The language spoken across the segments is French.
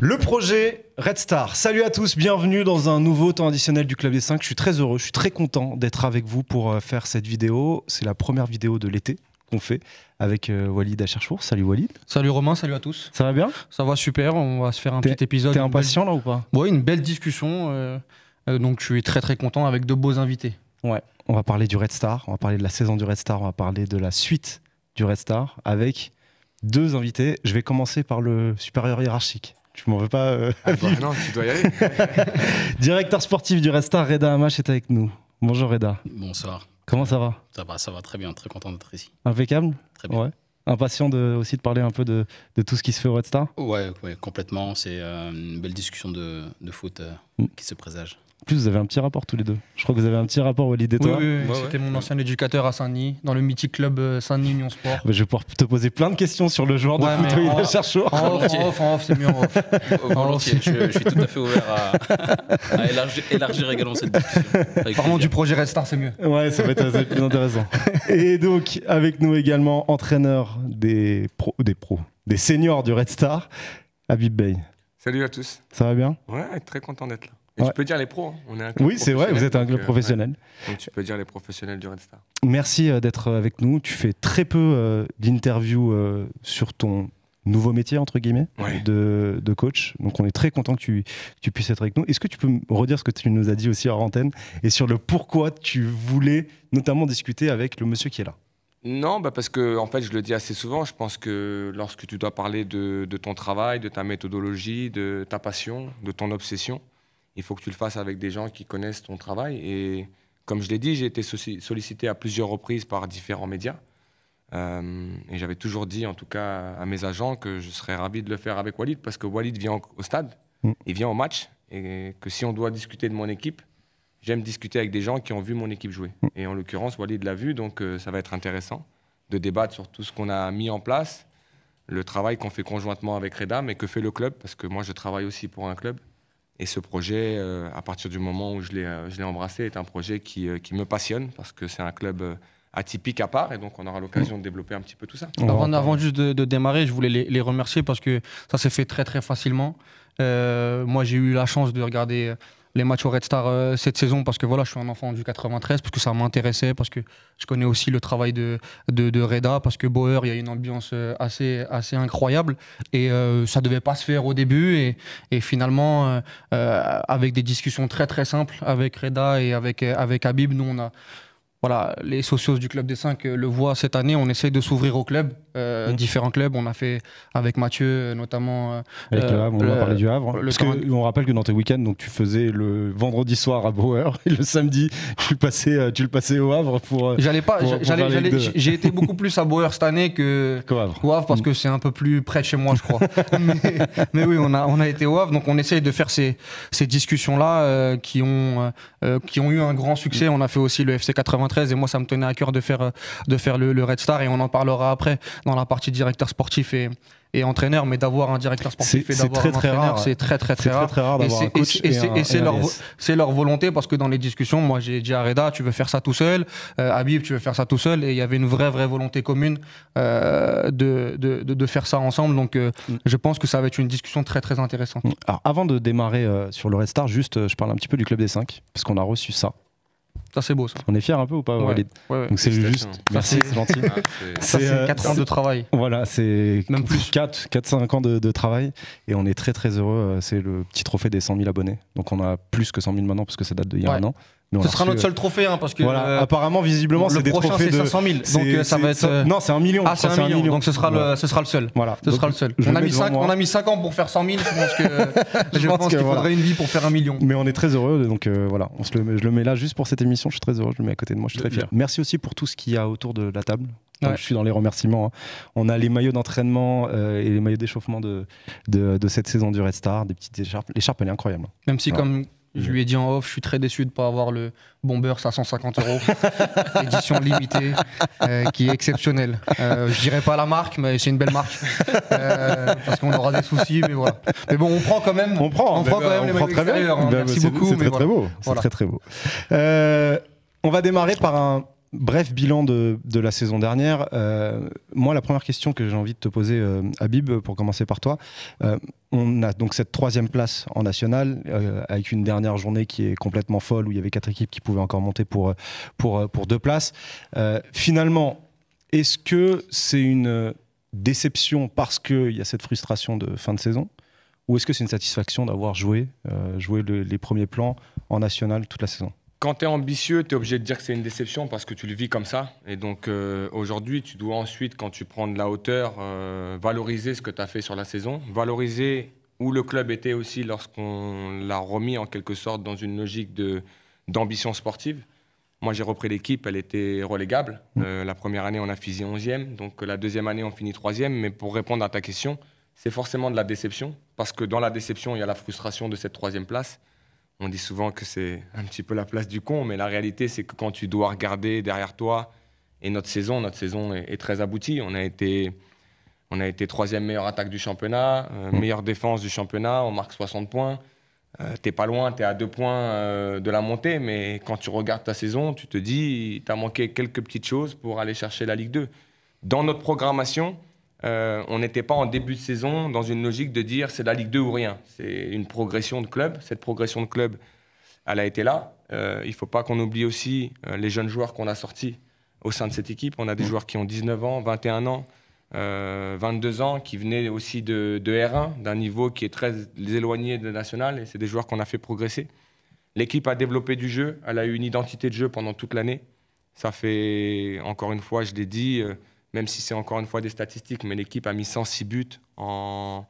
Le projet Red Star. Salut à tous, bienvenue dans un nouveau temps additionnel du Club des 5. Je suis très heureux, je suis très content d'être avec vous pour euh, faire cette vidéo. C'est la première vidéo de l'été qu'on fait avec euh, Walid Acherchour. Salut Walid. Salut Romain, salut à tous. Ça va bien Ça va super, on va se faire un petit épisode. T'es impatient là ou pas Oui, une belle discussion. Euh, donc je suis très très content avec de beaux invités. Ouais, on va parler du Red Star, on va parler de la saison du Red Star, on va parler de la suite du Red Star avec deux invités. Je vais commencer par le supérieur hiérarchique. Tu m'en veux pas euh, ah, bah Non, tu dois y aller. Directeur sportif du Star, Reda Hamash est avec nous. Bonjour Reda. Bonsoir. Comment ça va Ça va, ça va très bien. Très content d'être ici. Impeccable Très bien. Impatient de, aussi de parler un peu de, tout ce qui se fait au Red Star ouais, complètement. C'est euh, une belle discussion de, de foot euh, mm. qui se présage plus, vous avez un petit rapport tous les deux. Je crois que vous avez un petit rapport, Walid et toi. Oui, oui, c'était mon ancien éducateur à Saint-Denis, dans le mythique club euh, Saint-Denis Union Sport. je vais pouvoir te poser plein de questions sur le joueur de ouais, foot, la En off, en off, c'est mieux en off. en Je, suis tout à fait ouvert à, élargir, également cette discussion. Parlons du projet Red Star, c'est mieux. Ouais, ça va être, plus intéressant. Et donc, avec nous également, entraîneur des, des pros, des seniors du Red Star, Habib Bey. Salut à tous. Ça va bien Ouais, très content d'être là tu peux dire les pros. Hein. oui, c'est vrai, vous êtes un club euh, professionnel. tu peux dire les professionnels du Red Star. Merci euh, d'être euh, avec nous. Tu fais très peu d'interviews sur ton nouveau métier, entre guillemets, de, coach. Donc on est très content que tu, puisses être avec nous. Est-ce que tu peux redire ce que tu nous as dit aussi hors antenne et sur le pourquoi tu voulais notamment discuter avec le monsieur qui est là non, bah, parce que en fait, je le dis assez souvent. Je pense que lorsque tu dois parler de ton travail, de ta méthodologie, de ta passion, de ton obsession, il faut que tu le fasses avec des gens qui connaissent ton travail. Et comme je l'ai dit, j'ai été sollicité à plusieurs reprises par différents médias. Euh, et j'avais toujours dit, en tout cas, à mes agents que je serais ravi de le faire avec Walid parce que Walid vient au stade, mm. il vient au match et que si on doit discuter de mon équipe, j'aime discuter avec des gens qui ont vu mon équipe jouer. Mm. Et en l'occurrence, Walid l'a vu, donc euh, ça va être intéressant de débattre sur tout ce qu'on a mis en place, le travail qu'on fait conjointement avec Reda, mais que fait le club parce que moi je travaille aussi pour un club. Et ce projet, euh, à partir du moment où je l'ai, euh, embrassé, est un projet euh, qui, me passionne parce que c'est un club atypique à part et donc on aura l'occasion de développer un petit peu tout ça. Avant, bah, avant juste de, démarrer, je voulais les, les, remercier parce que ça s'est fait très très facilement. moi j'ai eu la chance de regarder les matchs au Red Star euh, cette saison parce que voilà, je suis un enfant du 93, parce que ça m'intéressait, parce que je connais aussi le travail de, de, Reda, parce que Boer, il y a une ambiance euh, assez, assez incroyable et euh, ça devait pas se faire au début et, finalement, avec des discussions très très simples avec Reda et avec, avec Habib, nous on a voilà, les socios du Club des 5 euh, le voient cette année. On essaye de s'ouvrir au club euh, mm. différents clubs. On a fait avec Mathieu, euh, notamment. Avec le Havre, on a va du Havre. Parce que, on rappelle que dans tes week-ends, donc, tu faisais le vendredi soir à Bauer et le samedi, tu, passais, tu le passais au Havre pour. J'allais pas. J'ai été beaucoup plus à Bauer cette année que Havre. parce mm. que c'est un peu plus près de chez moi, je crois. mais, oui, on a, on a été au Havre. Donc on essaye de faire ces, discussions-là qui, ont, qui ont eu un grand succès. Mm. On a fait aussi le FC 93 et moi ça me tenait à cœur de faire euh, de faire le, Red Star et on en parlera après dans la partie directeur sportif et et entraîneur, mais d'avoir un directeur sportif et d'avoir un entraîneur, c'est très très très, rare. Très, très rare et c'est leur, volonté parce que dans les discussions, moi j'ai dit à Reda, tu veux faire ça tout seul, à euh, Habib, tu veux faire ça tout seul, et il y avait une vraie vraie volonté commune euh, de, de, faire ça ensemble. Donc mm. je pense que ça va être une discussion très très intéressante. Mm. avant de démarrer sur le Red Star, juste je parle un petit peu du club des 5 parce qu'on a reçu ça ça, c'est beau, ça. On est fiers un peu ou pas ouais. Donc, c'est juste. Merci, c'est gentil. Ah, ça c'est 4 euh, ans de travail. Voilà, c'est. Même plus. 4-5 ans de, de, travail. Et on est très, très heureux. Euh, c'est le petit trophée des 100 000 abonnés. Donc, on a plus que 100 000 maintenant, parce que ça date d'il y a un an ce sera notre seul trophée, hein, parce que euh, apparemment, visiblement, c'est des prochain, trophées 500 000. Donc euh, ça va être euh, non, c'est un million. Ah, c'est un, million. Donc ce sera le, ce sera le seul. Voilà. Ce sera le seul. On a mis 5 ans pour faire 100 000. Je pense que je pense, qu'il faudrait une vie pour faire un million. Mais on est très heureux, donc voilà, on se je le mets là juste pour cette émission. Je suis très heureux, je le mets à côté de moi, je suis très fier. Merci aussi pour tout ce qu'il y a autour de la table. Je suis dans les remerciements. Hein. On a les maillots d'entraînement et les maillots d'échauffement de, de, cette saison du Red Star, des petites écharpes. L'écharpe, elle est incroyable. Hein. Même si, comme, je lui ai dit en off, je suis très déçu de ne pas avoir le Bomber 550 euros, édition limitée, euh, qui est exceptionnelle. Euh, je dirais pas la marque, mais c'est une belle marque. Euh, parce qu'on aura des soucis, mais voilà. Mais bon, on prend quand même. On prend, on prend quand bah, même les prend très hein. bah, Merci beaucoup. C'est très, c'est très, très, beau. Euh, on va démarrer par un bref bilan de, la saison dernière. Euh, moi, la première question que j'ai envie de te poser, euh, Habib, pour commencer par toi. Euh, on a donc cette troisième place en national, avec une dernière journée qui est complètement folle, où il y avait quatre équipes qui pouvaient encore monter pour, pour, pour deux places. finalement, est-ce que c'est une déception parce qu'il y a cette frustration de fin de saison Ou est-ce que c'est une satisfaction d'avoir joué, les premiers plans en national toute la saison quand tu es ambitieux, tu es obligé de dire que c'est une déception parce que tu le vis comme ça. Et donc euh, aujourd'hui, tu dois ensuite, quand tu prends de la hauteur, euh, valoriser ce que tu as fait sur la saison, valoriser où le club était aussi lorsqu'on l'a remis en quelque sorte dans une logique d'ambition sportive. Moi, j'ai repris l'équipe, elle était relégable. Euh, la première année, on a fini 11e, donc la deuxième année, on finit 3e. Mais pour répondre à ta question, c'est forcément de la déception, parce que dans la déception, il y a la frustration de cette troisième place. On dit souvent que c'est un petit peu la place du con, mais la réalité, c'est que quand tu dois regarder derrière toi, et notre saison, notre saison est, très aboutie. On a été, on a été troisième meilleure attaque du championnat, euh, meilleure défense du championnat, on marque 60 points. Tu euh, t'es pas loin, tu es à deux points euh, de la montée, mais quand tu regardes ta saison, tu te dis, t'as manqué quelques petites choses pour aller chercher la Ligue 2. Dans notre programmation, euh, on n'était pas en début de saison dans une logique de dire c'est la Ligue 2 ou rien. C'est une progression de club. Cette progression de club, elle a été là. Euh, il ne faut pas qu'on oublie aussi euh, les jeunes joueurs qu'on a sortis au sein de cette équipe. On a des joueurs qui ont 19 ans, 21 ans, 22 ans, qui venaient aussi de, de R1, d'un niveau qui est très éloigné de national. Et c'est des joueurs qu'on a fait progresser. L'équipe a développé du jeu. Elle a eu une identité de jeu pendant toute l'année. Ça fait, encore une fois, je l'ai dit même si c'est encore une fois des statistiques, mais l'équipe a mis 106 buts en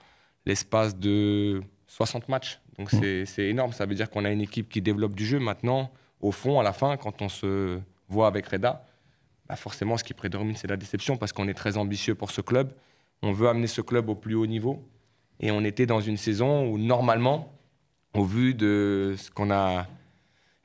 l'espace de 60 matchs. Donc mmh. c'est énorme. Ça veut dire qu'on a une équipe qui développe du jeu. Maintenant, au fond, à la fin, quand on se voit avec Reda, bah, forcément, ce qui prédomine, c'est la déception parce qu'on est très ambitieux pour ce club. On veut amener ce club au plus haut niveau. Et on était dans une saison où, normalement, au vu de ce qu'on a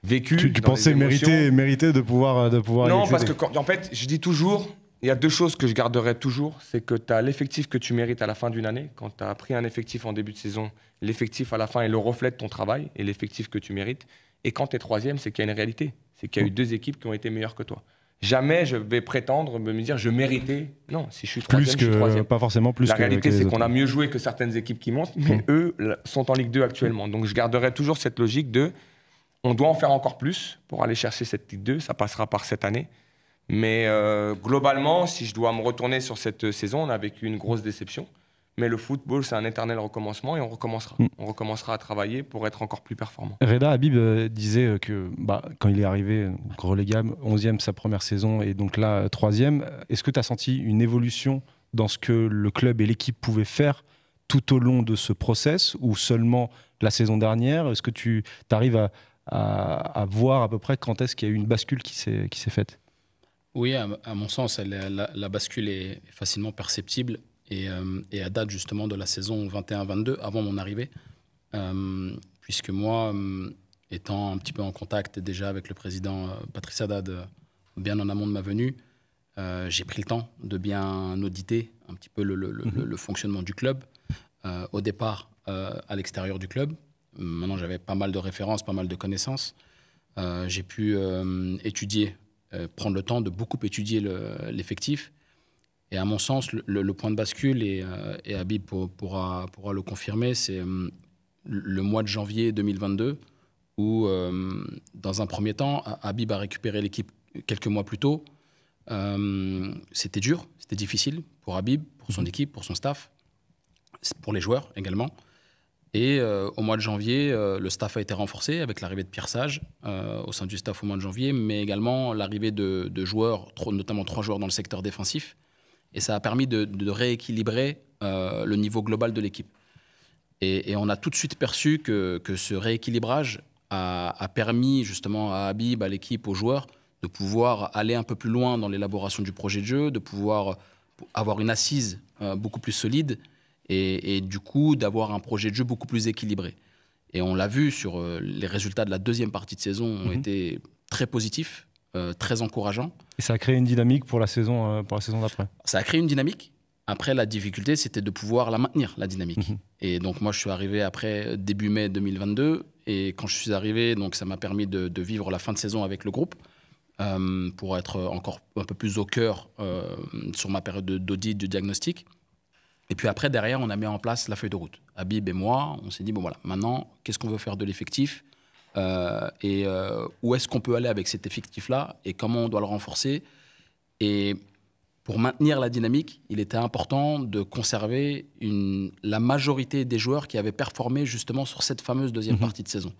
vécu. Tu, pensais mériter, mériter de pouvoir. De pouvoir non, parce que, en fait, je dis toujours, il y a deux choses que je garderai toujours, c'est que tu as l'effectif que tu mérites à la fin d'une année. Quand tu as pris un effectif en début de saison, l'effectif à la fin, est le reflet de ton travail et l'effectif que tu mérites. Et quand tu es troisième, c'est qu'il y a une réalité. C'est qu'il y a eu deux équipes qui ont été meilleures que toi. Jamais je vais prétendre me dire je méritais. Non, si je suis troisième, je troisième. Pas forcément plus. La réalité, c'est qu'on a mieux joué que certaines équipes qui montent, mais eux sont en Ligue 2 actuellement. Donc je garderai toujours cette logique de on doit en faire encore plus pour aller chercher cette Ligue 2. Ça passera par cette année. Mais euh, globalement, si je dois me retourner sur cette saison, on a vécu une grosse déception. Mais le football, c'est un éternel recommencement et on recommencera. Mm. On recommencera à travailler pour être encore plus performant. Reda Habib euh, disait euh, que bah, quand il est arrivé, relégable, 11e sa première saison et donc là, 3e, est-ce que tu as senti une évolution dans ce que le club et l'équipe pouvaient faire tout au long de ce process ou seulement la saison dernière Est-ce que tu arrives à, à, voir à peu près quand est-ce qu'il y a eu une bascule qui s'est faite oui, à, mon sens, elle, la, bascule est facilement perceptible et, à euh, date justement de la saison 21-22, avant mon arrivée, euh, puisque moi, euh, étant un petit peu en contact déjà avec le président Patrice Haddad bien en amont de ma venue, j'ai pris le temps de bien auditer un petit peu le, mhm. fonctionnement du club. au départ, à l'extérieur du club, maintenant j'avais pas mal de références, pas mal de connaissances. j'ai pu étudier euh, prendre le temps de beaucoup étudier l'effectif. et à mon sens, le, point de bascule, et, euh, et Habib pourra, pourra, le confirmer, c'est euh, le mois de janvier 2022, où, dans un premier temps, Habib a récupéré l'équipe quelques mois plus tôt. c'était dur, c'était difficile pour Habib, pour son mhm. équipe, pour son staff, pour les joueurs également. Et euh, au mois de janvier, euh, le staff a été renforcé avec l'arrivée de Pierre Sage euh, au sein du staff au mois de janvier, mais également l'arrivée de, joueurs, notamment trois joueurs dans le secteur défensif. Et ça a permis de, rééquilibrer le niveau global de l'équipe. Et, on a tout de suite perçu que, ce rééquilibrage a, a, permis justement à Habib, à l'équipe, aux joueurs, de pouvoir aller un peu plus loin dans l'élaboration du projet de jeu, de pouvoir avoir une assise beaucoup plus solide et, du coup d'avoir un projet de jeu beaucoup plus équilibré. Et on l'a vu sur euh, les résultats de la deuxième partie de saison ont mhm. été très positifs, euh, très encourageants. Et ça a créé une dynamique pour la saison, euh, pour la saison d'après. Ça a créé une dynamique. Après, la difficulté, c'était de pouvoir la maintenir, la dynamique. Mhm. Et donc, moi, je suis arrivé après début mai 2022. Et quand je suis arrivé, donc, ça m'a permis de, de, vivre la fin de saison avec le groupe pour être encore un peu plus au cœur sur ma période d'audit, de diagnostic. Et puis après, derrière, on a mis en place la feuille de route. Habib et moi, on s'est dit, bon voilà, maintenant, qu'est-ce qu'on veut faire de l'effectif euh, Et euh, où est-ce qu'on peut aller avec cet effectif-là Et comment on doit le renforcer Et pour maintenir la dynamique, il était important de conserver une, la majorité des joueurs qui avaient performé justement sur cette fameuse deuxième mhm. partie de saison.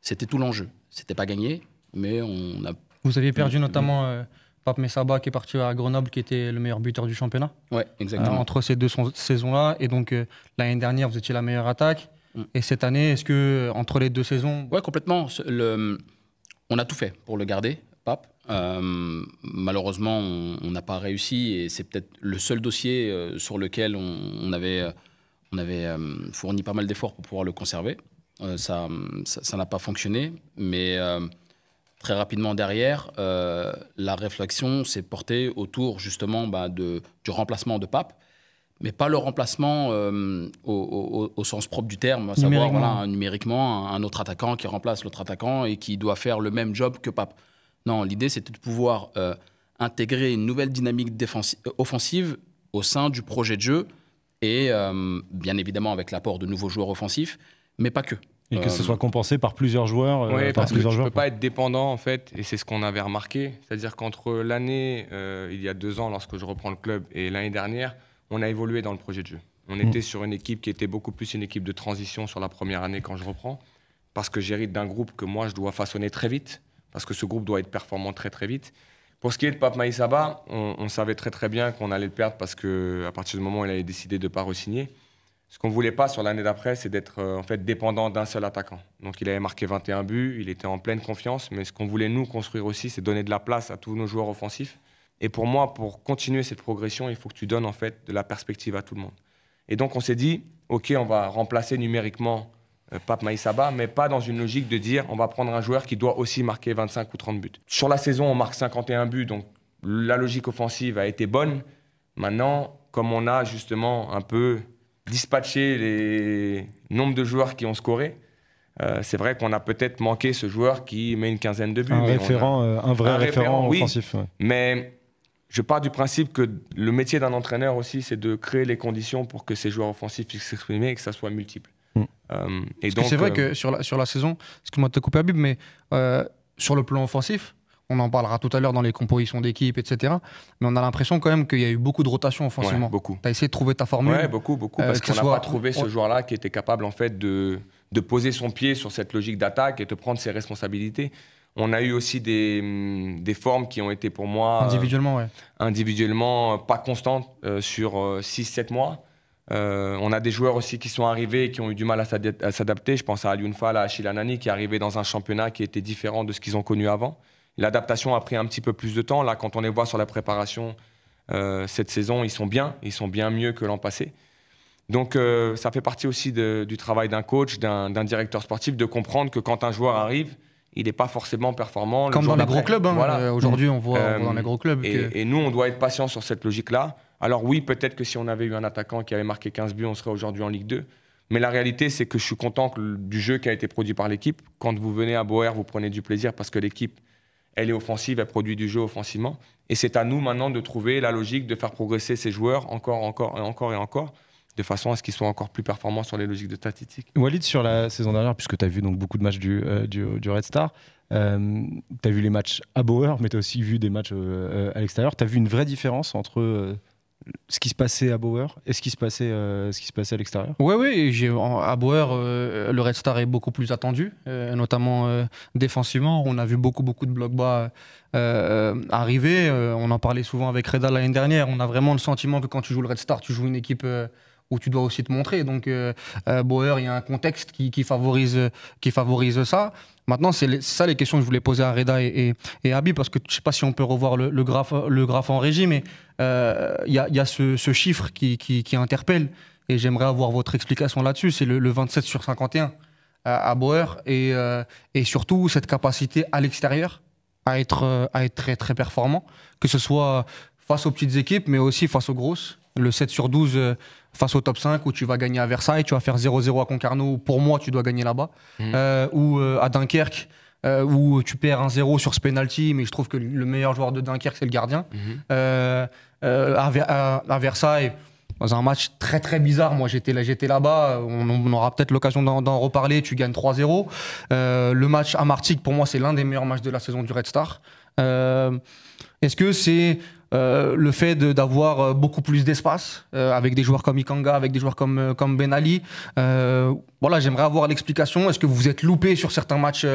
C'était tout l'enjeu. C'était pas gagné, mais on a. Vous aviez perdu notamment Pape Messaba qui est parti à Grenoble, qui était le meilleur buteur du championnat. Ouais, exactement. Euh, entre ces deux saisons-là. Et donc, euh, l'année dernière, vous étiez la meilleure attaque. Mm. Et cette année, est-ce que, euh, entre les deux saisons. Ouais, complètement. On a tout fait pour le garder, Pape. malheureusement, on n'a pas réussi. Et c'est peut-être le seul dossier sur lequel on, avait, on avait fourni pas mal d'efforts pour pouvoir le conserver. ça n'a ça, pas fonctionné. Mais. Très rapidement derrière, euh, la réflexion s'est portée autour justement bah, de, du remplacement de Pape, mais pas le remplacement euh, au, sens propre du terme, à savoir numériquement, voilà, un, numériquement un, autre attaquant qui remplace l'autre attaquant et qui doit faire le même job que Pape. Non, l'idée c'était de pouvoir euh, intégrer une nouvelle dynamique offensive au sein du projet de jeu et bien évidemment avec l'apport de nouveaux joueurs offensifs, mais pas que. Et que ce euh, soit compensé par plusieurs joueurs. Euh, oui, par parce plusieurs joueurs. On ne peux pas être dépendant, en fait, et c'est ce qu'on avait remarqué. C'est-à-dire qu'entre l'année, euh, il y a deux ans, lorsque je reprends le club, et l'année dernière, on a évolué dans le projet de jeu. On mm. était sur une équipe qui était beaucoup plus une équipe de transition sur la première année quand je reprends, parce que j'hérite d'un groupe que moi je dois façonner très vite, parce que ce groupe doit être performant très très vite. Pour ce qui est de Pape Maïsaba, on, savait très très bien qu'on allait le perdre parce que à partir du moment où il avait décidé de ne pas re-signer, ce qu'on ne voulait pas sur l'année d'après, c'est d'être euh, en fait dépendant d'un seul attaquant. Donc il avait marqué 21 buts, il était en pleine confiance, mais ce qu'on voulait nous construire aussi, c'est donner de la place à tous nos joueurs offensifs. Et pour moi, pour continuer cette progression, il faut que tu donnes en fait de la perspective à tout le monde. Et donc on s'est dit, ok, on va remplacer numériquement euh, Pape Maïsaba, mais pas dans une logique de dire on va prendre un joueur qui doit aussi marquer 25 ou 30 buts. Sur la saison, on marque 51 buts, donc la logique offensive a été bonne. Maintenant, comme on a justement un peu dispatcher les nombres de joueurs qui ont scoré. Euh, c'est vrai qu'on a peut-être manqué ce joueur qui met une quinzaine de buts. Un, vrai référent, offensif. Mais je pars du principe que le métier d'un entraîneur aussi, c'est de créer les conditions pour que ces joueurs offensifs puissent s'exprimer et que ça soit multiple. Hmm. Euh, donc, c'est vrai euh, que sur la, sur la saison, excuse-moi de te couper, but, mais sur le plan offensif, on en parlera tout à l'heure dans les compositions d'équipe, etc. Mais on a l'impression quand même qu'il y a eu beaucoup de rotations offensivement. beaucoup. Tu as essayé de trouver ta formule. Oui, beaucoup, beaucoup. Euh, parce qu'on n'a pas trouvé ce joueur-là qui était capable, en fait, de, de poser son pied sur cette logique d'attaque et de prendre ses responsabilités. On a eu aussi des, mm, formes qui ont été pour moi. Euh, individuellement, Individuellement, euh, pas constantes sur 6-7 mois. on a des joueurs aussi qui sont arrivés et qui ont eu du mal à s'adapter. Je pense à fall à Achille qui est arrivé dans un championnat qui était différent de ce qu'ils ont connu avant. L'adaptation a pris un petit peu plus de temps. Là, quand on les voit sur la préparation euh, cette saison, ils sont bien, ils sont bien mieux que l'an passé. Donc euh, ça fait partie aussi du travail d'un coach, d'un directeur sportif, de comprendre que quand un joueur arrive, il n'est pas forcément performant. Comme le dans un gros hein. euh, aujourd'hui on voit, dans gros Et, nous, on doit être patient sur cette logique-là. Alors oui, peut-être que si on avait eu un attaquant qui avait marqué 15 buts, on serait aujourd'hui en Ligue 2. Mais la réalité, c'est que je suis content du jeu qui a été produit par l'équipe. Quand vous venez à Boer, vous prenez du plaisir parce que l'équipe elle est offensive, elle produit du jeu offensivement. Et c'est à nous maintenant de trouver la logique de faire progresser ces joueurs encore, encore, et encore et encore de façon à ce qu'ils soient encore plus performants sur les logiques de statistique. Walid, sur la saison dernière, puisque tu as vu donc beaucoup de matchs du, euh, du, Red Star, euh, tu as vu les matchs à Bauer, mais tu as aussi vu des matchs euh, à l'extérieur. Tu as vu une vraie différence entre ce qui se passait à Bauer et ce qui se passait, euh, ce qui se passait à l'extérieur. Oui, oui, à Bauer, euh, le Red Star est beaucoup plus attendu, euh, notamment défensivement. On a vu beaucoup, beaucoup de blocs bas arriver. on en parlait souvent avec Reda l'année dernière. On a vraiment le sentiment que quand tu joues le Red Star, tu joues une équipe où tu dois aussi te montrer. Donc, euh, euh Bauer, il y a un contexte qui, favorise, qui favorise ça. Maintenant, c'est ça les questions que je voulais poser à Reda et, et, Abi, parce que je ne sais pas si on peut revoir le, graphe, le graphe en régie, mais euh, il y, a, y a, ce, chiffre qui, qui, interpelle, et j'aimerais avoir votre explication là-dessus, c'est le, 27 sur 51 à, Boer Bauer, et, euh, et, surtout cette capacité à l'extérieur à être, à être très, très performant, que ce soit face aux petites équipes, mais aussi face aux grosses. Le 7 sur 12 face au top 5 où tu vas gagner à Versailles, tu vas faire 0-0 à Concarneau, pour moi tu dois gagner là-bas, mm. euh, ou euh, à Dunkerque. Euh, où tu perds 1-0 sur ce penalty, mais je trouve que le meilleur joueur de Dunkerque, c'est le gardien. Mm-hmm. À, Versailles, dans un match très très bizarre, moi j'étais là, j'étais là-bas, on, on, aura peut-être l'occasion d'en reparler, tu gagnes 3-0. le match à Martigues, pour moi, c'est l'un des meilleurs matchs de la saison du Red Star. Est-ce que c'est euh, le fait d'avoir euh, beaucoup plus d'espace euh, avec des joueurs comme Ikanga, avec des joueurs comme, comme Ben Ali. voilà, j'aimerais avoir l'explication. Est-ce que vous êtes loupé sur certains matchs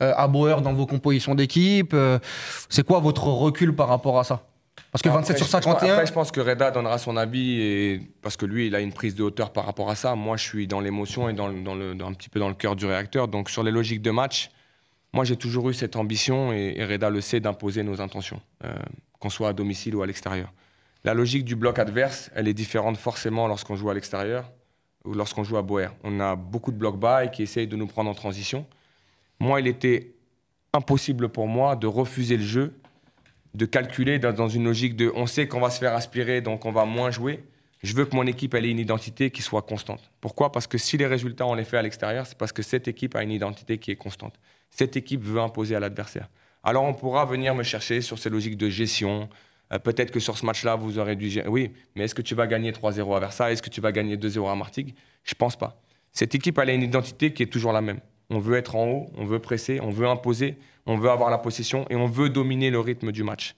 à Bauer dans vos compositions d'équipe C'est quoi votre recul par rapport à ça parce que 27 sur 51. Après, je pense que Reda donnera son avis et parce que lui, il a une prise de hauteur par rapport à ça. Moi, je suis dans l'émotion et dans, un petit peu dans le cœur du réacteur. Donc, sur les logiques de match, moi, j'ai toujours eu cette ambition et Reda le sait d'imposer nos intentions qu'on soit à domicile ou à l'extérieur. La logique du bloc adverse, elle est différente forcément lorsqu'on joue à l'extérieur ou lorsqu'on joue à Boer. On a beaucoup de blocs bas et qui essayent de nous prendre en transition. Moi, il était impossible pour moi de refuser le jeu, de calculer dans une logique de on sait qu'on va se faire aspirer, donc on va moins jouer. Je veux que mon équipe elle, ait une identité qui soit constante. Pourquoi Parce que si les résultats, on les fait à l'extérieur, c'est parce que cette équipe a une identité qui est constante. Cette équipe veut imposer à l'adversaire. Alors on pourra venir me chercher sur ces logiques de gestion. Euh, peut-être que sur ce match-là, vous aurez dû... Oui, mais est-ce que tu vas gagner 3-0 à Versailles Est-ce que tu vas gagner 2-0 à Martigues Je pense pas. Cette équipe, elle a une identité qui est toujours la même. On veut être en haut, on veut presser, on veut imposer, on veut avoir la possession et on veut dominer le rythme du match.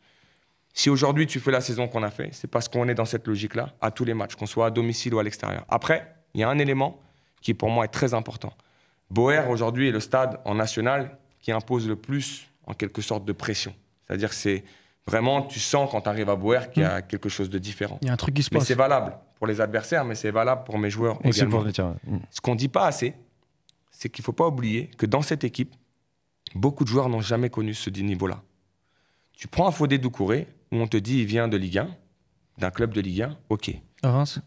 Si aujourd'hui tu fais la saison qu'on a fait, c'est parce qu'on est dans cette logique-là à tous les matchs, qu'on soit à domicile ou à l'extérieur. Après, il y a un élément qui pour moi est très important. Boer aujourd'hui est le stade en national qui impose le plus en quelque sorte de pression. C'est-à-dire que c'est vraiment, tu sens quand tu arrives à Bouer qu'il y a mm. quelque chose de différent. Il y a un truc qui se passe. Mais c'est valable pour les adversaires, mais c'est valable pour mes joueurs Aussi également. Mm. Ce qu'on ne dit pas assez, c'est qu'il ne faut pas oublier que dans cette équipe, beaucoup de joueurs n'ont jamais connu ce niveau-là. Tu prends un Fodé Doucouré, où on te dit il vient de Ligue 1, d'un club de Ligue 1, ok. À Reims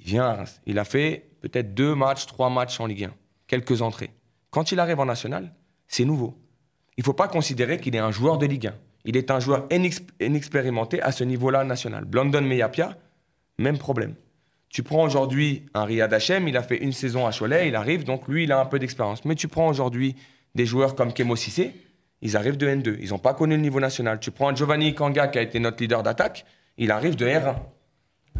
Il vient à Reims. Il a fait peut-être deux matchs, trois matchs en Ligue 1, quelques entrées. Quand il arrive en National, c'est nouveau il ne faut pas considérer qu'il est un joueur de Ligue 1. Il est un joueur inexpérimenté à ce niveau-là national. blondon Meyapia, même problème. Tu prends aujourd'hui un Riyad Hachem, il a fait une saison à Cholet, il arrive, donc lui, il a un peu d'expérience. Mais tu prends aujourd'hui des joueurs comme Kemo Sissé, ils arrivent de N2, ils n'ont pas connu le niveau national. Tu prends Giovanni Kanga, qui a été notre leader d'attaque, il arrive de R1.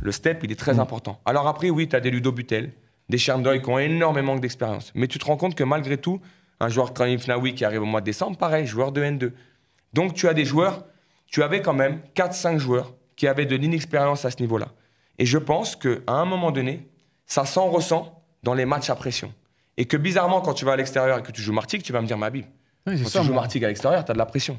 Le step, il est très mm. important. Alors après, oui, tu as des Ludo Butel, des Sherndoy qui ont énormément d'expérience. Mais tu te rends compte que malgré tout, un joueur Trani Fnaoui qui arrive au mois de décembre, pareil, joueur de N2. Donc tu as des joueurs, tu avais quand même 4-5 joueurs qui avaient de l'inexpérience à ce niveau-là. Et je pense qu'à un moment donné, ça s'en ressent dans les matchs à pression. Et que bizarrement, quand tu vas à l'extérieur et que tu joues Martigues, tu vas me dire ma Bible. ça, tu joues Martigues à l'extérieur, tu as de la pression.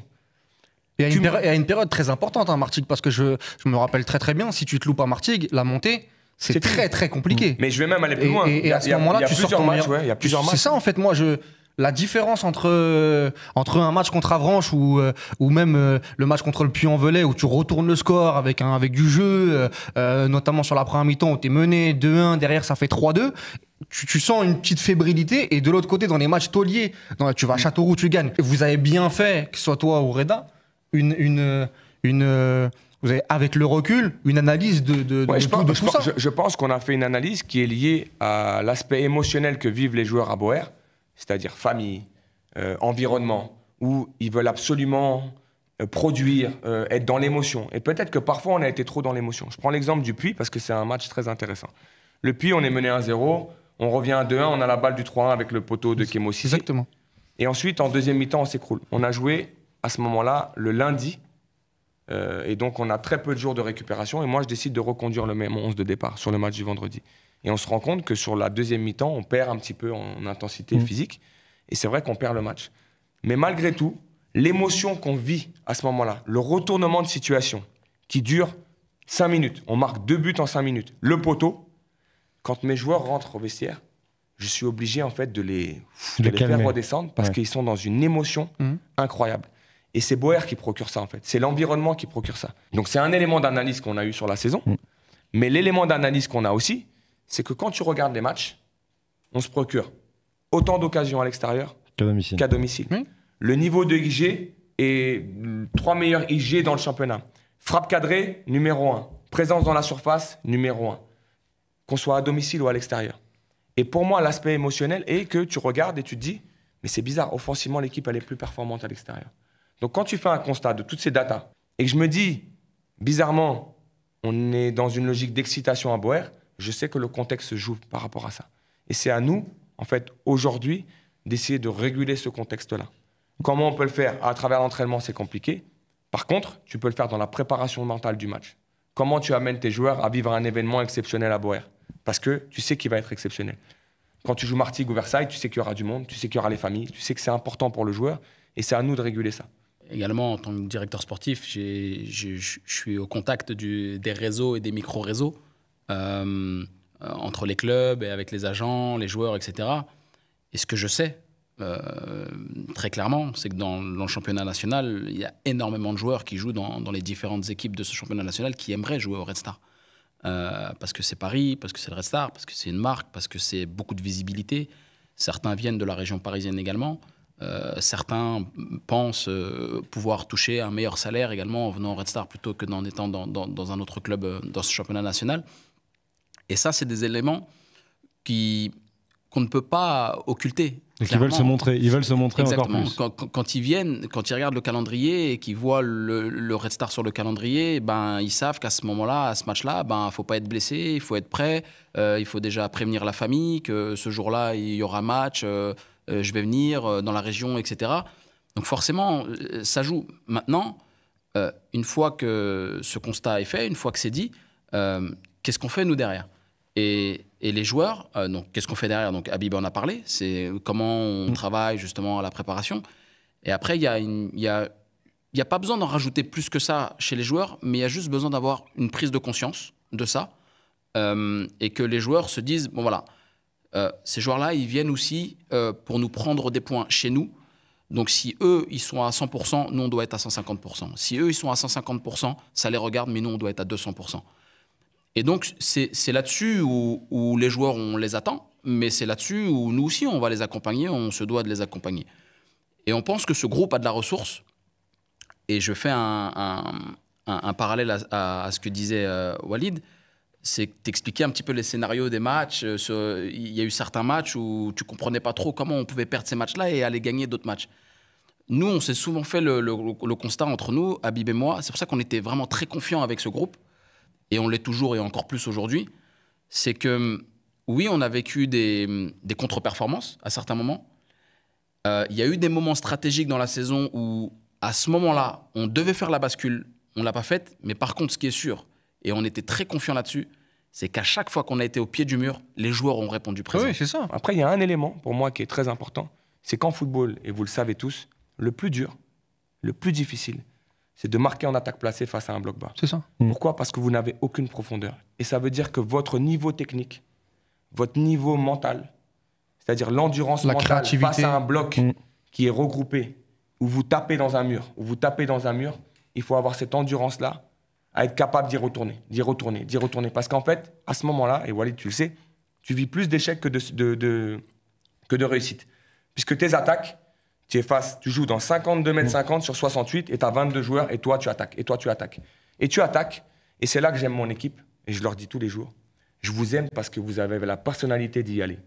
Et à, une une période très importante, à hein, Martigues, parce que je, me rappelle très très bien, si tu te loupes à martigue la montée, c'est très très compliqué. Mais je vais même aller plus loin. Et, à ce moment-là, tu sors ton meilleur. il y a plusieurs matchs. C'est ça en fait, moi je la différence entre, euh, entre un match contre Avranches ou, euh, ou même euh, le match contre le Puy-en-Velay où tu retournes le score avec, un, avec du jeu, notamment sur la première mi-temps où tu es mené 2-1, derrière ça fait 3-2. Tu, sens une petite fébrilité et de l'autre côté dans les matchs tauliers, tu vas à mm. Châteauroux, tu gagnes. Vous avez bien fait, que ce soit toi ou Reda, une, une, vous avez, avec le recul, une analyse de, de, tout, ça. je pense qu'on a fait une analyse qui est liée à l'aspect émotionnel que vivent les joueurs à Boer c'est-à-dire famille, euh, environnement, où ils veulent absolument euh, produire, euh, être dans l'émotion. Et peut-être que parfois on a été trop dans l'émotion. Je prends l'exemple du Puy parce que c'est un match très intéressant. Le Puy, on est mené 1-0, on revient à 2-1, on a la balle du 3-1 avec le poteau de Kemosi. Exactement. Et ensuite, en deuxième mi-temps, on s'écroule. On a joué à ce moment-là le lundi. et donc, on a très peu de jours de récupération. Et moi, je décide de reconduire le même 11 de départ sur le match du vendredi. Et on se rend compte que sur la deuxième mi-temps, on perd un petit peu en intensité mm. physique. Et c'est vrai qu'on perd le match. Mais malgré tout, l'émotion qu'on vit à ce moment-là, le retournement de situation qui dure 5 minutes, on marque deux buts en 5 minutes, le poteau, quand mes joueurs rentrent au vestiaire, je suis obligé en fait de les, faire redescendre parce qu'ils sont dans une émotion mm. incroyable. Et c'est Boer qui procure ça en fait, c'est l'environnement qui procure ça. Donc c'est un élément d'analyse qu'on a eu sur la saison, mm. mais l'élément d'analyse qu'on a aussi, c'est que quand tu regardes les matchs, on se procure autant d'occasions à l'extérieur qu'à domicile. Le niveau de IG est trois meilleurs IG dans le championnat. Frappe cadrée, numéro un. Présence dans la surface, numéro un. Qu'on soit à domicile ou à l'extérieur. Et pour moi, l'aspect émotionnel est que tu regardes et tu te dis, mais c'est bizarre, offensivement, l'équipe, elle est plus performante à l'extérieur. Donc quand tu fais un constat de toutes ces datas et que je me dis, bizarrement, on est dans une logique d'excitation à Boer, je sais que le contexte se joue par rapport à ça. Et c'est à nous, en fait, aujourd'hui, d'essayer de réguler ce contexte-là. Comment on peut le faire À travers l'entraînement, c'est compliqué. Par contre, tu peux le faire dans la préparation mentale du match. Comment tu amènes tes joueurs à vivre un événement exceptionnel à Boer Parce que tu sais qu'il va être exceptionnel. Quand tu joues Martigues ou Versailles, tu sais qu'il y aura du monde, tu sais qu'il y aura les familles, tu sais que c'est important pour le joueur et c'est à nous de réguler ça. Également, en tant que directeur sportif, je suis au contact des réseaux et des micro-réseaux. Euh, entre les clubs et avec les agents, les joueurs, etc. Et ce que je sais, euh, très clairement, c'est que dans, le championnat national, il y a énormément de joueurs qui jouent dans, les différentes équipes de ce championnat national qui aimeraient jouer au Red Star. Euh, parce que c'est Paris, parce que c'est le Red Star, parce que c'est une marque, parce que c'est beaucoup de visibilité. Certains viennent de la région parisienne également. certains pensent pouvoir toucher un meilleur salaire également en venant au Red Star plutôt que d'en étant dans, un autre club dans ce championnat national. Et ça, c'est des éléments qui qu'on ne peut pas occulter. Et qui veulent se montrer, ils veulent se montrer encore plus. Quand, ils viennent, quand ils regardent le calendrier et qu'ils voient le, Red Star sur le calendrier, ben ils savent qu'à ce moment-là, à ce match-là, ben faut pas être blessé, il faut être prêt, euh, il faut déjà prévenir la famille que ce jour-là il y aura match, euh, euh, je vais venir dans la région, etc. Donc forcément, ça joue. Maintenant, une fois que ce constat est fait, une fois que c'est dit, qu'est-ce qu'on fait nous derrière et, les joueurs, euh, qu'est-ce qu'on fait derrière Donc, Habib en a parlé, c'est comment on mm. travaille justement à la préparation. Et après, il n'y a, y a, pas besoin d'en rajouter plus que ça chez les joueurs, mais il y a juste besoin d'avoir une prise de conscience de ça euh, et que les joueurs se disent bon, voilà, euh, ces joueurs-là, ils viennent aussi pour nous prendre des points chez nous. Donc, si eux, ils sont à 100%, nous, on doit être à 150%. Si eux, ils sont à 150%, ça les regarde, mais nous, on doit être à 200%. Et donc, c'est là-dessus où, les joueurs, on les attend, mais c'est là-dessus où nous aussi, on va les accompagner, on se doit de les accompagner. Et on pense que ce groupe a de la ressource. Et je fais un, un, parallèle à, ce que disait euh, Walid c'est t'expliquer un petit peu les scénarios des matchs. Euh, il y a eu certains matchs où tu comprenais pas trop comment on pouvait perdre ces matchs-là et aller gagner d'autres matchs. Nous, on s'est souvent fait le, le, le, constat entre nous, Habib et moi. C'est pour ça qu'on était vraiment très confiants avec ce groupe et on l'est toujours et encore plus aujourd'hui, c'est que hum, oui, on a vécu des, hum, contre-performances à certains moments. Euh, il y a eu des moments stratégiques dans la saison où, à ce moment-là, on devait faire la bascule, on ne l'a pas faite, mais par contre, ce qui est sûr, et on était très confiant là-dessus, c'est qu'à chaque fois qu'on a été au pied du mur, les joueurs ont répondu présent. Oui, c'est ça. Après, il y a un élément pour moi qui est très important, c'est qu'en football, et vous le savez tous, le plus dur, le plus difficile, c'est de marquer en attaque placée face à un bloc bas. C'est ça. Mm. Pourquoi Parce que vous n'avez aucune profondeur. Et ça veut dire que votre niveau technique, votre niveau mental, c'est-à-dire l'endurance mentale créativité. face à un bloc mm. qui est regroupé, où vous tapez dans un mur, où vous tapez dans un mur, il faut avoir cette endurance-là à être capable d'y retourner, d'y retourner, d'y retourner. Parce qu'en fait, à ce moment-là, et Walid, tu le sais, tu vis plus d'échecs que de, que de réussites. Puisque tes attaques, tu face, tu joues dans 52 mètres 50 mm. sur 68 et tu as 22 joueurs et toi tu attaques, et toi tu attaques. Et tu attaques, et c'est là que j'aime mon équipe, et je leur dis tous les jours, je vous aime parce que vous avez la personnalité d'y aller.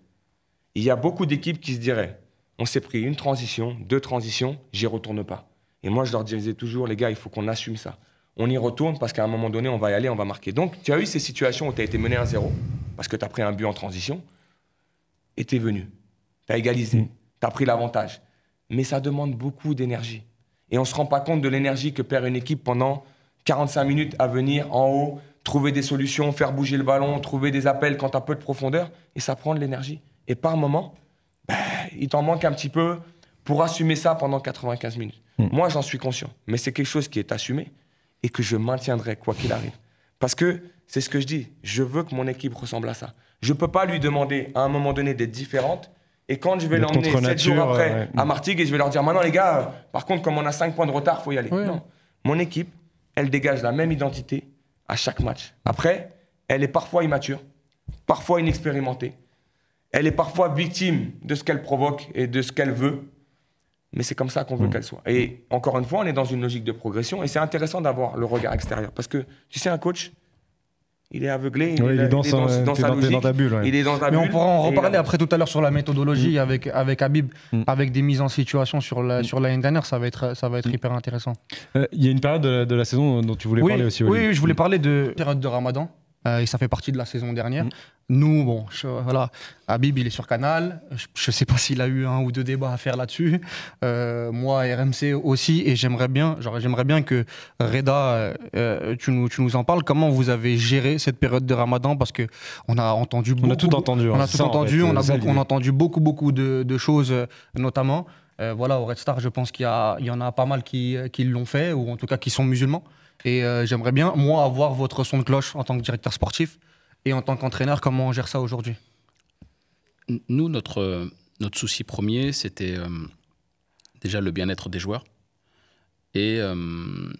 Il y a beaucoup d'équipes qui se diraient, on s'est pris une transition, deux transitions, j'y retourne pas. Et moi je leur disais toujours, les gars, il faut qu'on assume ça. On y retourne parce qu'à un moment donné, on va y aller, on va marquer. Donc tu as eu ces situations où tu as été mené à 0 parce que tu as pris un but en transition, et tu es venu, tu as égalisé, mm. tu as pris l'avantage mais ça demande beaucoup d'énergie. Et on ne se rend pas compte de l'énergie que perd une équipe pendant 45 minutes à venir en haut, trouver des solutions, faire bouger le ballon, trouver des appels quand tu as peu de profondeur, et ça prend de l'énergie. Et par moment, bah, il t'en manque un petit peu pour assumer ça pendant 95 minutes. Hmm. Moi, j'en suis conscient, mais c'est quelque chose qui est assumé et que je maintiendrai quoi qu'il arrive. Parce que c'est ce que je dis, je veux que mon équipe ressemble à ça. Je ne peux pas lui demander à un moment donné d'être différente et quand je vais l'emmener 7 jours après euh, à Martigues et je vais leur dire maintenant les gars, par contre comme on a 5 points de retard, faut y aller. Non. Mon équipe, elle dégage la même identité à chaque match. Après, elle est parfois immature, parfois inexpérimentée. Elle est parfois victime de ce qu'elle provoque et de ce qu'elle veut. Mais c'est comme ça qu'on veut mm. qu'elle soit. Et encore une fois, on est dans une logique de progression et c'est intéressant d'avoir le regard extérieur parce que tu sais un coach, il est aveuglé, il, est, dans, sa, bulle, il est dans Mais on pourra en euh, reparler après tout à l'heure sur la méthodologie mm. avec, avec Habib, mm. avec des mises en situation sur l'année la, mm. sur dernière, ça va être, ça va être hyper intéressant. Euh, il y a une période de la, saison dont tu voulais parler aussi. Oui, je voulais parler de période de Ramadan. Euh, et ça fait partie de la saison dernière. Nous, bon, voilà, Habib, il est sur Canal. Je ne sais pas s'il a eu un ou deux débats à faire là-dessus. Euh, moi, RMC aussi, et j'aimerais bien, j'aimerais bien que Reda, euh, euh, tu, nous, en parles. Comment vous avez géré cette période de Ramadan Parce que on a entendu, beaucoup, on a tout entendu, on a tout entendu, on, a entendu beaucoup, beaucoup de, choses, notamment. voilà, au Red Star, je pense qu'il y, en a pas mal qui, qui l'ont fait, ou en tout cas qui sont musulmans. Et j'aimerais bien, moi, avoir votre son de cloche en tant que directeur sportif. Et en tant qu'entraîneur, comment on gère ça aujourd'hui Nous, notre, notre souci premier, c'était euh, déjà le bien-être des joueurs. Et, euh,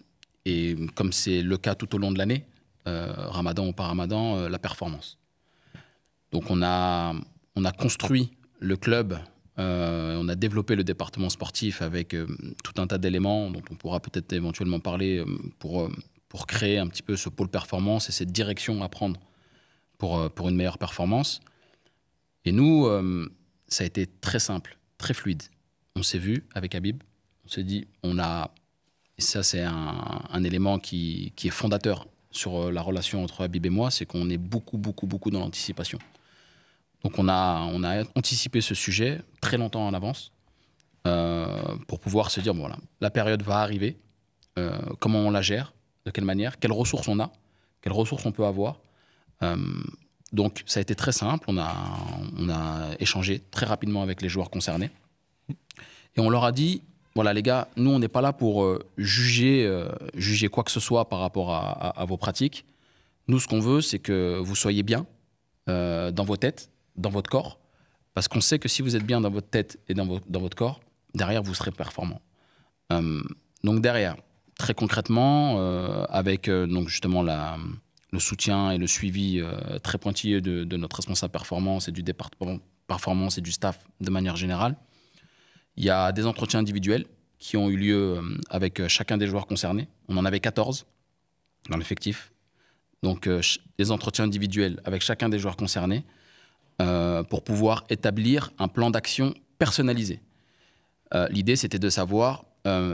et comme c'est le cas tout au long de l'année, euh, ramadan ou pas ramadan, la performance. Donc on a, on a construit le club, on a développé le département sportif avec tout un tas d'éléments dont on pourra peut-être éventuellement parler pour, pour créer un petit peu ce pôle performance et cette direction à prendre pour, euh, pour une meilleure performance. Et nous, euh, ça a été très simple, très fluide. On s'est vu avec Habib, on s'est dit, on a, ça c'est un, élément qui, qui, est fondateur sur euh, la relation entre Habib et moi, c'est qu'on est beaucoup, beaucoup, beaucoup dans l'anticipation. Donc on a, on a anticipé ce sujet très longtemps en avance pour pouvoir se dire, voilà, la période va arriver, comment on la gère, de quelle manière, quelles ressources on a, quelles ressources on peut avoir, euh, donc ça a été très simple, on a, on a échangé très rapidement avec les joueurs concernés. Et on leur a dit, voilà les gars, nous on n'est pas là pour euh, juger, euh, juger quoi que ce soit par rapport à, vos pratiques. Nous ce qu'on veut c'est que vous soyez bien dans vos têtes, dans votre corps, parce qu'on sait que si vous êtes bien dans votre tête et dans, dans votre corps, derrière vous serez performant. donc derrière, très concrètement, avec donc justement la, le soutien et le suivi euh, très pointillé de, notre responsable performance et du département performance et du staff de manière générale. Il y a des entretiens individuels qui ont eu lieu euh, avec euh, chacun des joueurs concernés. On en avait 14 dans l'effectif. Donc des entretiens individuels avec chacun des joueurs concernés pour pouvoir établir un plan d'action personnalisé. L'idée, c'était de savoir,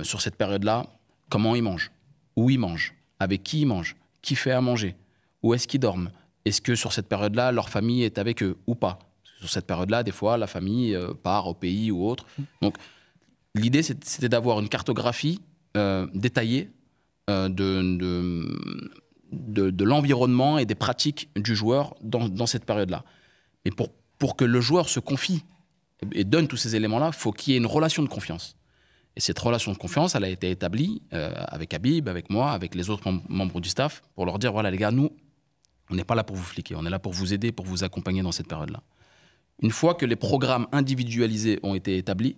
sur cette période-là, comment ils mangent, où ils mangent, avec qui ils mangent, qui fait à manger, où est-ce qu'ils dorment Est-ce que sur cette période-là, leur famille est avec eux ou pas Sur cette période-là, des fois, la famille euh, part au pays ou autre. Mmh. Donc, l'idée, c'était d'avoir une cartographie euh, détaillée euh, de, de, l'environnement et des pratiques du joueur dans, cette période-là. Et pour, pour que le joueur se confie et donne tous ces éléments-là, il faut qu'il y ait une relation de confiance. Et cette relation de confiance, elle a été établie avec Habib, avec moi, avec les autres membres du staff, pour leur dire voilà les gars, nous, on n'est pas là pour vous fliquer, on est là pour vous aider, pour vous accompagner dans cette période-là. Une fois que les programmes individualisés ont été établis,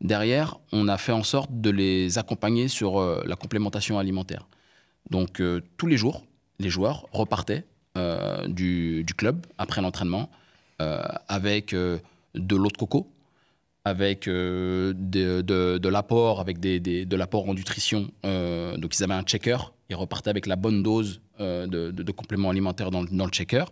derrière, on a fait en sorte de les accompagner sur euh, la complémentation alimentaire. Donc euh, tous les jours, les joueurs repartaient euh, du, club après l'entraînement avec de l'eau de coco, avec de, l'apport, avec de l'apport en nutrition. donc ils avaient un checker, ils repartaient avec la bonne dose euh, de, compléments alimentaires dans, le checker.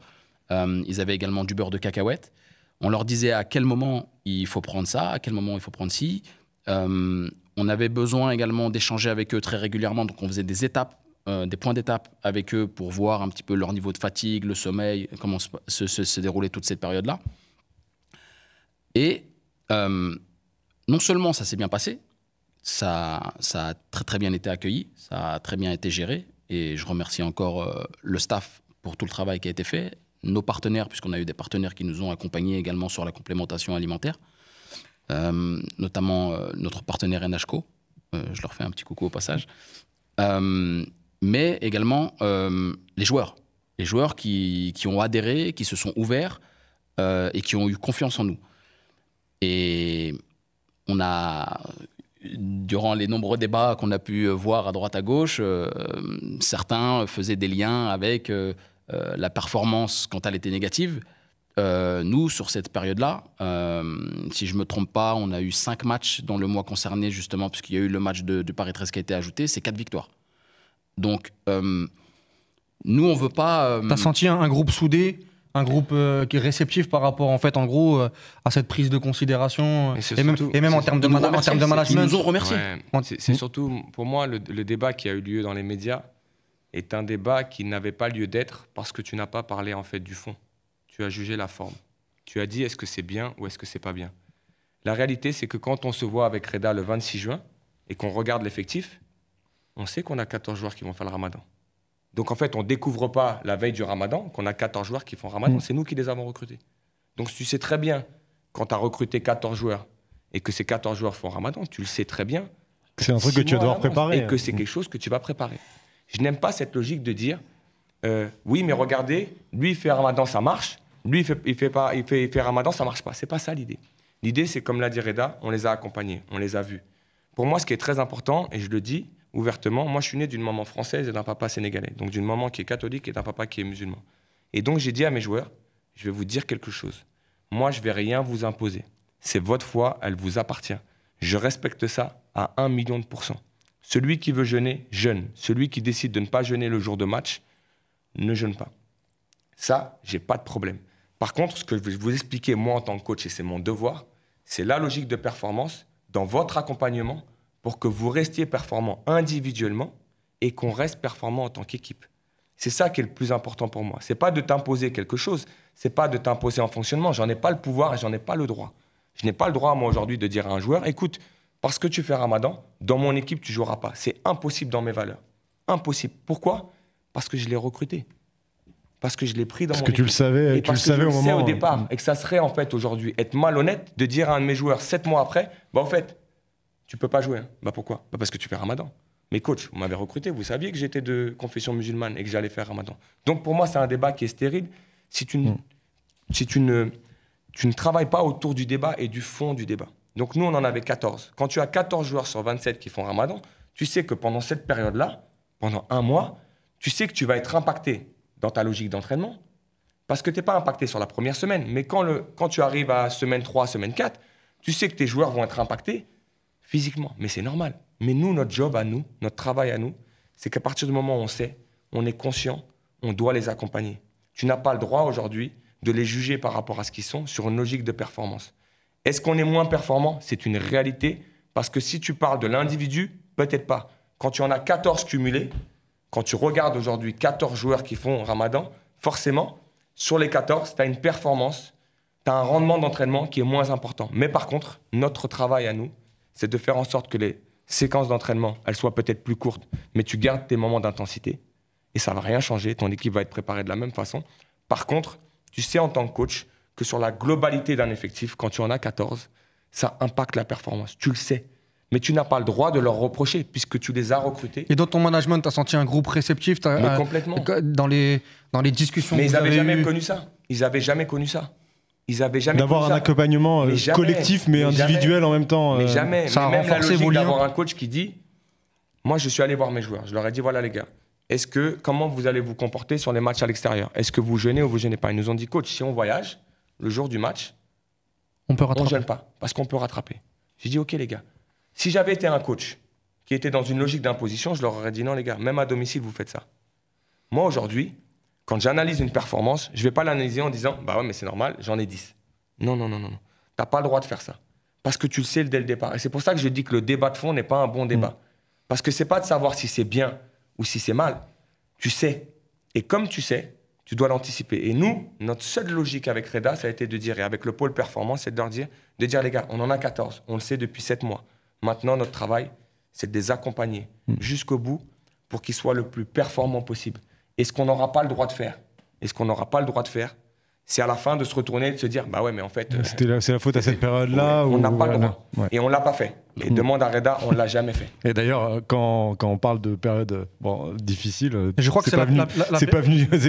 Euh, ils avaient également du beurre de cacahuète. On leur disait à quel moment il faut prendre ça, à quel moment il faut prendre ci. Euh, on avait besoin également d'échanger avec eux très régulièrement, donc on faisait des étapes des points d'étape avec eux pour voir un petit peu leur niveau de fatigue, le sommeil, comment se, déroulait toute cette période-là. Et non seulement ça s'est bien passé, ça, a très bien été accueilli, ça a très bien été géré, et je remercie encore euh, le staff pour tout le travail qui a été fait, nos partenaires, puisqu'on a eu des partenaires qui nous ont accompagnés également sur la complémentation alimentaire, euh, notamment euh, notre partenaire NHCO, je leur fais un petit coucou au passage, mais également les joueurs, les joueurs qui, qui, ont adhéré, qui se sont ouverts et qui ont eu confiance en nous. Et on a durant les nombreux débats qu'on a pu euh, voir à droite à gauche, euh, certains faisaient des liens avec euh, la performance quand elle était négative. nous, sur cette période-là, si je ne me trompe pas, on a eu cinq matchs dans le mois concerné, justement, puisqu'il y a eu le match de, de, Paris 13 qui a été ajouté, c'est quatre victoires. Donc, nous, on ne veut pas... T'as senti un, groupe soudé un groupe euh, qui est réceptif par rapport en fait en gros euh, à cette prise de considération euh, et, même, en termes de, management. nous C'est surtout pour moi le, débat qui a eu lieu dans les médias est un débat qui n'avait pas lieu d'être parce que tu n'as pas parlé en fait du fond. Tu as jugé la forme. Tu as dit est-ce que c'est bien ou est-ce que c'est pas bien. La réalité c'est que quand on se voit avec Reda le 26 juin et qu'on regarde l'effectif, on sait qu'on a 14 joueurs qui vont faire le Ramadan. Donc en fait, on ne découvre pas la veille du ramadan qu'on a 14 joueurs qui font ramadan. Mm. C'est nous qui les avons recrutés. Donc tu sais très bien, quand tu as recruté 14 joueurs et que ces 14 joueurs font ramadan, tu le sais très bien. C'est un truc que tu vas devoir préparer. Et que hein. c'est mm. quelque chose que tu vas préparer. Je n'aime pas cette logique de dire euh, oui, mais regardez, lui il fait ramadan, ça marche. Lui il fait, pas, il fait, ramadan, ça marche pas. C'est pas ça l'idée. L'idée, c'est comme l'a dit Reda, on les a accompagnés, on les a vus. Pour moi, ce qui est très important, et je le dis, ouvertement. Moi, je suis né d'une maman française et d'un papa sénégalais, donc d'une maman qui est catholique et d'un papa qui est musulman. Et donc, j'ai dit à mes joueurs, je vais vous dire quelque chose. Moi, je vais rien vous imposer. C'est votre foi, elle vous appartient. Je respecte ça à un million de pourcents. Celui qui veut jeûner, jeûne. Celui qui décide de ne pas jeûner le jour de match, ne jeûne pas. Ça, j'ai pas de problème. Par contre, ce que je vais vous expliquer, moi, en tant que coach, et c'est mon devoir, c'est la logique de performance dans votre accompagnement pour que vous restiez performant individuellement et qu'on reste performant en tant qu'équipe. C'est ça qui est le plus important pour moi. C'est pas de t'imposer quelque chose, c'est pas de t'imposer en fonctionnement. J'en ai pas le pouvoir et j'en ai pas le droit. Je n'ai pas le droit, moi, aujourd'hui, de dire à un joueur écoute, parce que tu fais Ramadan, dans mon équipe, tu joueras pas. C'est impossible dans mes valeurs. Impossible. Pourquoi Parce que je l'ai recruté. Parce que je l'ai pris dans parce que Tu le savais, tu le savais au moment. au hein. départ. Et que ça serait, en fait, aujourd'hui, être malhonnête de dire à un de mes joueurs, sept mois après bah, en fait, tu peux pas jouer. Hein. Bah pourquoi bah Parce que tu fais ramadan. Mes coach, on m'avait recruté, vous saviez que j'étais de confession musulmane et que j'allais faire ramadan. Donc pour moi, c'est un débat qui est stérile. Si tu ne, mm. si tu ne, tu ne travailles pas autour du débat et du fond du débat. Donc nous, on en avait 14. Quand tu as 14 joueurs sur 27 qui font ramadan, tu sais que pendant cette période-là, pendant un mois, tu sais que tu vas être impacté dans ta logique d'entraînement parce que tu n'es pas impacté sur la première semaine. Mais quand, le, quand tu arrives à semaine 3, semaine 4, tu sais que tes joueurs vont être impactés physiquement. Mais c'est normal. Mais nous, notre job à nous, notre travail à nous, c'est qu'à partir du moment où on sait, on est conscient, on doit les accompagner. Tu n'as pas le droit aujourd'hui de les juger par rapport à ce qu'ils sont sur une logique de performance. Est-ce qu'on est moins performant C'est une réalité. Parce que si tu parles de l'individu, peut-être pas. Quand tu en as 14 cumulés, quand tu regardes aujourd'hui 14 joueurs qui font Ramadan, forcément, sur les 14, tu as une performance, tu as un rendement d'entraînement qui est moins important. Mais par contre, notre travail à nous, c'est de faire en sorte que les séquences d'entraînement, elles soient peut-être plus courtes, mais tu gardes tes moments d'intensité et ça ne va rien changer. Ton équipe va être préparée de la même façon. Par contre, tu sais en tant que coach que sur la globalité d'un effectif, quand tu en as 14, ça impacte la performance. Tu le sais. Mais tu n'as pas le droit de leur reprocher puisque tu les as recrutés. Et dans ton management, tu as senti un groupe réceptif complètement. dans, les, dans les discussions. Mais ils n'avaient jamais connu ça. Ils n'avaient jamais connu ça. Ils avaient jamais. D'avoir un accompagnement euh, collectif mais, individuel en même temps. Mais euh, jamais. Ça même la logique d'avoir un coach qui dit Moi, je suis allé voir mes joueurs. Je leur ai dit Voilà, les gars, est-ce que comment vous allez vous comporter sur les matchs à l'extérieur Est-ce que vous jeûnez ou vous jeûnez pas Ils nous ont dit coach, si on voyage le jour du match, on peut rattraper. On jeûne pas parce qu'on peut rattraper. J'ai dit ok les gars. Si j'avais été un coach qui était dans une logique d'imposition, je leur aurais dit non les gars, même à domicile vous faites ça. Moi aujourd'hui, quand j'analyse une performance, je ne vais pas l'analyser en disant Bah ouais, mais c'est normal, j'en ai 10. Non, non, non, non. Tu n'as pas le droit de faire ça. Parce que tu le sais dès le départ. Et c'est pour ça que je dis que le débat de fond n'est pas un bon débat. Mm. Parce que ce n'est pas de savoir si c'est bien ou si c'est mal. Tu sais. Et comme tu sais, tu dois l'anticiper. Et nous, notre seule logique avec Reda, ça a été de dire, et avec le pôle performance, c'est de dire, de dire, les gars, on en a 14, on le sait depuis 7 mois. Maintenant, notre travail, c'est de les accompagner mm. jusqu'au bout pour qu'ils soient le plus performants possible. Et ce qu'on n'aura pas le droit de faire, est ce qu'on n'aura pas le droit de faire, c'est à la fin de se retourner et de se dire bah ouais mais en fait c'est la, faute à euh, cette période là on n'a pas le droit et on l'a pas fait et demande à Reda, on l'a jamais fait. Et d'ailleurs, quand, quand, on parle de période bon, difficile, je crois que c'est pas, venu, c'est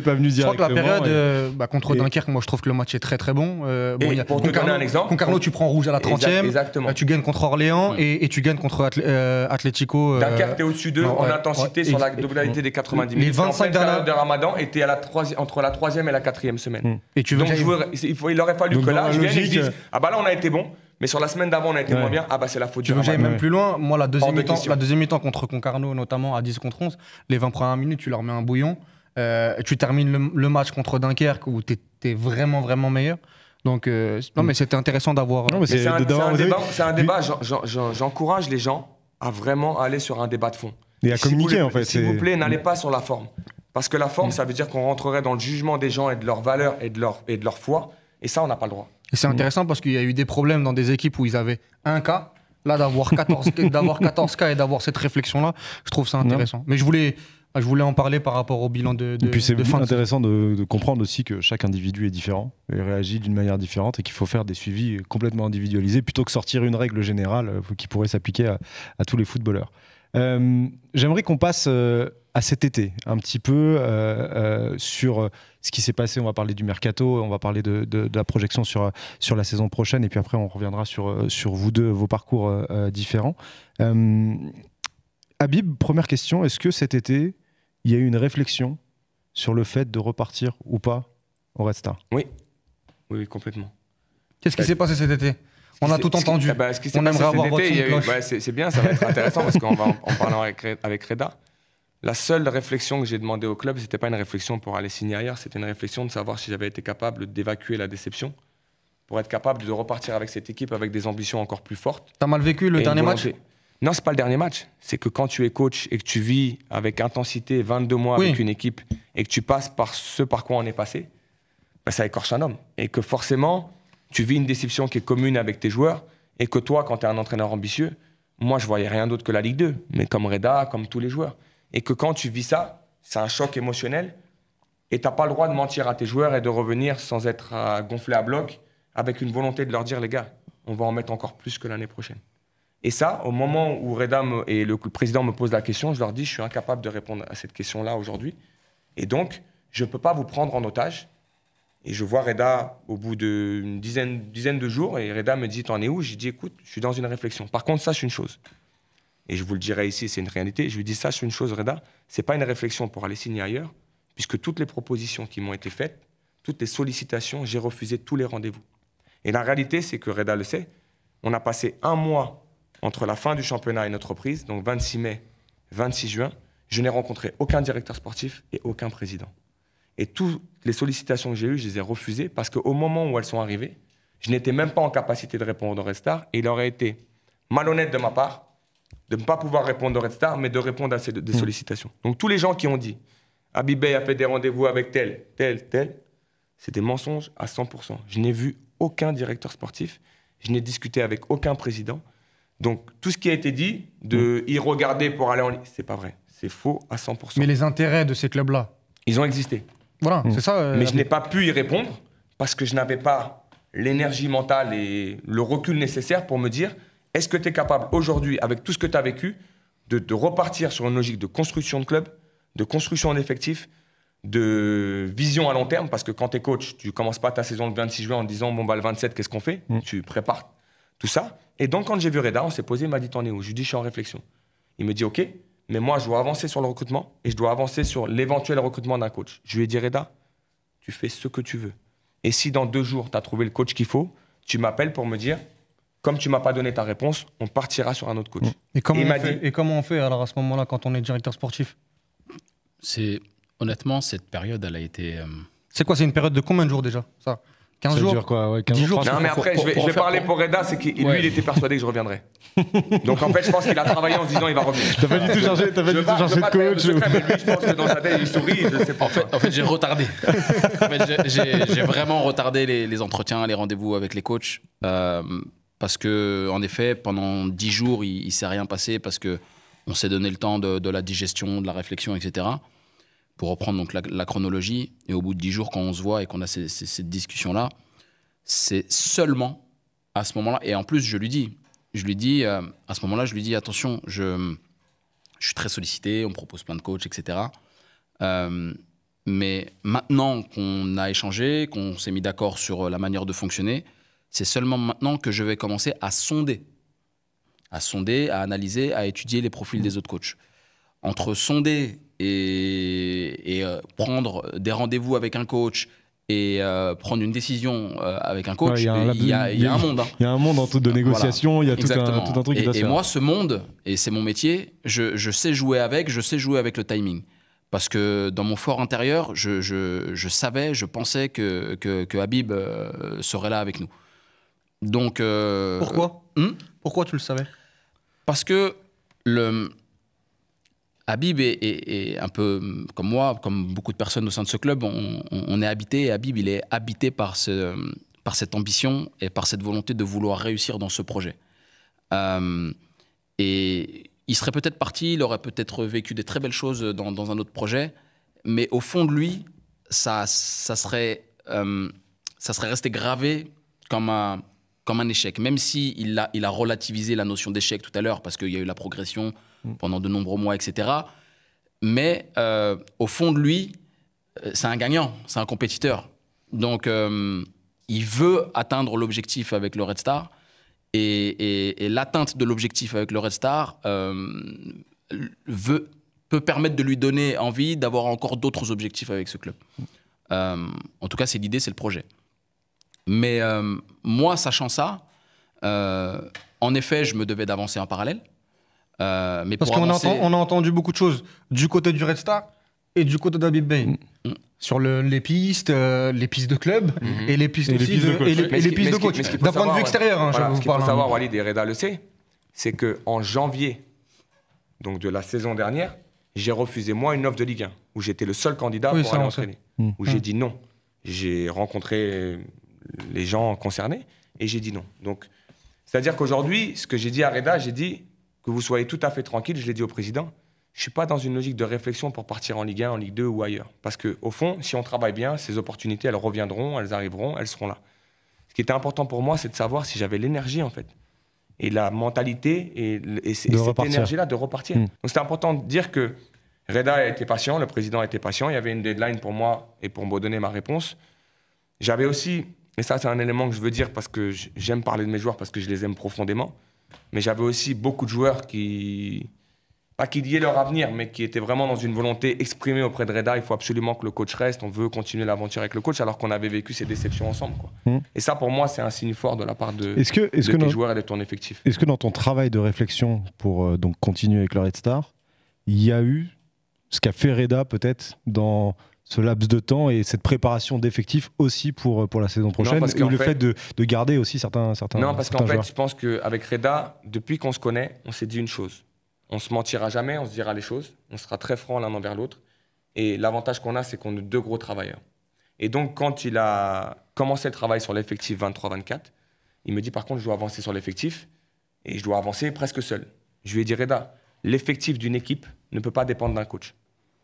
pas venu, directement. Je crois que la période euh, bah, contre Dunkerque, moi je trouve que le match est très très bon. Euh, bon y pour te donner un exemple, Concarlo, tu prends rouge à la 30 e exactement. Bah, tu gagnes contre Orléans mm. et, tu gagnes contre Atletico. Euh, Atlético. Dunkerque, t'es au-dessus d'eux en intensité sur la globalité des 90 minutes. Les 25 dernières de Ramadan étaient à la entre la 3 e et la 4 e semaine. Mm. Et tu veux Donc il aurait fallu que là, je vienne et ah bah là on a été bon. Mais sur la semaine d'avant, on a été moins bien. Ah bah c'est la faute tu du Rabat. même plus loin. Moi, la deuxième mi-temps, la deuxième mi-temps contre Concarneau, notamment à 10 contre 11, les 20 premières minutes, tu leur mets un bouillon. Euh, tu termines le, match contre Dunkerque où tu étais vraiment, vraiment meilleur. Donc, euh, non, mais c'était intéressant d'avoir. C'est un, débat. débat. Un débat J'encourage les gens à vraiment aller sur un débat de fond. Et à communiquer, en fait. S'il vous plaît, n'allez mm. pas sur la forme. Parce que la forme, mm. ça veut dire qu'on rentrerait dans le jugement des gens et de leur valeur et de leur, et de leur foi. Et ça, on n'a pas le droit. Et c'est intéressant parce qu'il y a eu des problèmes dans des équipes où ils avaient un cas. Là, d'avoir 14, d'avoir 14 cas et d'avoir cette réflexion-là, je trouve ça intéressant. Mais je voulais, je voulais en parler par rapport au bilan de, de et puis c'est intéressant de, comprendre aussi que chaque individu est différent et réagit d'une manière différente et qu'il faut faire des suivis complètement individualisés plutôt que sortir une règle générale euh, qui pourrait s'appliquer à, tous les footballeurs. Euh, j'aimerais qu'on passe euh, à cet été, un petit peu euh, euh, sur euh, ce qui s'est passé. On va parler du mercato, on va parler de, la projection sur, sur la saison prochaine, et puis après on reviendra sur, sur vous deux, vos parcours différents. Habib, première question, est-ce que cet été, il y a eu une réflexion sur le fait de repartir ou pas au Red Star oui. oui, complètement. Qu'est-ce qui bah, s'est passé cet été on a tout entendu. Ah bah, on aimerait avoir bah, C'est bien, ça va être intéressant parce qu'on va en, avec Reda. La seule réflexion que j'ai demandé au club, n'était pas une réflexion pour aller signer ailleurs, c'était une réflexion de savoir si j'avais été capable d'évacuer la déception pour être capable de repartir avec cette équipe avec des ambitions encore plus fortes. T'as mal vécu le dernier match Non, c'est pas le dernier match. C'est que quand tu es coach et que tu vis avec intensité 22 mois avec une équipe et que tu passes par ce par quoi on est passé, ben, ça écorche un homme. Et que forcément, tu vis une déception qui est commune avec tes joueurs et que toi, quand tu es un entraîneur ambitieux, moi, je voyais rien d'autre que la Ligue 2, mais comme Reda, comme tous les joueurs et que quand tu vis ça, c'est un choc émotionnel et tu n'as pas le droit de mentir à tes joueurs et de revenir sans être euh, gonflé à bloc avec une volonté de leur dire les gars, on va en mettre encore plus que l'année prochaine. Et ça, au moment où Reda et le, président me posent la question, je leur dis je suis incapable de répondre à cette question-là aujourd'hui. Et donc, je ne peux pas vous prendre en otage. Et je vois Reda au bout d'une dizaine, dizaine de jours et Reda me dit T'en es où J'ai dit Écoute, je suis dans une réflexion. Par contre, sache une chose et je vous le dirai ici, c'est une réalité. Je lui dis, ça sur une chose, Reda, c'est pas une réflexion pour aller signer ailleurs, puisque toutes les propositions qui m'ont été faites, toutes les sollicitations, j'ai refusé tous les rendez-vous. Et la réalité, c'est que Reda le sait, on a passé un mois entre la fin du championnat et notre reprise, donc 26 mai, 26 juin, je n'ai rencontré aucun directeur sportif et aucun président. Et toutes les sollicitations que j'ai eues, je les ai refusées parce qu'au moment où elles sont arrivées, je n'étais même pas en capacité de répondre au Restart et il aurait été malhonnête de ma part de ne pas pouvoir répondre au Red Star, mais de répondre à ces des hmm. sollicitations. Donc tous les gens qui ont dit Abibé a fait des rendez-vous avec tel, tel, tel, c'est des mensonges à 100%. Je n'ai vu aucun directeur sportif, je n'ai discuté avec aucun président. Donc tout ce qui a été dit, de hmm. y regarder pour aller en ligne, c'est pas vrai. C'est faux à 100%. Mais les intérêts de ces clubs-là Ils ont existé. Voilà, hmm. c'est ça. Euh, mais je n'ai pas pu y répondre parce que je n'avais pas l'énergie mentale et le recul nécessaire pour me dire est-ce que tu es capable aujourd'hui, avec tout ce que tu as vécu, de, repartir sur une logique de construction de club, de construction d'effectifs, de vision à long terme Parce que quand tu es coach, tu commences pas ta saison le 26 juin en disant bon, bah, le 27, qu'est-ce qu'on fait mm. Tu prépares tout ça. Et donc, quand j'ai vu Reda, on s'est posé, il m'a dit t'en es où Je lui dis je suis en réflexion. Il me dit ok, mais moi, je dois avancer sur le recrutement et je dois avancer sur l'éventuel recrutement d'un coach. Je lui ai dit Reda, tu fais ce que tu veux. Et si dans deux jours, tu as trouvé le coach qu'il faut, tu m'appelles pour me dire comme tu m'as pas donné ta réponse, on partira sur un autre coach. Et comment, on, fait, comment on fait alors à ce moment-là quand on est directeur sportif C'est honnêtement cette période, elle a été. Euh, c'est quoi C'est une période de combien de jours déjà Ça 15 jours quoi, 15 jours. Non, mais après, je vais, parler pour, Reda, c'est qu'il lui, il était persuadé que je reviendrais. Donc en fait, je pense qu'il a travaillé en se disant il va revenir. T'as pas du tout changé, as pas du tout de coach. lui, je pense que dans sa tête, il sourit, je sais pas. En fait, j'ai retardé. j'ai vraiment retardé les, entretiens, les rendez-vous avec les coachs. Euh, parce que en effet, pendant dix jours, il, ne s'est rien passé parce que on s'est donné le temps de, la digestion, de la réflexion, etc. Pour reprendre donc la, chronologie, et au bout de dix jours, quand on se voit et qu'on a cette discussion-là, c'est seulement à ce moment-là. Et en plus, je lui dis, je lui dis euh, à ce moment-là, je lui dis attention, je, suis très sollicité, on me propose plein de coachs, etc. Euh, mais maintenant qu'on a échangé, qu'on s'est mis d'accord sur la manière de fonctionner, c'est seulement maintenant que je vais commencer à sonder, à sonder, à analyser, à étudier les profils des autres coachs. Entre sonder et, et euh, prendre des rendez-vous avec un coach et euh, prendre une décision euh, avec un coach, il y, a un monde. Hein. Il y a un monde en de négociation, il y a tout un, tout un, truc. Et, et moi, ce monde, et c'est mon métier, je, sais jouer avec, je sais jouer avec le timing. Parce que dans mon fort intérieur, je, savais, je pensais que, que, que Habib serait là avec nous. Donc. Euh, Pourquoi hmm Pourquoi tu le savais Parce que le. Habib est, un peu comme moi, comme beaucoup de personnes au sein de ce club, on, est habité et Habib, il est habité par, ce, par cette ambition et par cette volonté de vouloir réussir dans ce projet. Euh, et il serait peut-être parti, il aurait peut-être vécu des très belles choses dans, un autre projet, mais au fond de lui, ça, ça, serait, euh, ça serait resté gravé comme un, comme un échec, même si il a, il a relativisé la notion d'échec tout à l'heure, parce qu'il y a eu la progression mm. pendant de nombreux mois, etc. Mais euh, au fond de lui, euh, c'est un gagnant, c'est un compétiteur. Donc, euh, il veut atteindre l'objectif avec le Red Star, et, l'atteinte de l'objectif avec le Red Star peut permettre de lui donner envie d'avoir encore d'autres objectifs avec ce club. en tout cas, c'est l'idée, c'est le projet. Mais euh, moi, sachant ça, euh, en effet, je me devais d'avancer en parallèle. Euh, mais Parce qu'on a, a, entendu beaucoup de choses du côté du Red Star et du côté d'Abib Bey. Mm. Mm. Sur les pistes, les pistes de club mm-hmm. et les pistes aussi de, coach. D'un point de vue extérieur, hein, je vous parle. Ce qu'il faut savoir, Walid et Reda le sait, c'est qu'en janvier donc de la saison dernière, j'ai refusé moi une offre de Ligue 1 où j'étais le seul candidat pour aller entraîner. Mm. Où j'ai dit non. J'ai rencontré les gens concernés. Et j'ai dit non. Donc, c'est-à-dire qu'aujourd'hui, ce que j'ai dit à Reda, j'ai dit que vous soyez tout à fait tranquille, je l'ai dit au président, je ne suis pas dans une logique de réflexion pour partir en Ligue 1, en Ligue 2 ou ailleurs. Parce qu'au fond, si on travaille bien, ces opportunités, elles reviendront, elles arriveront, elles seront là. Ce qui était important pour moi, c'est de savoir si j'avais l'énergie, en fait. Et la mentalité et, cette énergie-là de repartir. Hmm. Donc c'était important de dire que Reda était patient, le président était patient, il y avait une deadline pour moi et pour me donner ma réponse. J'avais aussi et ça c'est un élément que je veux dire parce que j'aime parler de mes joueurs parce que je les aime profondément, mais j'avais aussi beaucoup de joueurs qui, pas qui liaient leur avenir, mais qui étaient vraiment dans une volonté exprimée auprès de Reda, il faut absolument que le coach reste, on veut continuer l'aventure avec le coach, alors qu'on avait vécu ces déceptions ensemble. Quoi. Mmh. Et ça pour moi c'est un signe fort de la part de, est tes joueurs et de ton effectif. Est-ce que dans ton travail de réflexion pour euh, donc continuer avec le Red Star, il y a eu ce qu'a fait Reda peut-être dans ce laps de temps et cette préparation d'effectifs aussi pour, euh, pour la saison prochaine et le fait, de, de, garder aussi certains certains Non, parce qu'en fait, je pense qu'avec Reda, depuis qu'on se connaît, on s'est dit une chose. On se mentira jamais, on se dira les choses, on sera très franc l'un envers l'autre. Et l'avantage qu'on a, c'est qu'on est deux gros travailleurs. Et donc, quand il a commencé le travail sur l'effectif 23-24, il me dit par contre, je dois avancer sur l'effectif et je dois avancer presque seul. Je lui ai dit, Reda, l'effectif d'une équipe ne peut pas dépendre d'un coach.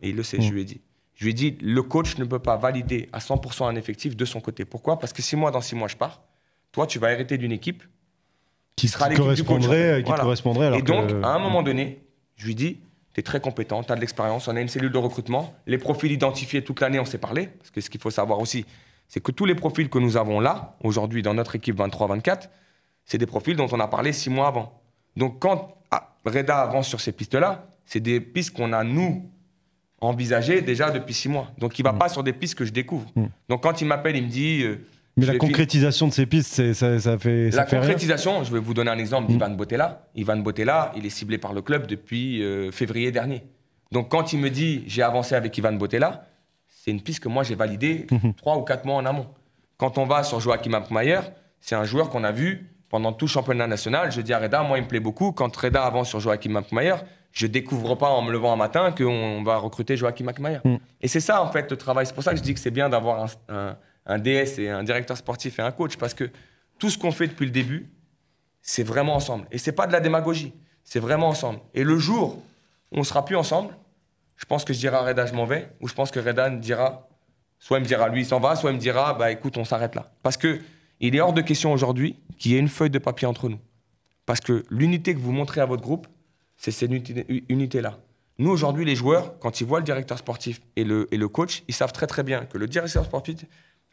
Et il le sait, je mm. lui ai dit. Je lui ai dit, le coach ne peut pas valider à 100% un effectif de son côté. Pourquoi Parce que si moi, dans six mois, je pars, toi, tu vas hériter d'une équipe qui sera l'équipe du coach. Euh, qui correspondrait Et donc, à un moment donné, je lui dis, tu es très compétent, tu as de l'expérience, on a une cellule de recrutement, les profils identifiés toute l'année, on s'est parlé, parce que ce qu'il faut savoir aussi, c'est que tous les profils que nous avons là, aujourd'hui, dans notre équipe 23-24, c'est des profils dont on a parlé six mois avant. Donc, quand ah, Reda avance sur ces pistes-là, c'est des pistes qu'on a, nous, envisagé déjà depuis six mois. Donc il va mm. pas sur des pistes que je découvre. Mm. Donc quand il m'appelle, il me dit. Euh, mais la concrétisation de ces pistes, ça, ça, fait. Ça la concrétisation, je vais vous donner un exemple mm. d'Ivan Botella. Ivan Botella, il est ciblé par le club depuis euh, février dernier. Donc quand il me dit j'ai avancé avec Ivan Botella, c'est une piste que moi j'ai validée mm-hmm. trois ou quatre mois en amont. Quand on va sur Joachim Apmayer, c'est un joueur qu'on a vu pendant tout championnat national. Je dis à Reda, moi il me plaît beaucoup. Quand Reda avance sur Joachim Apmayer, je découvre pas en me levant un matin qu'on va recruter Joachim McMaier mm. Et c'est ça, en fait, le travail. C'est pour ça que je dis que c'est bien d'avoir un, DS et un directeur sportif et un coach, parce que tout ce qu'on fait depuis le début, c'est vraiment ensemble. Et c'est pas de la démagogie, c'est vraiment ensemble. Et le jour où on sera plus ensemble, je pense que je dirai à Reda, je m'en vais, ou je pense que Reda dira, soit il me dira, lui, il s'en va, soit il me dira, bah écoute, on s'arrête là. Parce que il est hors de question aujourd'hui qu'il y ait une feuille de papier entre nous. Parce que l'unité que vous montrez à votre groupe, c'est cette unité-là. Nous, aujourd'hui, les joueurs, quand ils voient le directeur sportif et le, et le coach, ils savent très très bien que le directeur sportif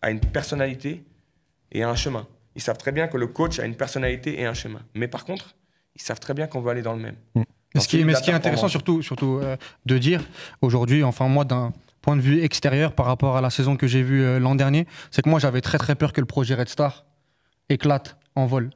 a une personnalité et un chemin. Ils savent très bien que le coach a une personnalité et un chemin. Mais par contre, ils savent très bien qu'on veut aller dans le même. Mm. Mais ce, qui, est, intéressant surtout, surtout euh, de dire aujourd'hui, enfin moi d'un point de vue extérieur par rapport à la saison que j'ai vue euh, l'an dernier, c'est que moi j'avais très très peur que le projet Red Star éclate en vol.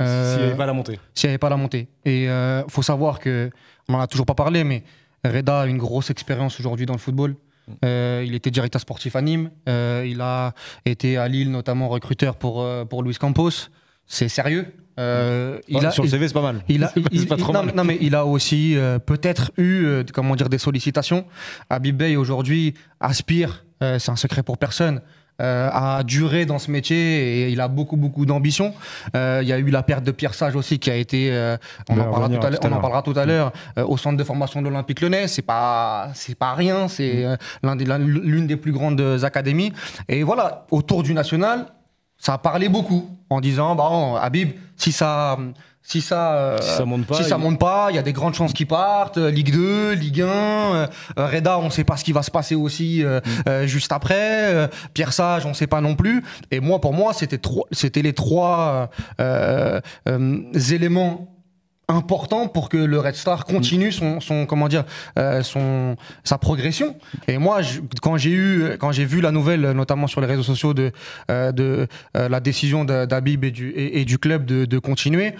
Euh, s'il n'y avait pas la montée. S'il n'y avait pas la montée. Et il euh, faut savoir que, on n'en a toujours pas parlé, mais Reda a une grosse expérience aujourd'hui dans le football. Mm. Euh, il était directeur sportif à Nîmes. il a été à Lille, notamment recruteur pour, pour Luis Campos. C'est sérieux. Mm. il a, sur le CV, c'est pas mal. Il a, pas trop non, non, mais il a aussi peut-être eu, comment dire, des sollicitations. Habib Bey aujourd'hui aspire, c'est un secret pour personne, euh, a duré dans ce métier et il a beaucoup beaucoup d'ambition. Euh, il y a eu la perte de Pierre Sage aussi qui a été, euh, on, en parlera, tout à mm. l'heure, au centre de formation de l'Olympique Lyonnais. C'est pas c'est pas rien, c'est mm. l'une des, plus grandes académies. Et voilà, autour du national, ça a parlé beaucoup en disant, bah, oh, Habib, si ça si ça, euh, si ça monte pas, il... y a des grandes chances qu'ils partent. Euh, Ligue 2, Ligue 1, euh, Reda, on ne sait pas ce qui va se passer aussi mm. juste après. Pierre Sage, on ne sait pas non plus. Et moi, pour moi, c'était c'était les trois éléments important pour que le Red Star continue son, son comment dire euh, son sa progression et moi quand j'ai eu quand j'ai vu la nouvelle notamment sur les réseaux sociaux de euh, de euh, la décision d'Abib et du et, du club de, de continuer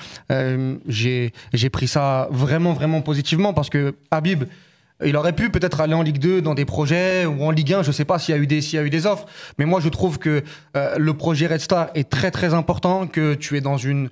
j'ai j'ai pris ça vraiment vraiment positivement parce que Habib il aurait pu peut-être aller en Ligue 2 dans des projets ou en Ligue 1, je ne sais pas s'il y a eu des s'il y a eu des offres, mais moi je trouve que le projet Red Star est très très important que tu es dans une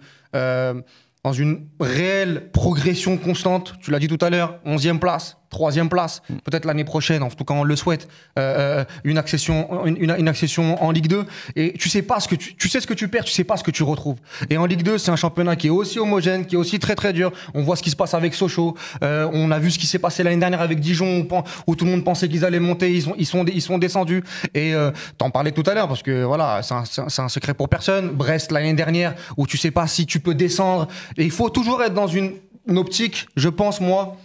dans une réelle progression constante. Tu l'as dit tout à l'heure, onzième place, troisième place, mm. peut-être l'année prochaine, en tout cas on le souhaite, euh, euh une, accession, une, une, accession en Ligue 2. Et tu sais pas ce que tu, tu, sais ce que tu perds, tu sais pas ce que tu retrouves. Et en Ligue 2, c'est un championnat qui est aussi homogène, qui est aussi très très dur. On voit ce qui se passe avec Sochaux, euh, on a vu ce qui s'est passé l'année dernière avec Dijon, où, tout le monde pensait qu'ils allaient monter, ils, ont, ils, sont, ils sont descendus. Et euh, t'en parlais tout à l'heure, parce que voilà, c'est un, un, secret pour personne. Brest l'année dernière, où tu sais pas si tu peux descendre. Et il faut toujours être dans une optique, je pense moi,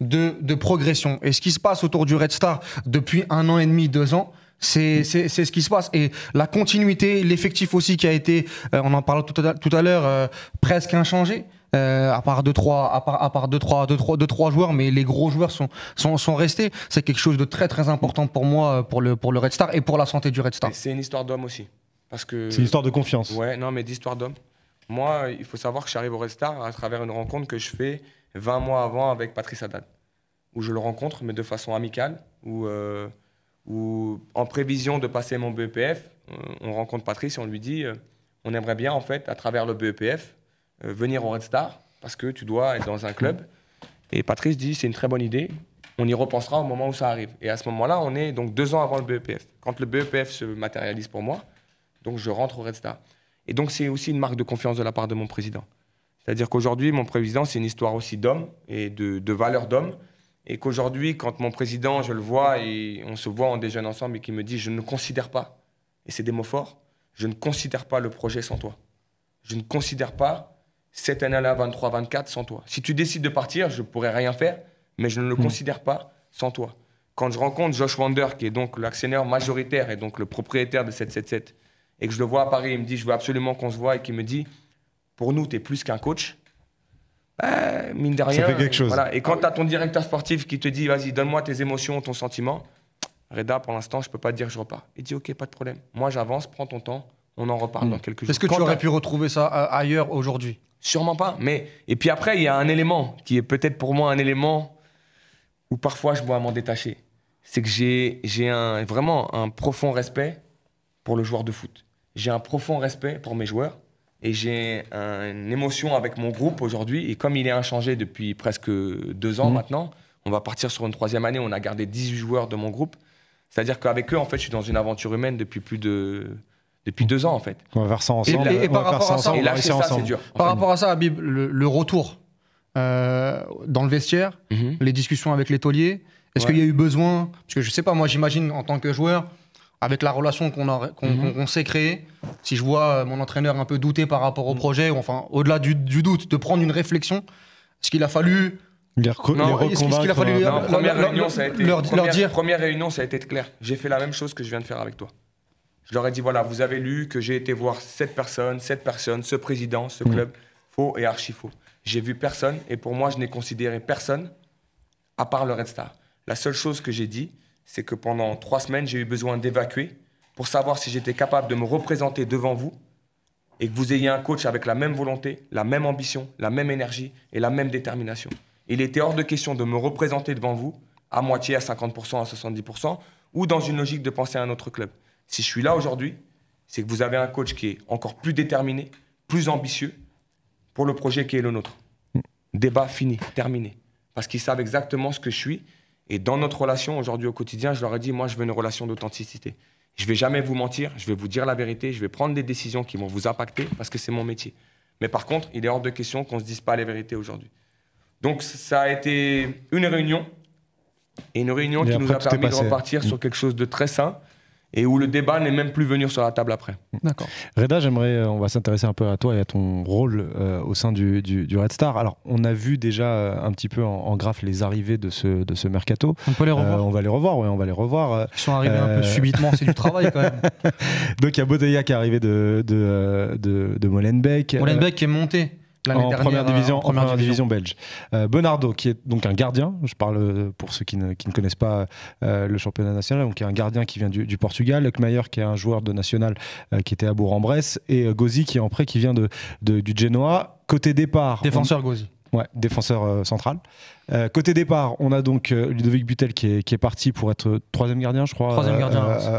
de, progression. Et ce qui se passe autour du Red Star depuis un an et demi, deux ans, c'est ce qui se passe. Et la continuité, l'effectif aussi qui a été, euh, on en parlait tout à, l'heure, euh, presque inchangé. Euh, à part deux trois à part à part deux trois deux trois deux trois joueurs mais les gros joueurs sont sont, restés c'est quelque chose de très très important pour moi pour le pour le Red Star et pour la santé du Red Star c'est une histoire d'homme aussi parce que c'est une histoire de confiance ouais non mais d'histoire d'homme moi il faut savoir que j'arrive au Red Star à travers une rencontre que je fais 20 mois avant avec Patrice Haddad, où je le rencontre, mais de façon amicale, où, euh, en prévision de passer mon BEPF, on rencontre Patrice et on lui dit euh, on aimerait bien, en fait, à travers le BEPF, euh, venir au Red Star, parce que tu dois être dans un club. Et Patrice dit c'est une très bonne idée, on y repensera au moment où ça arrive. Et à ce moment-là, on est donc deux ans avant le BEPF. Quand le BEPF se matérialise pour moi, donc je rentre au Red Star. Et donc c'est aussi une marque de confiance de la part de mon président. C'est-à-dire qu'aujourd'hui, mon président, c'est une histoire aussi d'homme et de, de valeur d'homme. Et qu'aujourd'hui, quand mon président, je le vois et on se voit, on déjeune ensemble et qu'il me dit Je ne considère pas, et c'est des mots forts, je ne considère pas le projet sans toi. Je ne considère pas cette année-là, 23-24, sans toi. Si tu décides de partir, je ne pourrai rien faire, mais je ne le hmm. considère pas sans toi. Quand je rencontre Josh Wander, qui est donc l'actionnaire majoritaire et donc le propriétaire de 777, et que je le vois à Paris, il me dit Je veux absolument qu'on se voit, et qu'il me dit pour nous, tu es plus qu'un coach. Ben, mine de rien. quelque chose. Et quand tu as ton directeur sportif qui te dit, vas-y, donne-moi tes émotions, ton sentiment. Reda, pour l'instant, je peux pas te dire je repars. Il dit, ok, pas de problème. Moi, j'avance, prends ton temps. On en reparle hmm. dans quelques jours. Est-ce que tu aurais pu retrouver ça euh, ailleurs aujourd'hui Sûrement pas. Mais et puis après, il y a un élément qui est peut-être pour moi un élément où parfois je dois m'en détacher. C'est que j'ai j'ai un vraiment un profond respect pour le joueur de foot. J'ai un profond respect pour mes joueurs. Et j'ai une émotion avec mon groupe aujourd'hui. Et comme il est inchangé depuis presque deux ans mhm. maintenant, on va partir sur une troisième année. On a gardé 18 joueurs de mon groupe. C'est-à-dire qu'avec eux, en fait, je suis dans une aventure humaine depuis plus de depuis deux ans en fait. On va faire ça ensemble. Et, par rapport à ça, c'est dur. Par rapport à ça, le, retour euh, dans le vestiaire, mhm. les discussions avec les tauliers, est-ce qu'il y a eu besoin Parce que je sais pas, moi j'imagine en tant que joueur, avec la relation mhm. qu'on s'est créée, si je vois euh, mon entraîneur un peu douter par rapport au mhm. projet, ou enfin au-delà du, doute, de prendre une réflexion, ce qu'il a fallu les, non, -ce qu'il a fallu euh, euh, leur, première réunion, ça a été, dire Première réunion, ça a été clair. J'ai fait la même chose que je viens de faire avec toi. Je leur ai dit voilà, vous avez lu que j'ai été voir cette personne, cette personne, ce président, ce mhm. club. Faux et archi faux. J'ai vu personne et pour moi, je n'ai considéré personne à part le Red Star. La seule chose que j'ai dit, c'est que pendant trois semaines, j'ai eu besoin d'évacuer pour savoir si j'étais capable de me représenter devant vous et que vous ayez un coach avec la même volonté, la même ambition, la même énergie et la même détermination. Il était hors de question de me représenter devant vous à moitié, à 50%, à 70%, ou dans une logique de penser à un autre club. Si je suis là aujourd'hui, c'est que vous avez un coach qui est encore plus déterminé, plus ambitieux pour le projet qui est le nôtre. Débat fini, terminé. Parce qu'ils savent exactement ce que je suis et dans notre relation aujourd'hui au quotidien, je leur ai dit, moi, je veux une relation d'authenticité. Je vais jamais vous mentir, je vais vous dire la vérité, je vais prendre des décisions qui vont vous impacter parce que c'est mon métier. Mais par contre, il est hors de question qu'on ne se dise pas les vérités aujourd'hui. Donc ça a été une réunion, et une réunion qui nous a permis de repartir sur mm. quelque chose de très sain, et où le débat n'est même plus venu sur la table après. D'accord. Reda, j'aimerais, euh, on va s'intéresser un peu à toi et à ton rôle euh, au sein du, du, Red Star. Alors, on a vu déjà euh, un petit peu en, en graphe les arrivées de ce, de ce mercato. On peut les revoir. on va les revoir, oui, on va les revoir. Ils sont arrivés un peu subitement, c'est du travail quand même. Donc, il y a Bodeya qui est arrivé de, de, de, de Molenbeek. Molenbeek qui est monté. Euh, première division, en première, division. belge. Euh, Bernardo qui est donc un gardien, je parle euh, pour ceux qui ne, connaissent pas le championnat national, donc un gardien qui vient du, Portugal, Kmayer, qui est un joueur de national qui était à Bourg-en-Bresse, et Gozzi, qui est en prêt, qui vient de, du Genoa. Côté départ. Défenseur on... Ouais, défenseur euh, central. Euh, côté départ, on a donc euh, Ludovic Butel qui est, parti pour être troisième gardien, je crois,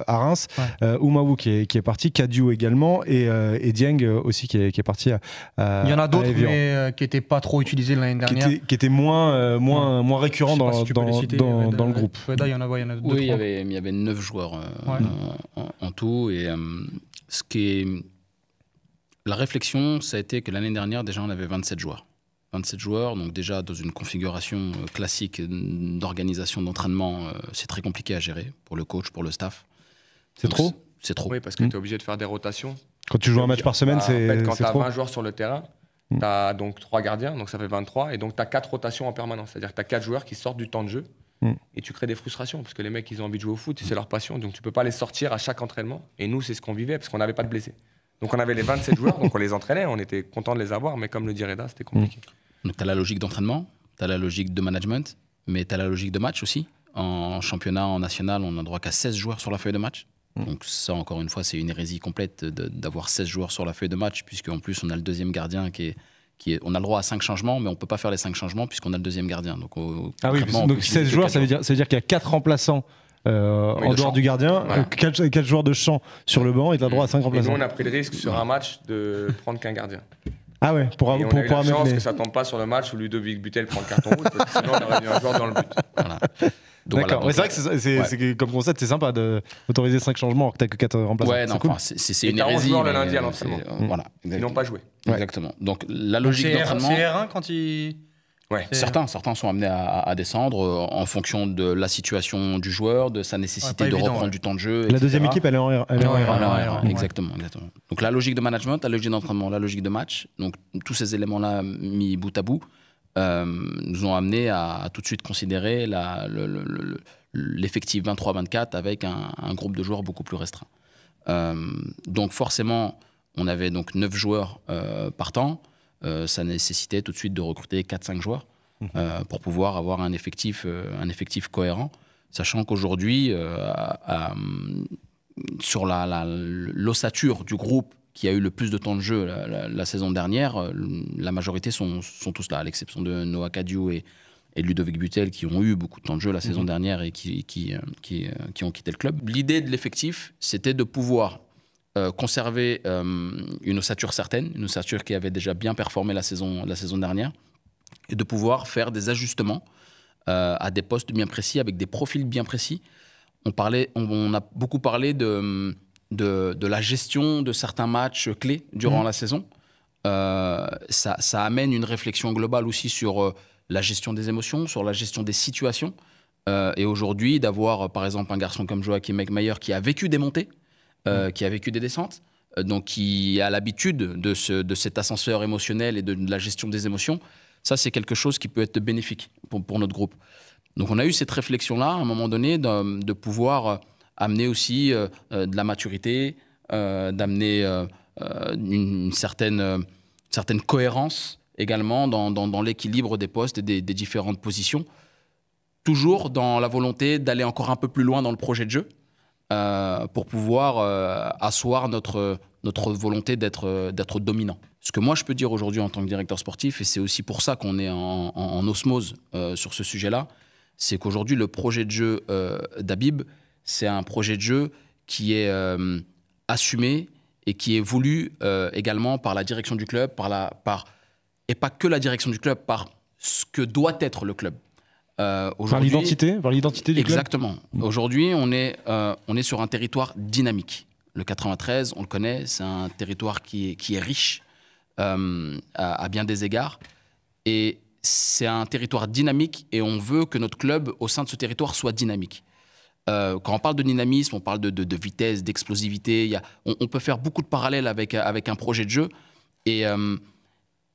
à Reims. Ouais. qui est, qui est parti, Kadio également, et, Dieng aussi qui est, parti Il y en a d'autres, mais qui n'étaient pas trop utilisés l'année dernière. Qui étaient, moins, moins, moins récurrents dans, dans, le groupe. il y en avait, il y en Oui, il y, avait, il y avait neuf joueurs en, tout, et ce qui La réflexion, ça a été que l'année dernière, déjà, on avait 27 joueurs. 27 joueurs, donc déjà dans une configuration euh, classique d'organisation d'entraînement, euh, c'est très compliqué à gérer pour le coach, pour le staff. C'est trop C'est trop. Oui, parce que hmm. tu es obligé de faire des rotations. Quand tu joues un match par semaine, bah, c'est trop. quand tu as 20 joueurs sur le terrain, hmm. tu as donc 3 gardiens, donc ça fait 23, et donc tu as 4 rotations en permanence. C'est-à-dire que tu as 4 joueurs qui sortent du temps de jeu, hmm. et tu crées des frustrations, parce que les mecs, ils ont envie de jouer au foot, c'est leur passion, donc tu peux pas les sortir à chaque entraînement. Et nous, c'est ce qu'on vivait, parce qu'on n'avait pas de blessés. Donc on avait les 27 joueurs, donc on les entraînait, on était content de les avoir, mais comme le dit Reda, c'était compliqué tu as la logique d'entraînement, tu as la logique de management, mais tu as la logique de match aussi. En championnat, en national, on n'a droit qu'à 16 joueurs sur la feuille de match. Mm. Donc ça, encore une fois, c'est une hérésie complète d'avoir 16 joueurs sur la feuille de match, puisque en plus, on a le deuxième gardien qui est, qui est... On a le droit à 5 changements, mais on ne peut pas faire les 5 changements puisqu'on a le deuxième gardien. Donc, ah oui, donc 16 joueurs, ça veut dire, dire qu'il y a quatre remplaçants euh, en dehors du gardien, quatre 4, joueurs de champ sur le banc et tu as droit à 5 remplaçants. Et nous, on a pris le risque sur un match de prendre qu'un gardien. Ah ouais, pour, avoir, pour, on a eu la chance que ça tombe pas sur le match où Ludovic Butel prend le carton rouge, parce que sinon on aurait mis un joueur dans le but. Voilà. D'accord, voilà, c'est vrai que comme concept, c'est sympa d'autoriser 5 changements alors que t'as que 4 euh, remplaçants. Ouais, non, c'est cool. une hérésie. le lundi à euh, euh, Voilà. Ils n'ont pas joué. Exactement. Donc la logique d'entraînement. C'est R1 quand ils. Ouais. Certains, certains sont amenés à, descendre euh, en fonction de la situation du joueur, de sa nécessité de reprendre du temps de jeu. La deuxième équipe, elle est en Exactement, exactement. Donc la logique de management, la logique d'entraînement, la logique de match, donc tous ces éléments-là mis bout à bout, euh, nous ont amenés à, tout de suite considérer l'effectif 23-24 avec un, groupe de joueurs beaucoup plus restreint. Euh, donc forcément, on avait donc 9 joueurs partant. Euh, ça nécessitait tout de suite de recruter 4-5 joueurs mhm. euh, pour pouvoir avoir un effectif, euh, un effectif cohérent, sachant qu'aujourd'hui, sur l'ossature la, l'ossature du groupe qui a eu le plus de temps de jeu la, saison dernière, la majorité sont, sont tous là, à l'exception de Noah Cadieu et, et, Ludovic Butel, qui ont eu beaucoup de temps de jeu la saison mhm. dernière et qui, qui, qui, qui ont quitté le club. L'idée de l'effectif, c'était de pouvoir euh, conserver euh, une ossature certaine, une ossature qui avait déjà bien performé la saison, la saison dernière, et de pouvoir faire des ajustements euh, à des postes bien précis, avec des profils bien précis. On, parlait, on, a beaucoup parlé de, de, la gestion de certains matchs clés durant mmh. la saison. Ça, amène une réflexion globale aussi sur la gestion des émotions, sur la gestion des situations. et aujourd'hui, d'avoir par exemple un garçon comme Joachim Meckmeyer qui a vécu des montées, euh, qui a vécu des descentes, euh, donc qui a l'habitude de, ce, de cet ascenseur émotionnel et de, la gestion des émotions, ça c'est quelque chose qui peut être bénéfique pour, notre groupe. Donc on a eu cette réflexion-là à un moment donné de, pouvoir euh, amener aussi de la maturité, d'amener une, certaine, certaine, cohérence également dans, l'équilibre des postes et des différentes positions toujours dans la volonté d'aller encore un peu plus loin dans le projet de jeu. Euh, pour pouvoir euh, asseoir notre, notre volonté euh, d'être, dominant. Ce que moi je peux dire aujourd'hui en tant que directeur sportif, et c'est aussi pour ça qu'on est en, osmose sur ce sujet-là, c'est qu'aujourd'hui le projet de jeu d'Abib, c'est un projet de jeu qui est assumé et qui est voulu également par la direction du club, par la, par, et pas que la direction du club, par ce que doit être le club. Euh, vers l'identité, par l'identité Exactement. Aujourd'hui, on est euh, on est sur un territoire dynamique. Le 93, on le connaît, c'est un territoire qui est, qui est riche euh, à, bien des égards et c'est un territoire dynamique et on veut que notre club au sein de ce territoire soit dynamique. quand on parle de dynamisme, on parle de, de, vitesse, d'explosivité. On, on, peut faire beaucoup de parallèles avec avec un projet de jeu et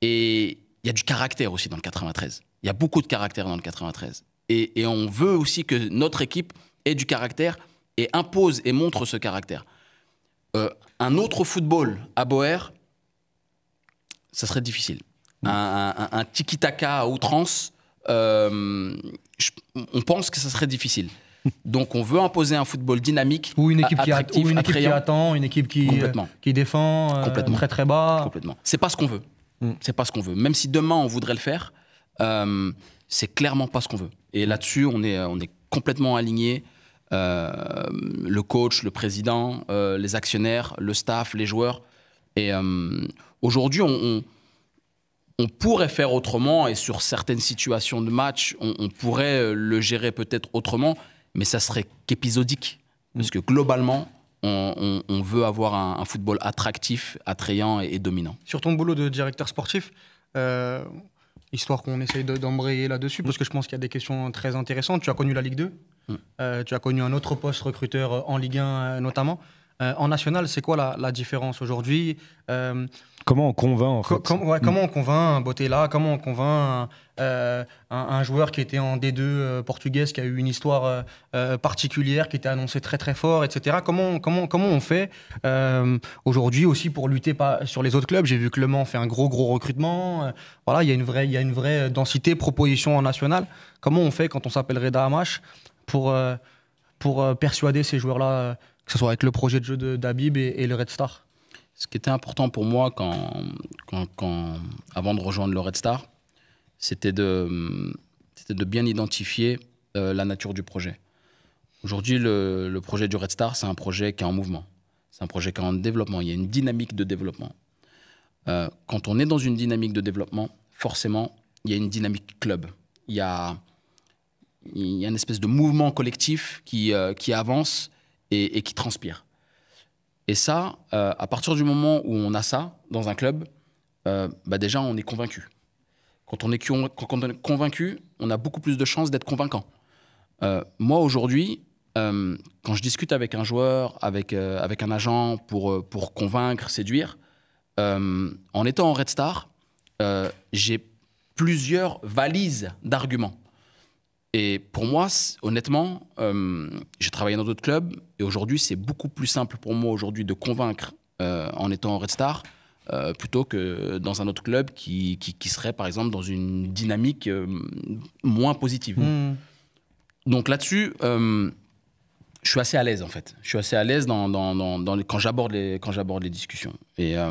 et il y a du caractère aussi dans le 93. Il y a beaucoup de caractère dans le 93. Et, on veut aussi que notre équipe ait du caractère et impose et montre ce caractère. Euh, un autre football à Boer, ça serait difficile. Mm. Un, un, un tiki-taka à outrance, euh, on pense que ça serait difficile. Donc on veut imposer un football dynamique, ou une équipe, qui, a, une équipe qui, attend, une équipe qui, euh, qui défend très très bas. Complètement. C'est pas ce qu'on veut. Mm. C'est pas ce qu'on veut. Même si demain on voudrait le faire, euh, c'est clairement pas ce qu'on veut. Et là-dessus, on est, on est complètement aligné. Euh, le coach, le président, euh, les actionnaires, le staff, les joueurs. Et aujourd'hui, on, on, pourrait faire autrement et sur certaines situations de match, on, pourrait le gérer peut-être autrement, mais ça serait qu'épisodique. Mm. Parce que globalement, on, veut avoir un, football attractif, attrayant et, dominant. Sur ton boulot de directeur sportif, euh, histoire qu'on essaye d'embrayer là-dessus, parce que je pense qu'il y a des questions très intéressantes. Tu as connu la Ligue 2, mm. euh, tu as connu un autre poste recruteur euh, en Ligue 1 euh, notamment. Euh, en national, c'est quoi la, différence aujourd'hui euh, Comment on convainc hmm. Comment on convainc un Botella Comment on convainc un, euh, joueur qui était en D2 portugaise, qui a eu une histoire particulière, qui était annoncé très très fort, etc. Comment, comment, comment on fait aujourd'hui aussi pour lutter sur les autres clubs J'ai vu que Le Mans fait un gros gros recrutement. voilà, il y, a une vraie, il y a une vraie densité, proposition en national. Comment on fait quand on s'appellerait Hamash pour, pour persuader ces joueurs-là que ce soit avec le projet de jeu d'Abib et, et, le Red Star Ce qui était important pour moi quand, quand, avant de rejoindre le Red Star, c'était de, de bien identifier euh, la nature du projet. Aujourd'hui, le, projet du Red Star, c'est un projet qui est en mouvement. C'est un projet qui est en développement. Il y a une dynamique de développement. Euh, quand on est dans une dynamique de développement, forcément, il y a une dynamique club. Il y a, il y a une espèce de mouvement collectif qui, euh, qui avance et, qui transpire. Et ça, euh, à partir du moment où on a ça dans un club, euh, bah déjà, on est convaincu. Quand on est, convaincu, on a beaucoup plus de chances d'être convaincant. Euh, moi, aujourd'hui, quand je discute avec un joueur, avec, avec un agent pour, pour convaincre, séduire, en étant en Red Star, j'ai plusieurs valises d'arguments. Et pour moi, honnêtement, euh, j'ai travaillé dans d'autres clubs et aujourd'hui, c'est beaucoup plus simple pour moi aujourd'hui de convaincre euh, en étant Red Star euh, plutôt que dans un autre club qui, qui, serait par exemple dans une dynamique moins positive. Mmh. Donc là-dessus, je suis assez à l'aise en fait. Je suis assez à l'aise dans, quand j'aborde les quand j'aborde les discussions. Et, euh,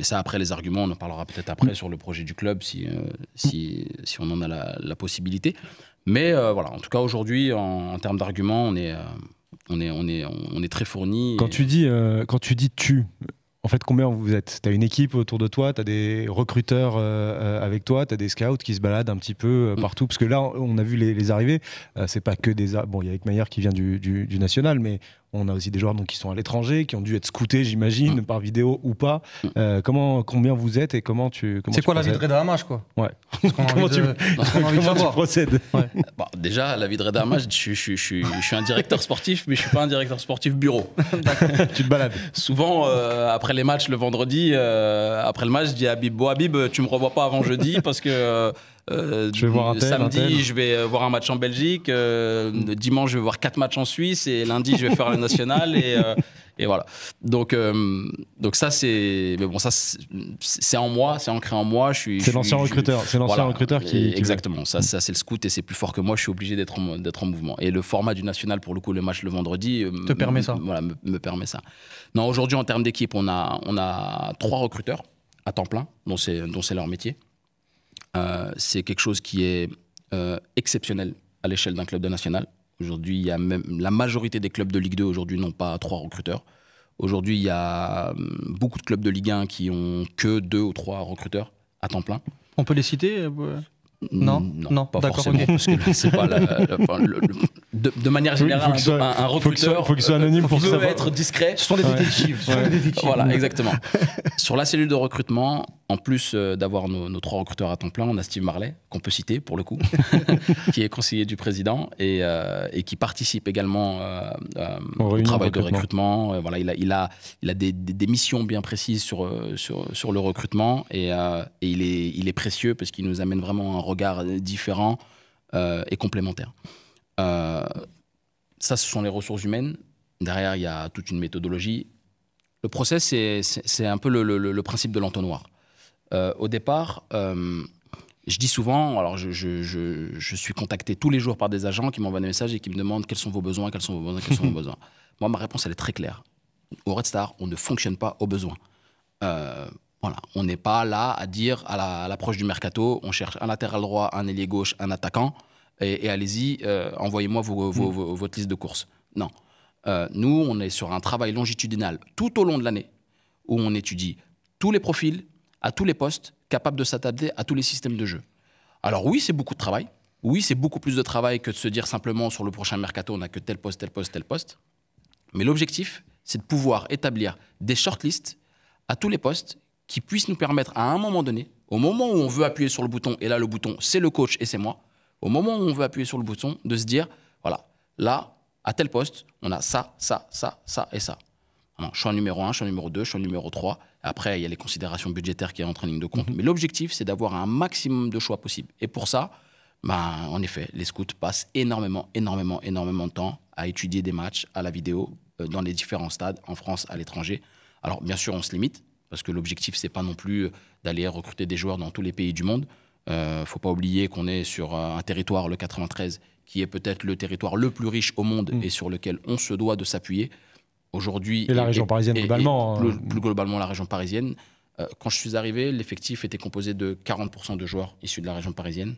ça après les arguments, on en parlera peut-être après mm. sur le projet du club si euh, si, si, on en a la, possibilité. Mais euh, voilà, en tout cas aujourd'hui en, termes d'arguments, on est on est on est on est très fourni. Quand tu dis quand tu dis tu, en fait, combien vous êtes Tu as une équipe autour de toi, tu as des recruteurs euh, euh, avec toi, tu as des scouts qui se baladent un petit peu euh, mm. partout. Parce que là, on a vu les, arrivées. c'est pas que des. Bon, il y a Ekmeyer qui vient du national, mais on a aussi des joueurs donc, qui sont à l'étranger, qui ont dû être scoutés, j'imagine, mm. par vidéo ou pas. Mm. Euh, comment, combien vous êtes et comment tu. C'est quoi la vie de quoi Ouais. comment tu, procèdes bah, Déjà, la vie de je, suis un directeur sportif, mais je suis pas un directeur sportif bureau. tu te balades. Souvent, euh, après les matchs le vendredi, euh, après le match, je dis à Habib, Habib, tu me revois pas avant jeudi parce que euh, je vais voir un samedi, je vais euh, voir un match en Belgique. Euh, dimanche, je vais voir quatre matchs en Suisse. Et lundi, je vais faire le national. Et, voilà. Donc, donc ça, c'est. bon, ça, c'est en moi, c'est ancré en moi. Je suis. C'est l'ancien recruteur. C'est l'ancien recruteur qui. exactement. Ça, ça c'est le scout et c'est plus fort que moi. Je suis obligé d'être en, mouvement. Et le format du national, pour le coup, le match le vendredi. Te permet ça. Voilà, me, permet ça. Non, aujourd'hui, en termes d'équipe, on a, on a trois recruteurs à temps plein, dont c'est, dont c'est leur métier. Euh, c'est quelque chose qui est euh, exceptionnel à l'échelle d'un club de national. Aujourd'hui, il y a même la majorité des clubs de Ligue 2 aujourd'hui n'ont pas trois recruteurs. Aujourd'hui, il y a hum, beaucoup de clubs de Ligue 1 qui ont que deux ou trois recruteurs à temps plein. On peut les citer euh, non, pas forcément, de, manière générale, un, recruteur faut soit, faut anonyme être discret. Ce sont des détectives. Voilà, exactement. Sur la cellule de recrutement, en plus euh, d'avoir nos, trois recruteurs à temps plein, on a Steve Marley, qu'on peut citer pour le coup, qui est conseiller du président et, euh, qui participe également euh, au travail de recrutement. Voilà, il a, des, missions bien précises sur, le recrutement et, il, est, précieux parce qu'il nous amène vraiment un regard différent et complémentaire. ça, ce sont les ressources humaines. Derrière, il y a toute une méthodologie. Le process, c'est un peu le principe de l'entonnoir. Euh, au départ, euh, je dis souvent, alors je, suis contacté tous les jours par des agents qui m'envoient des messages et qui me demandent quels sont vos besoins, quels sont vos besoins, quels sont vos besoins. Moi, ma réponse, elle est très claire. Au Red Star, on ne fonctionne pas aux besoins. Euh, voilà, on n'est pas là à dire à l'approche du mercato, on cherche un latéral droit, un ailier gauche, un attaquant, et, allez-y, envoyez-moi mm. votre liste de courses. Non. nous, on est sur un travail longitudinal tout au long de l'année où on étudie tous les profils, à tous les postes, capables de s'adapter à tous les systèmes de jeu. Alors oui, c'est beaucoup de travail. Oui, c'est beaucoup plus de travail que de se dire simplement sur le prochain mercato, on n'a que tel poste, tel poste, tel poste. Mais l'objectif, c'est de pouvoir établir des shortlists à tous les postes qui puissent nous permettre à un moment donné, au moment où on veut appuyer sur le bouton, et là le bouton, c'est le coach et c'est moi, au moment où on veut appuyer sur le bouton, de se dire, voilà, là, à tel poste, on a ça, ça, ça, ça et ça. Alors, numéro 1, choix numéro 2, choix numéro 3. Après, il y a les considérations budgétaires qui entrent en ligne de compte. Mhm. Mais l'objectif, c'est d'avoir un maximum de choix possible. Et pour ça, ben, en effet, les scouts passent énormément, énormément, énormément de temps à étudier des matchs à la vidéo euh, dans les différents stades, en France, à l'étranger. Alors, bien sûr, on se limite, parce que l'objectif, c'est pas non plus euh, d'aller recruter des joueurs dans tous les pays du monde. Euh, faut pas oublier qu'on est sur un territoire, le 93, qui est peut-être le territoire le plus riche au monde mm. et sur lequel on se doit de s'appuyer. Aujourd'hui. Et la région parisienne globalement. Euh, plus, globalement, la région parisienne. Euh, quand je suis arrivé, l'effectif était composé de 40% de joueurs issus de la région parisienne.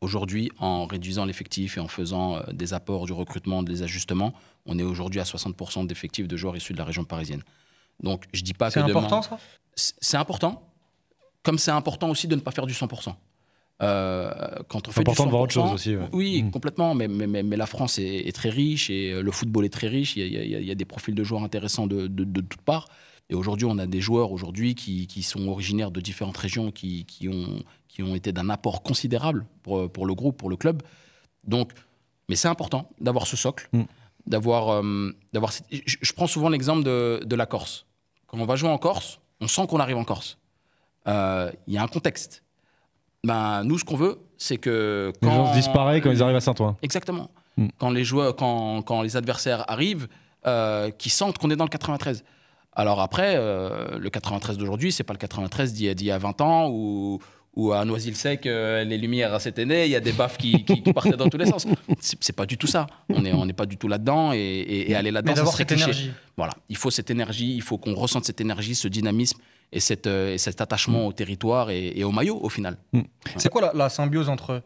Aujourd'hui, en réduisant l'effectif et en faisant euh, des apports du recrutement, des ajustements, on est aujourd'hui à 60% d'effectifs de joueurs issus de la région parisienne. Donc, je dis pas que. C'est important, ça C'est important. Comme c'est important aussi de ne pas faire du 100% c'est euh, quand important de voir autre chose aussi. Oui, hmm. complètement. Mais, la France est, très riche et euh, le football est très riche. Il y a, des profils de joueurs intéressants de, toutes parts. Et aujourd'hui, on a des joueurs aujourd'hui qui, sont originaires de différentes régions, qui, ont, été d'un apport considérable pour, le groupe, pour le club. Donc, mais c'est important d'avoir ce socle, hmm. d'avoir, euh, Je, prends souvent l'exemple de, la Corse. Quand on va jouer en Corse, on sent qu'on arrive en Corse. Il y a un contexte ben, nous, ce qu'on veut, c'est que. Quand les gens disparaissent quand ils arrivent à Saint-Ouen. Exactement. Hmm. Quand, les joueurs, quand, les adversaires arrivent, euh, qu'ils qui sentent qu'on est dans le 93. Alors après, euh, le 93 d'aujourd'hui, c'est pas le 93 d'il y, a 20 ans ou, ou à Noisy-le-Sec, euh, les lumières s'éteignaient, il y a des baffes qui, partaient dans tous les sens. C'est pas du tout ça. On n'est on pas du tout là-dedans et, aller là-dedans, ça serait Voilà, il faut cette énergie, il faut qu'on ressente cette énergie, ce dynamisme et, cette, euh, et cet attachement au territoire et, au maillot au final. Hmm. C'est quoi la, symbiose entre.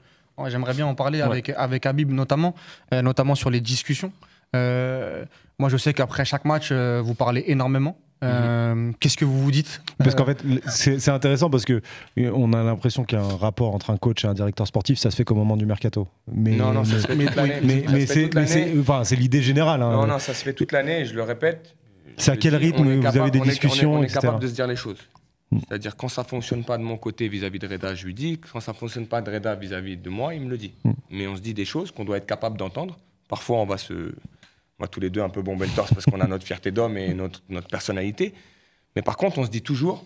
J'aimerais bien en parler avec, avec Habib notamment, euh, notamment sur les discussions. moi, je sais qu'après chaque match, vous parlez énormément. Euh, mhm. Qu'est-ce que vous vous dites Parce qu'en euh, fait, c'est intéressant parce que euh, on a l'impression qu'un rapport entre un coach et un directeur sportif, ça se fait qu'au moment du mercato. Mais, non, non, ça se fait toute l'année. Mais, c'est l'idée générale. Hein. Non, non, ça se fait toute l'année, je le répète. C'est à quel rythme vous avez des discussions On est, capable de se dire les choses. Hmm. C'est-à-dire, quand ça ne fonctionne pas de mon côté vis-à-vis de Reda, je lui dis. Quand ça ne fonctionne pas de Reda vis-à-vis de moi, il me le dit. Hmm. Mais on se dit des choses qu'on doit être capable d'entendre. Parfois, on va se moi, tous les deux un peu bombé le torse parce qu'on a notre fierté d'homme et notre, notre personnalité. Mais par contre, on se dit toujours,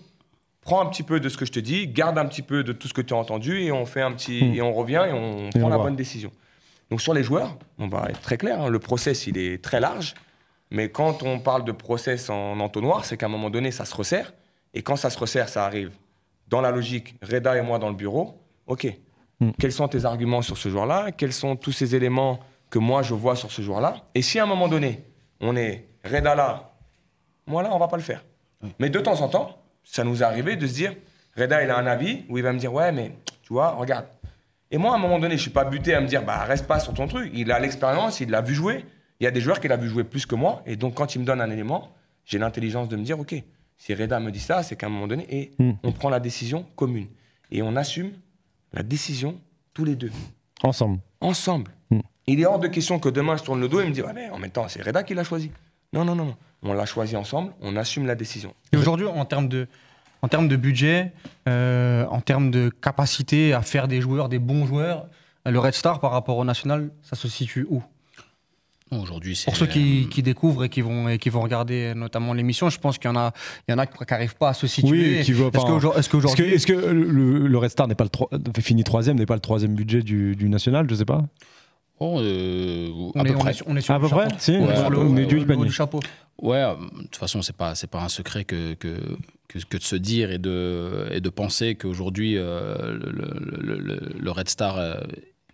prends un petit peu de ce que je te dis, garde un petit peu de tout ce que tu as entendu et on fait un petit hmm. et on revient et on, prend la bonne décision. Donc sur les joueurs, on va être très clair, hein, le process il est très large, mais quand on parle de process en entonnoir, c'est qu'à un moment donné ça se resserre et quand ça se resserre, ça arrive dans la logique. Reda et moi dans le bureau, ok. Hmm. Quels sont tes arguments sur ce joueur-là Quels sont tous ces éléments que moi je vois sur ce joueur-là. Et si à un moment donné, on est Reda là, moi là, on va pas le faire. Mais de temps en temps, ça nous est arrivé de se dire, Reda, il a un avis où il va me dire, ouais, mais tu vois, regarde. Et moi, à un moment donné, je suis pas buté à me dire, bah reste pas sur ton truc. Il a l'expérience, il l'a vu jouer. Il y a des joueurs qu'il a vu jouer plus que moi. Et donc, quand il me donne un élément, j'ai l'intelligence de me dire, OK, si Reda me dit ça, c'est qu'à un moment donné, et hmm. on prend la décision commune. Et on assume la décision tous les deux. Ensemble. Ensemble. Il est hors de question que demain je tourne le dos et me dise mais en même temps, c'est Reda qui l'a choisi. Non, non, non, non. On l'a choisi ensemble, on assume la décision. Et aujourd'hui, en termes de, en termes de budget, euh, en termes de capacité à faire des joueurs, des bons joueurs, euh, le Red Star par rapport au National, ça se situe où Aujourd'hui, c'est pour ceux qui, euh, découvrent et qui vont qui vont regarder notamment l'émission, je pense qu'il y en a il y en a qui n'arrivent pas à se situer. Oui, qui voient Est-ce hein. est-ce que, le, Red Star n'est pas le fini troisième, n'est pas le troisième budget du, du national, je sais pas on, est, sur, ah, le haut du, chapeau. Ouais, euh, de toute façon, c'est pas c'est pas un secret que, que, que, de se dire et de et de penser qu'aujourd'hui euh, le, Red Star euh,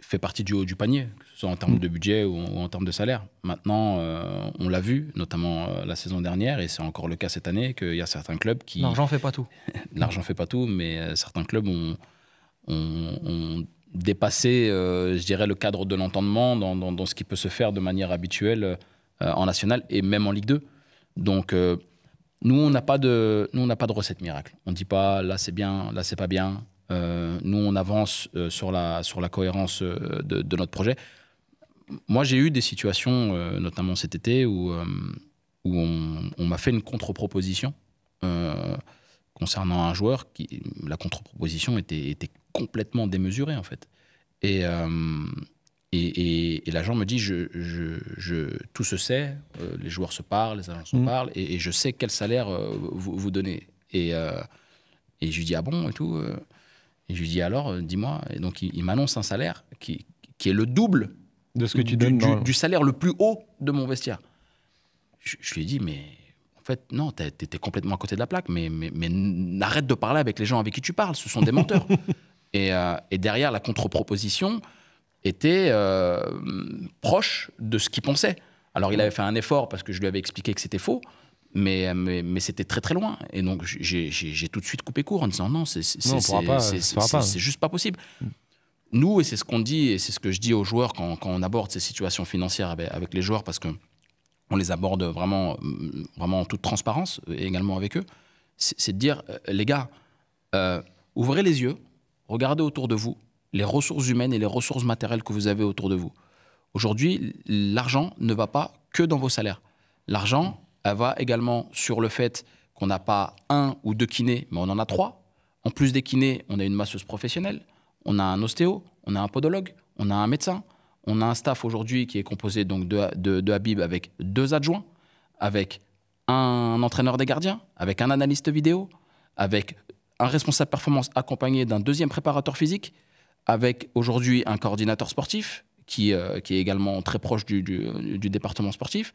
fait partie du haut du panier, que ce soit en termes de budget ou, en, termes de salaire. Maintenant, on l'a vu, notamment la saison dernière, et c'est encore le cas cette année, qu'il y a certains clubs qui l'argent fait pas tout. l'argent fait pas tout, mais certains clubs ont, ont, ont dépasser, euh, je dirais, le cadre de l'entendement dans, ce qui peut se faire de manière habituelle euh, en national et même en Ligue 2. Donc, euh, nous, on n'a pas de, nous, on n'a pas de recette miracle. On ne dit pas là c'est bien, là c'est pas bien. nous, on avance sur la sur la cohérence de, notre projet. Moi, j'ai eu des situations, notamment cet été, où où on, m'a fait une contre-proposition concernant un joueur qui la contre-proposition était, était complètement démesuré, en fait. Euh, et, et, l'agent me dit je, je, tout se sait, euh, les joueurs se parlent, les agents se mm. parlent, et, je sais quel salaire euh, vous, donnez. Et, je lui dis Ah bon et tout Et je lui dis Alors, dis-moi. Et donc, il, m'annonce un salaire qui, est le double de ce que tu du, donnes du, salaire le plus haut de mon vestiaire. Je, lui ai dit, mais en fait, non, t'étais complètement à côté de la plaque, mais, mais, mais arrête de parler avec les gens avec qui tu parles, ce sont des menteurs. Euh, et, derrière, la contre-proposition était euh, proche de ce qu'il pensait. Alors il avait fait un effort parce que je lui avais expliqué que c'était faux, mais, mais, c'était très très loin. Et donc j'ai tout de suite coupé court en disant non, c'est juste pas possible. Mm. Nous, et c'est ce qu'on dit, et c'est ce que je dis aux joueurs quand, quand on aborde ces situations financières avec, les joueurs, parce que on les aborde vraiment, vraiment en toute transparence, et également avec eux, c'est de dire, euh, les gars, ouvrez les yeux, Regardez autour de vous les ressources humaines et les ressources matérielles que vous avez autour de vous. Aujourd'hui, l'argent ne va pas que dans vos salaires. L'argent, va également sur le fait qu'on n'a pas un ou deux kinés, mais on en a trois. En plus des kinés, on a une masseuse professionnelle, on a un ostéo, on a un podologue, on a un médecin, on a un staff aujourd'hui qui est composé donc de, de Habib avec deux adjoints, avec un entraîneur des gardiens, avec un analyste vidéo, avec un responsable performance accompagné d'un deuxième préparateur physique, avec aujourd'hui un coordinateur sportif qui, euh, qui est également très proche du, du, département sportif.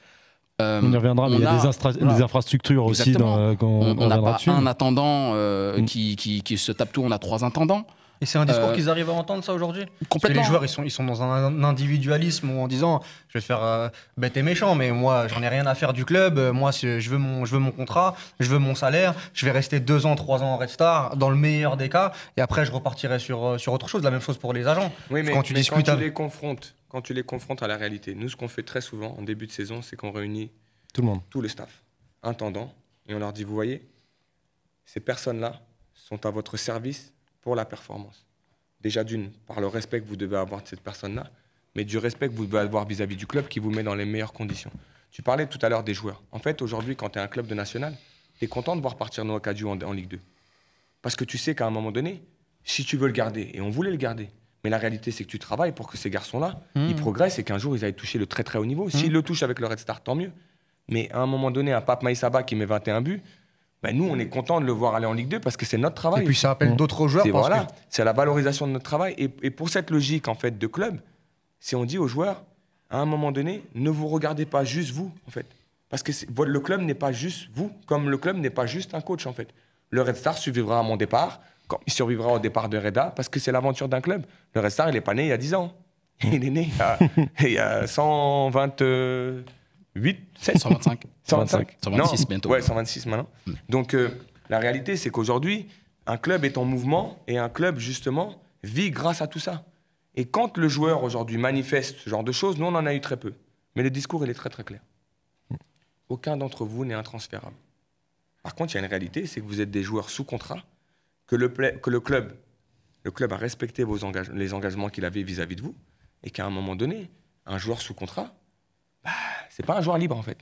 Euh, on y reviendra, mais il y a, des, infrastructures aussi. Euh, quand on n'a pas un attendant mm. qui, qui, qui, se tape tout, on a trois intendants. Et c'est un discours euh, qu'ils arrivent à entendre ça aujourd'hui Complètement. les joueurs, ils sont, ils sont dans un individualisme en disant je vais faire euh, bête et méchant, mais moi, j'en ai rien à faire du club. Euh, moi, je veux, mon, je veux mon contrat, je veux mon salaire, je vais rester deux ans, trois ans en Red Star, dans le meilleur des cas, et après, je repartirai sur, sur autre chose. La même chose pour les agents. Oui, mais quand tu, les confrontes, quand tu les confrontes à la réalité, nous, ce qu'on fait très souvent en début de saison, c'est qu'on réunit tout le monde, tout le staff, intendant, et on leur dit vous voyez, ces personnes-là sont à votre service pour la performance. Déjà d'une, par le respect que vous devez avoir de cette personne-là, mais du respect que vous devez avoir vis-à-vis du club qui vous met dans les meilleures conditions. Tu parlais tout à l'heure des joueurs. En fait, aujourd'hui, quand tu es un club de national, tu es content de voir partir Noah Kadju en, Ligue 2. Parce que tu sais qu'à un moment donné, si tu veux le garder, et on voulait le garder, mais la réalité, c'est que tu travailles pour que ces garçons-là, hmm. ils progressent et qu'un jour, ils aillent toucher le très très haut niveau. S'ils hmm. le touchent avec le Red Star, tant mieux. Mais à un moment donné, un Pape Maïsaba qui met 21 buts, ben, nous, on est content de le voir aller en Ligue 2 parce que c'est notre travail. Et puis ça appelle mmh. d'autres joueurs. C'est voilà, c'est la valorisation de notre travail. Et, pour cette logique en fait de club, si on dit aux joueurs, à un moment donné, ne vous regardez pas juste vous en fait, parce que le club n'est pas juste vous, comme le club n'est pas juste un coach en fait. Le Red Star survivra à mon départ, il survivra au départ de Reda, parce que c'est l'aventure d'un club. Le Red Star, il n'est pas né il y a 10 ans. Il est né il y a, 120. 8 7 125. 125. 126 bientôt. Ouais, 126 maintenant. Hmm. Donc, euh, la réalité, c'est qu'aujourd'hui, un club est en mouvement et un club, justement, vit grâce à tout ça. Et quand le joueur, aujourd'hui, manifeste ce genre de choses, nous, on en a eu très peu. Mais le discours, il est très, très clair. Aucun d'entre vous n'est intransférable. Par contre, il y a une réalité, c'est que vous êtes des joueurs sous contrat, que le, que le club le club a respecté vos les engagements qu'il avait vis-à-vis -vis de vous, et qu'à un moment donné, un joueur sous contrat, bah, c'est pas un joueur libre en fait.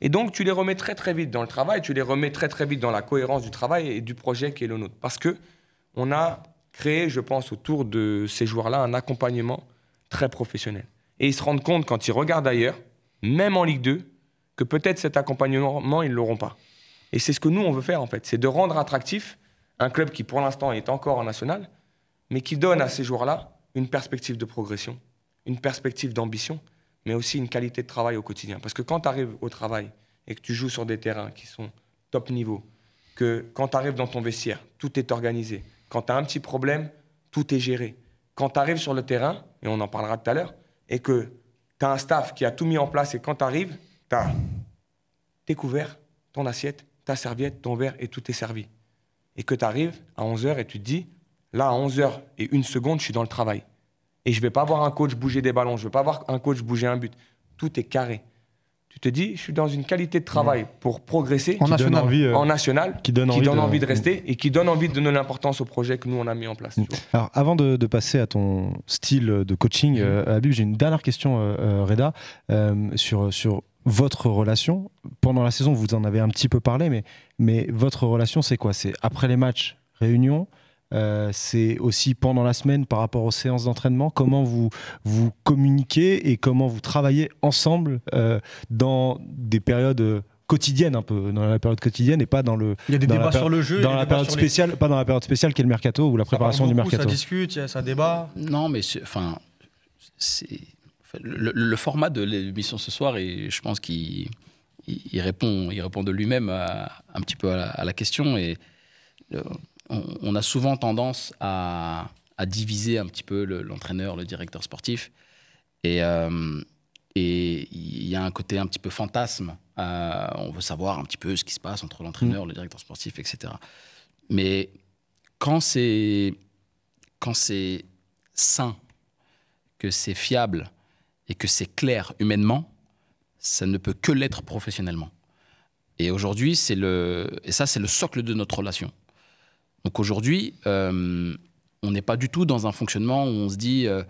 Et donc tu les remets très très vite dans le travail, tu les remets très très vite dans la cohérence du travail et du projet qui est le nôtre. Parce que on a créé, je pense, autour de ces joueurs-là un accompagnement très professionnel. Et ils se rendent compte quand ils regardent ailleurs, même en Ligue 2, que peut-être cet accompagnement, ils ne l'auront pas. Et c'est ce que nous, on veut faire en fait, c'est de rendre attractif un club qui pour l'instant est encore en national, mais qui donne à ces joueurs-là une perspective de progression, une perspective d'ambition mais aussi une qualité de travail au quotidien. Parce que quand tu arrives au travail et que tu joues sur des terrains qui sont top niveau, que quand tu arrives dans ton vestiaire, tout est organisé. Quand tu as un petit problème, tout est géré. Quand tu arrives sur le terrain, et on en parlera tout à l'heure, et que tu as un staff qui a tout mis en place et quand tu arrives, tu as tes couverts, ton assiette, ta serviette, ton verre et tout est servi. Et que tu arrives à 11h et tu te dis, là à 11h et une seconde, je suis dans le travail. Et je vais pas voir un coach bouger des ballons, je vais pas voir un coach bouger un but. Tout est carré. Tu te dis, je suis dans une qualité de travail pour progresser en national, envie, euh, en national, qui donne, envie, de... rester et qui donne envie de donner l'importance au projet que nous on a mis en place. Alors avant de, passer à ton style de coaching, mm. euh, Abib, j'ai une dernière question, euh, Reda, sur, sur votre relation. Pendant la saison, vous en avez un petit peu parlé, mais, mais votre relation, c'est quoi C'est après les matchs, réunion euh, c'est aussi pendant la semaine par rapport aux séances d'entraînement, comment vous, vous communiquez et comment vous travaillez ensemble euh, dans des périodes euh, quotidiennes un peu dans la période quotidienne et pas dans le il y a des débats sur le jeu dans la période spéciale pas dans la période spéciale qui est le mercato ou la préparation du mercato ça discute ça débat non mais enfin c'est le, format de l'émission ce soir et je pense qu'il répond il répond de lui-même un petit peu à la, question et on, a souvent tendance à, diviser un petit peu l'entraîneur, le, directeur sportif. Euh, et il y a un côté un petit peu fantasme. Euh, on veut savoir un petit peu ce qui se passe entre l'entraîneur, mmh. le directeur sportif, etc. Mais quand c'est quand c'est sain, que c'est fiable et que c'est clair humainement, ça ne peut que l'être professionnellement. Et aujourd'hui, c'est le et ça c'est le socle de notre relation. Donc aujourd'hui, euh, on n'est pas du tout dans un fonctionnement où on se dit euh,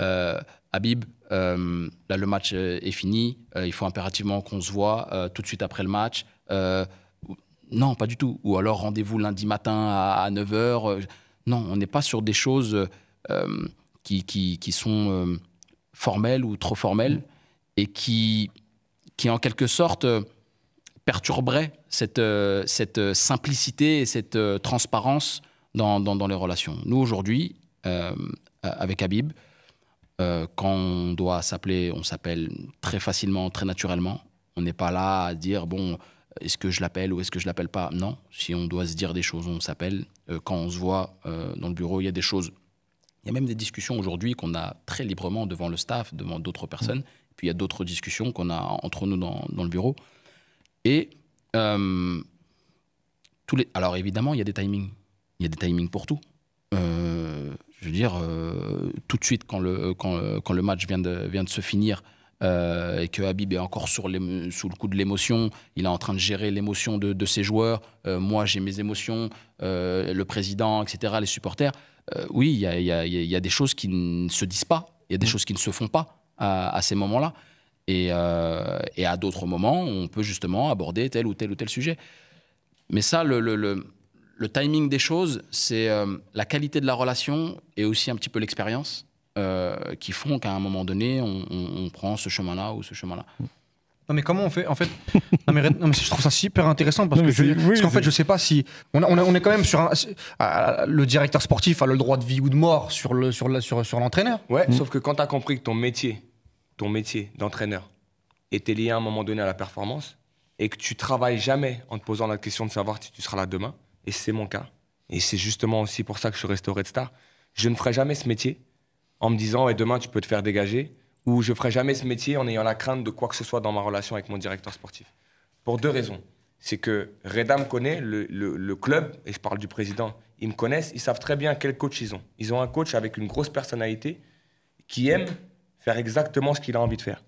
euh, Habib, là le match est fini, il faut impérativement qu'on se voit tout de suite après le match. non, pas du tout. Ou alors rendez-vous lundi matin à, 9h. Non, on n'est pas sur des choses qui, qui, qui, sont formelles ou trop formelles et qui, qui en quelque sorte perturberait cette, euh, cette euh, simplicité et cette euh, transparence dans, dans, les relations. Nous, aujourd'hui, avec Habib, quand on doit s'appeler, on s'appelle très facilement, très naturellement. On n'est pas là à dire, bon, est-ce que je l'appelle ou est-ce que je l'appelle pas Non, si on doit se dire des choses, on s'appelle. quand on se voit dans le bureau, il y a des choses. Il y a même des discussions aujourd'hui qu'on a très librement devant le staff, devant d'autres personnes. Mmh. Puis il y a d'autres discussions qu'on a entre nous dans le bureau. Et euh, tous les... alors évidemment, il y a des timings. Il y a des timings pour tout. Euh, je veux dire, euh, tout de suite, quand le, quand, quand, le match vient de, vient de se finir et que Habib est encore sur les, sous le coup de l'émotion, il est en train de gérer l'émotion de, de, ses joueurs. moi, j'ai mes émotions, le président, etc., les supporters. oui, il y a, y a, des choses qui ne se disent pas, il y a des mm. choses qui ne se font pas à, à ces moments-là. Et, euh, et à d'autres moments, on peut justement aborder tel ou tel ou tel sujet. Mais ça, le, le, timing des choses, c'est euh, la qualité de la relation et aussi un petit peu l'expérience euh, qui font qu'à un moment donné, on, prend ce chemin-là ou ce chemin-là. Non mais comment on fait en fait non mais, je trouve ça super intéressant parce que je, qu'en fait je sais pas si on, est quand même sur le directeur sportif a le droit de vie ou de mort sur le sur sur, l'entraîneur. Ouais, sauf que quand tu as compris que ton métier ton métier d'entraîneur était lié à un moment donné à la performance et que tu travailles jamais en te posant la question de savoir si tu seras là demain, et c'est mon cas, et c'est justement aussi pour ça que je suis resté au Red Star, je ne ferai jamais ce métier en me disant et demain tu peux te faire dégager, ou je ne ferai jamais ce métier en ayant la crainte de quoi que ce soit dans ma relation avec mon directeur sportif. Pour deux raisons. C'est que Reda connaît, le, le, club, et je parle du président, ils me connaissent, ils savent très bien quel coach ils ont. Ils ont un coach avec une grosse personnalité qui aime faire exactement ce qu'il a envie de faire.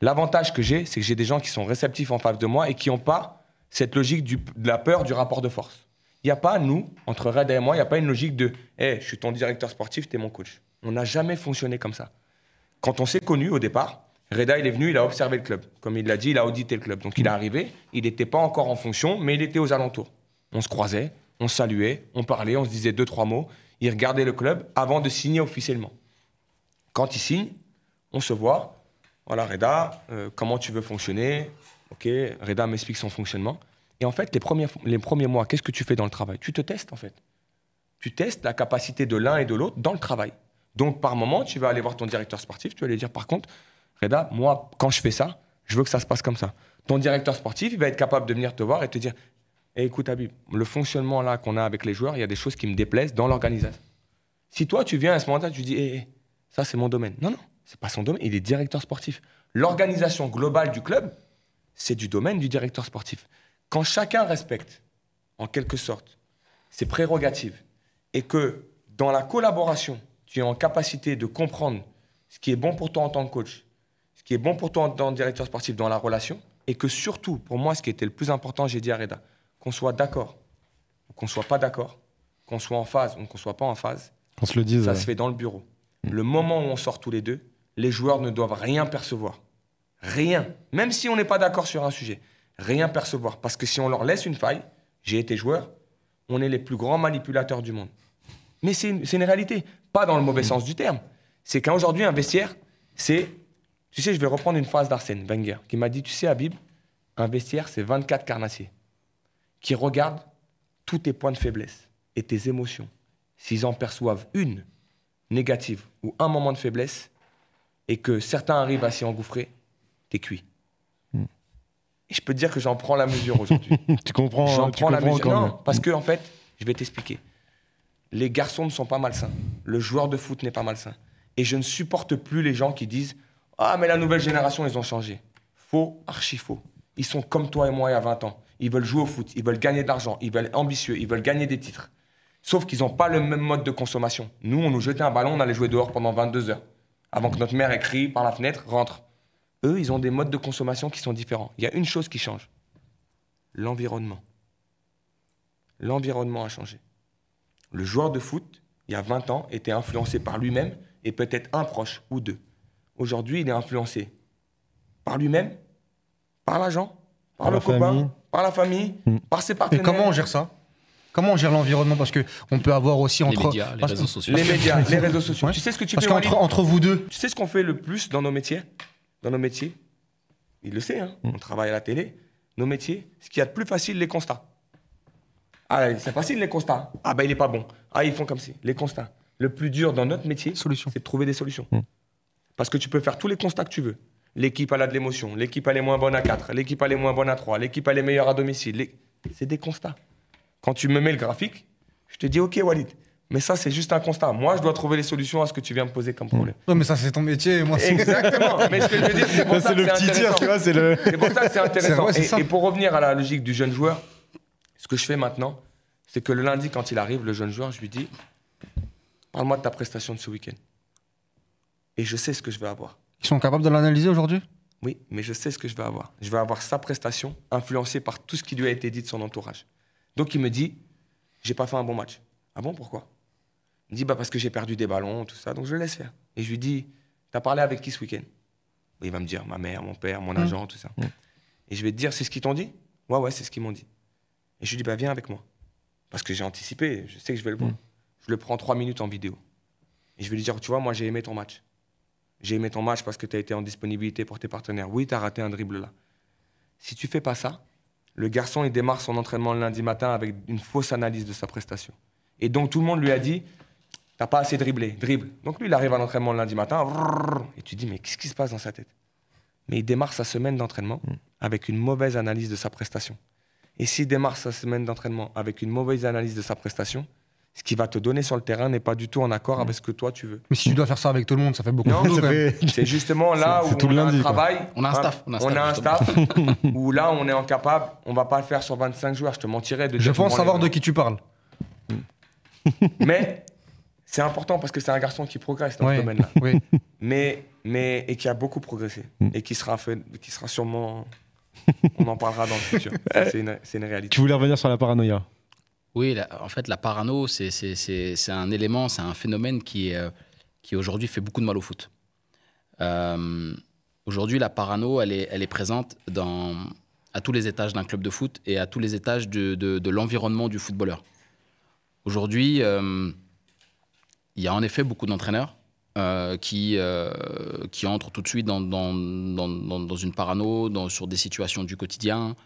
L'avantage que j'ai, c'est que j'ai des gens qui sont réceptifs en face de moi et qui n'ont pas cette logique de la peur du rapport de force. Il n'y a pas, nous, entre Reda et moi, il n'y a pas une logique de hey, « je suis ton directeur sportif, tu es mon coach ». On n'a jamais fonctionné comme ça. Quand on s'est connus au départ, Reda, il est venu, il a observé le club. Comme il l'a dit, il a audité le club. Donc il est arrivé, il n'était pas encore en fonction, mais il était aux alentours. On se croisait, on saluait, on parlait, on se disait deux, trois mots. Il regardait le club avant de signer officiellement. Quand il signe, on se voit. Voilà, Reda, euh, comment tu veux fonctionner Ok, Reda m'explique son fonctionnement. Et en fait, les premiers, mois, qu'est-ce que tu fais dans le travail Tu te testes, en fait. Tu testes la capacité de l'un et de l'autre dans le travail. Donc, par moment, tu vas aller voir ton directeur sportif, tu vas lui dire, par contre, Reda, moi, quand je fais ça, je veux que ça se passe comme ça. Ton directeur sportif, il va être capable de venir te voir et te dire, eh, écoute, Habib, le fonctionnement là qu'on a avec les joueurs, il y a des choses qui me déplaisent dans l'organisation. Si toi, tu viens à ce moment-là, tu dis, eh, eh, ça, c'est mon domaine. Non, non c'est pas son domaine, il est directeur sportif. L'organisation globale du club, c'est du domaine du directeur sportif. Quand chacun respecte, en quelque sorte, ses prérogatives et que dans la collaboration, tu es en capacité de comprendre ce qui est bon pour toi en tant que coach, ce qui est bon pour toi en tant que directeur sportif dans la relation, et que surtout, pour moi, ce qui était le plus important, j'ai dit à Reda, qu'on soit d'accord, qu'on ne soit pas d'accord, qu'on soit en phase ou qu'on soit pas en phase. On se le dise. Ça se fait dans le bureau. Mm. Le moment où on sort tous les deux, les joueurs ne doivent rien percevoir. Rien. Même si on n'est pas d'accord sur un sujet. Rien percevoir. Parce que si on leur laisse une faille, j'ai été joueur, on est les plus grands manipulateurs du monde. Mais c'est une, réalité. Pas dans le mauvais sens du terme. C'est qu'aujourd'hui, un vestiaire, c'est. Tu sais, je vais reprendre une phrase d'Arsène Wenger qui m'a dit Tu sais, Habib, un vestiaire, c'est 24 carnassiers qui regardent tous tes points de faiblesse et tes émotions. S'ils en perçoivent une négative ou un moment de faiblesse, et que certains arrivent à s'y engouffrer, t'es cuit. Hmm. Et je peux te dire que j'en prends la mesure aujourd'hui. tu comprends J'en prends la mesure. Non, parce que en fait, je vais t'expliquer. Les garçons ne sont pas malsains. Le joueur de foot n'est pas malsain. Et je ne supporte plus les gens qui disent Ah, mais la nouvelle génération, ils ont changé. Faux, archi faux. Ils sont comme toi et moi il y a 20 ans. Ils veulent jouer au foot, ils veulent gagner de l'argent, ils veulent être ambitieux, ils veulent gagner des titres. Sauf qu'ils n'ont pas le même mode de consommation. Nous, on nous jetait un ballon, on allait jouer dehors pendant 22 heures avant que notre mère écrit par la fenêtre, rentre. Eux, ils ont des modes de consommation qui sont différents. Il y a une chose qui change. L'environnement. L'environnement a changé. Le joueur de foot, il y a 20 ans, était influencé par lui-même et peut-être un proche ou deux. Aujourd'hui, il est influencé par lui-même, par l'agent, par, le copain, par la famille, mm. par ses partenaires. Et comment on gère ça Comment on gère l'environnement Parce que on peut avoir aussi entre les médias, les réseaux sociaux. Les Tu sais ce que tu Parce qu'entre entre vous deux. Tu sais ce qu'on fait le plus dans nos métiers Dans nos métiers, il le sait. Hein. Hmm. On travaille à la télé. Nos métiers, ce qu'il y a de plus facile, les constats. Ah, c'est facile les constats. Ah ben il n'est pas bon. Ah ils font comme si. Les constats. Le plus dur dans notre métier, c'est de trouver des solutions. Hmm. Parce que tu peux faire tous les constats que tu veux. L'équipe elle a de l'émotion. L'équipe elle est moins bonne à 4. L'équipe elle est moins bonne à 3. L'équipe elle est meilleure à domicile. C'est des constats. Quand tu me mets le graphique, je te dis, OK, Walid, mais ça, c'est juste un constat. Moi, je dois trouver les solutions à ce que tu viens me poser comme problème. Non, mais ça, c'est ton métier. Et moi, Exactement. mais ce que je dire, c'est pour, ça que c'est intéressant. Tu vois, c'est, le... c'est pour ça que c'est intéressant. et, et, pour revenir à la logique du jeune joueur, ce que je fais maintenant, c'est que le lundi, quand il arrive, le jeune joueur, je lui dis Parle-moi de ta prestation de ce week-end. Et je sais ce que je vais avoir. Ils sont capables de l'analyser aujourd'hui Oui, mais je sais ce que je vais avoir. Je vais avoir sa prestation influencée par tout ce qui lui a été dit de son entourage. Donc il me dit, j'ai pas fait un bon match. Ah bon, pourquoi Il me dit, bah, parce que j'ai perdu des ballons, tout ça, donc je le laisse faire. Et je lui dis, t'as parlé avec qui ce week-end bah, Il va me dire, ma mère, mon père, mon mmh. agent, tout ça. Mmh. Et je vais te dire, c'est ce qu'ils t'ont dit Ouais, ouais, c'est ce qu'ils m'ont dit. Et je lui dis, bah, viens avec moi. Parce que j'ai anticipé, je sais que je vais le voir. Mmh. Je le prends trois minutes en vidéo. Et je vais lui dire, tu vois, moi j'ai aimé ton match. J'ai aimé ton match parce que tu as été en disponibilité pour tes partenaires. Oui, tu as raté un dribble là. Si tu fais pas ça, le garçon, il démarre son entraînement le lundi matin avec une fausse analyse de sa prestation. Et donc tout le monde lui a dit, t'as pas assez dribblé, dribble. Donc lui, il arrive à l'entraînement le lundi matin, et tu dis, mais qu'est-ce qui se passe dans sa tête Mais il démarre sa semaine d'entraînement mm. avec une mauvaise analyse de sa prestation. Et s'il démarre sa semaine d'entraînement avec une mauvaise analyse de sa prestation, ce qu'il va te donner sur le terrain n'est pas du tout en accord avec ce que toi tu veux. Mais si tu dois faire ça avec tout le monde, ça fait beaucoup. Non, fait... c'est justement là où tout on a un travail. On a un staff. On a un staff, où là on est incapable. On va pas le faire sur 25 joueurs. Je te mentirais de. Je pense savoir de qui tu parles. Mais c'est important parce que c'est un garçon qui progresse dans ce domaine-là. Oui. Mais, mais, et qui a beaucoup progressé. Mm. Et qui sera, fait, qui sera sûrement. On en parlera dans le futur. C'est une réalité. Tu voulais revenir sur la paranoïa oui, en fait, la parano, c'est un élément, c'est un phénomène euh, qui, aujourd'hui fait beaucoup de mal au foot. Euh, aujourd'hui, la parano, elle est, présente à tous les étages d'un club de foot et à tous les étages de, l'environnement du footballeur. Aujourd'hui, euh, il y a en effet beaucoup d'entraîneurs qui, entrent tout de suite dans une parano, sur des situations du quotidien,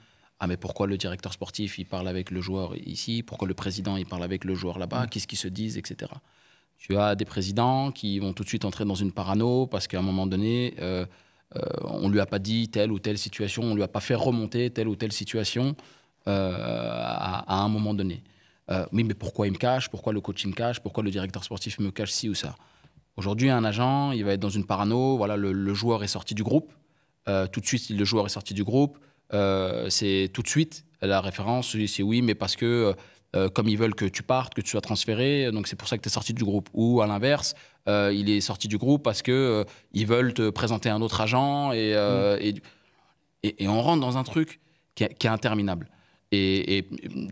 ah, mais pourquoi le directeur sportif il parle avec le joueur ici, pourquoi le président il parle avec le joueur là-bas, mm. qu'est-ce qu'ils se disent, etc. Tu as des présidents qui vont tout de suite entrer dans une parano parce qu'à un moment donné, euh, ne euh, on lui a pas dit telle ou telle situation, on lui a pas fait remonter telle ou telle situation euh, à, un moment donné. Euh, oui, mais pourquoi il me cache Pourquoi le coach me cache Pourquoi le directeur sportif me cache ci ou ça Aujourd'hui, un agent, il va être dans une parano. Voilà, le joueur est sorti du groupe. tout de suite, le joueur est sorti du groupe. Euh, c'est tout de suite la référence, c'est oui, mais parce que euh, comme ils veulent que tu partes, que tu sois transféré, donc c'est pour ça que tu es sorti du groupe. Ou à l'inverse, euh, il est sorti du groupe parce que ils veulent te présenter un autre agent mm. et, et, on rentre dans un truc qui est, interminable. Et,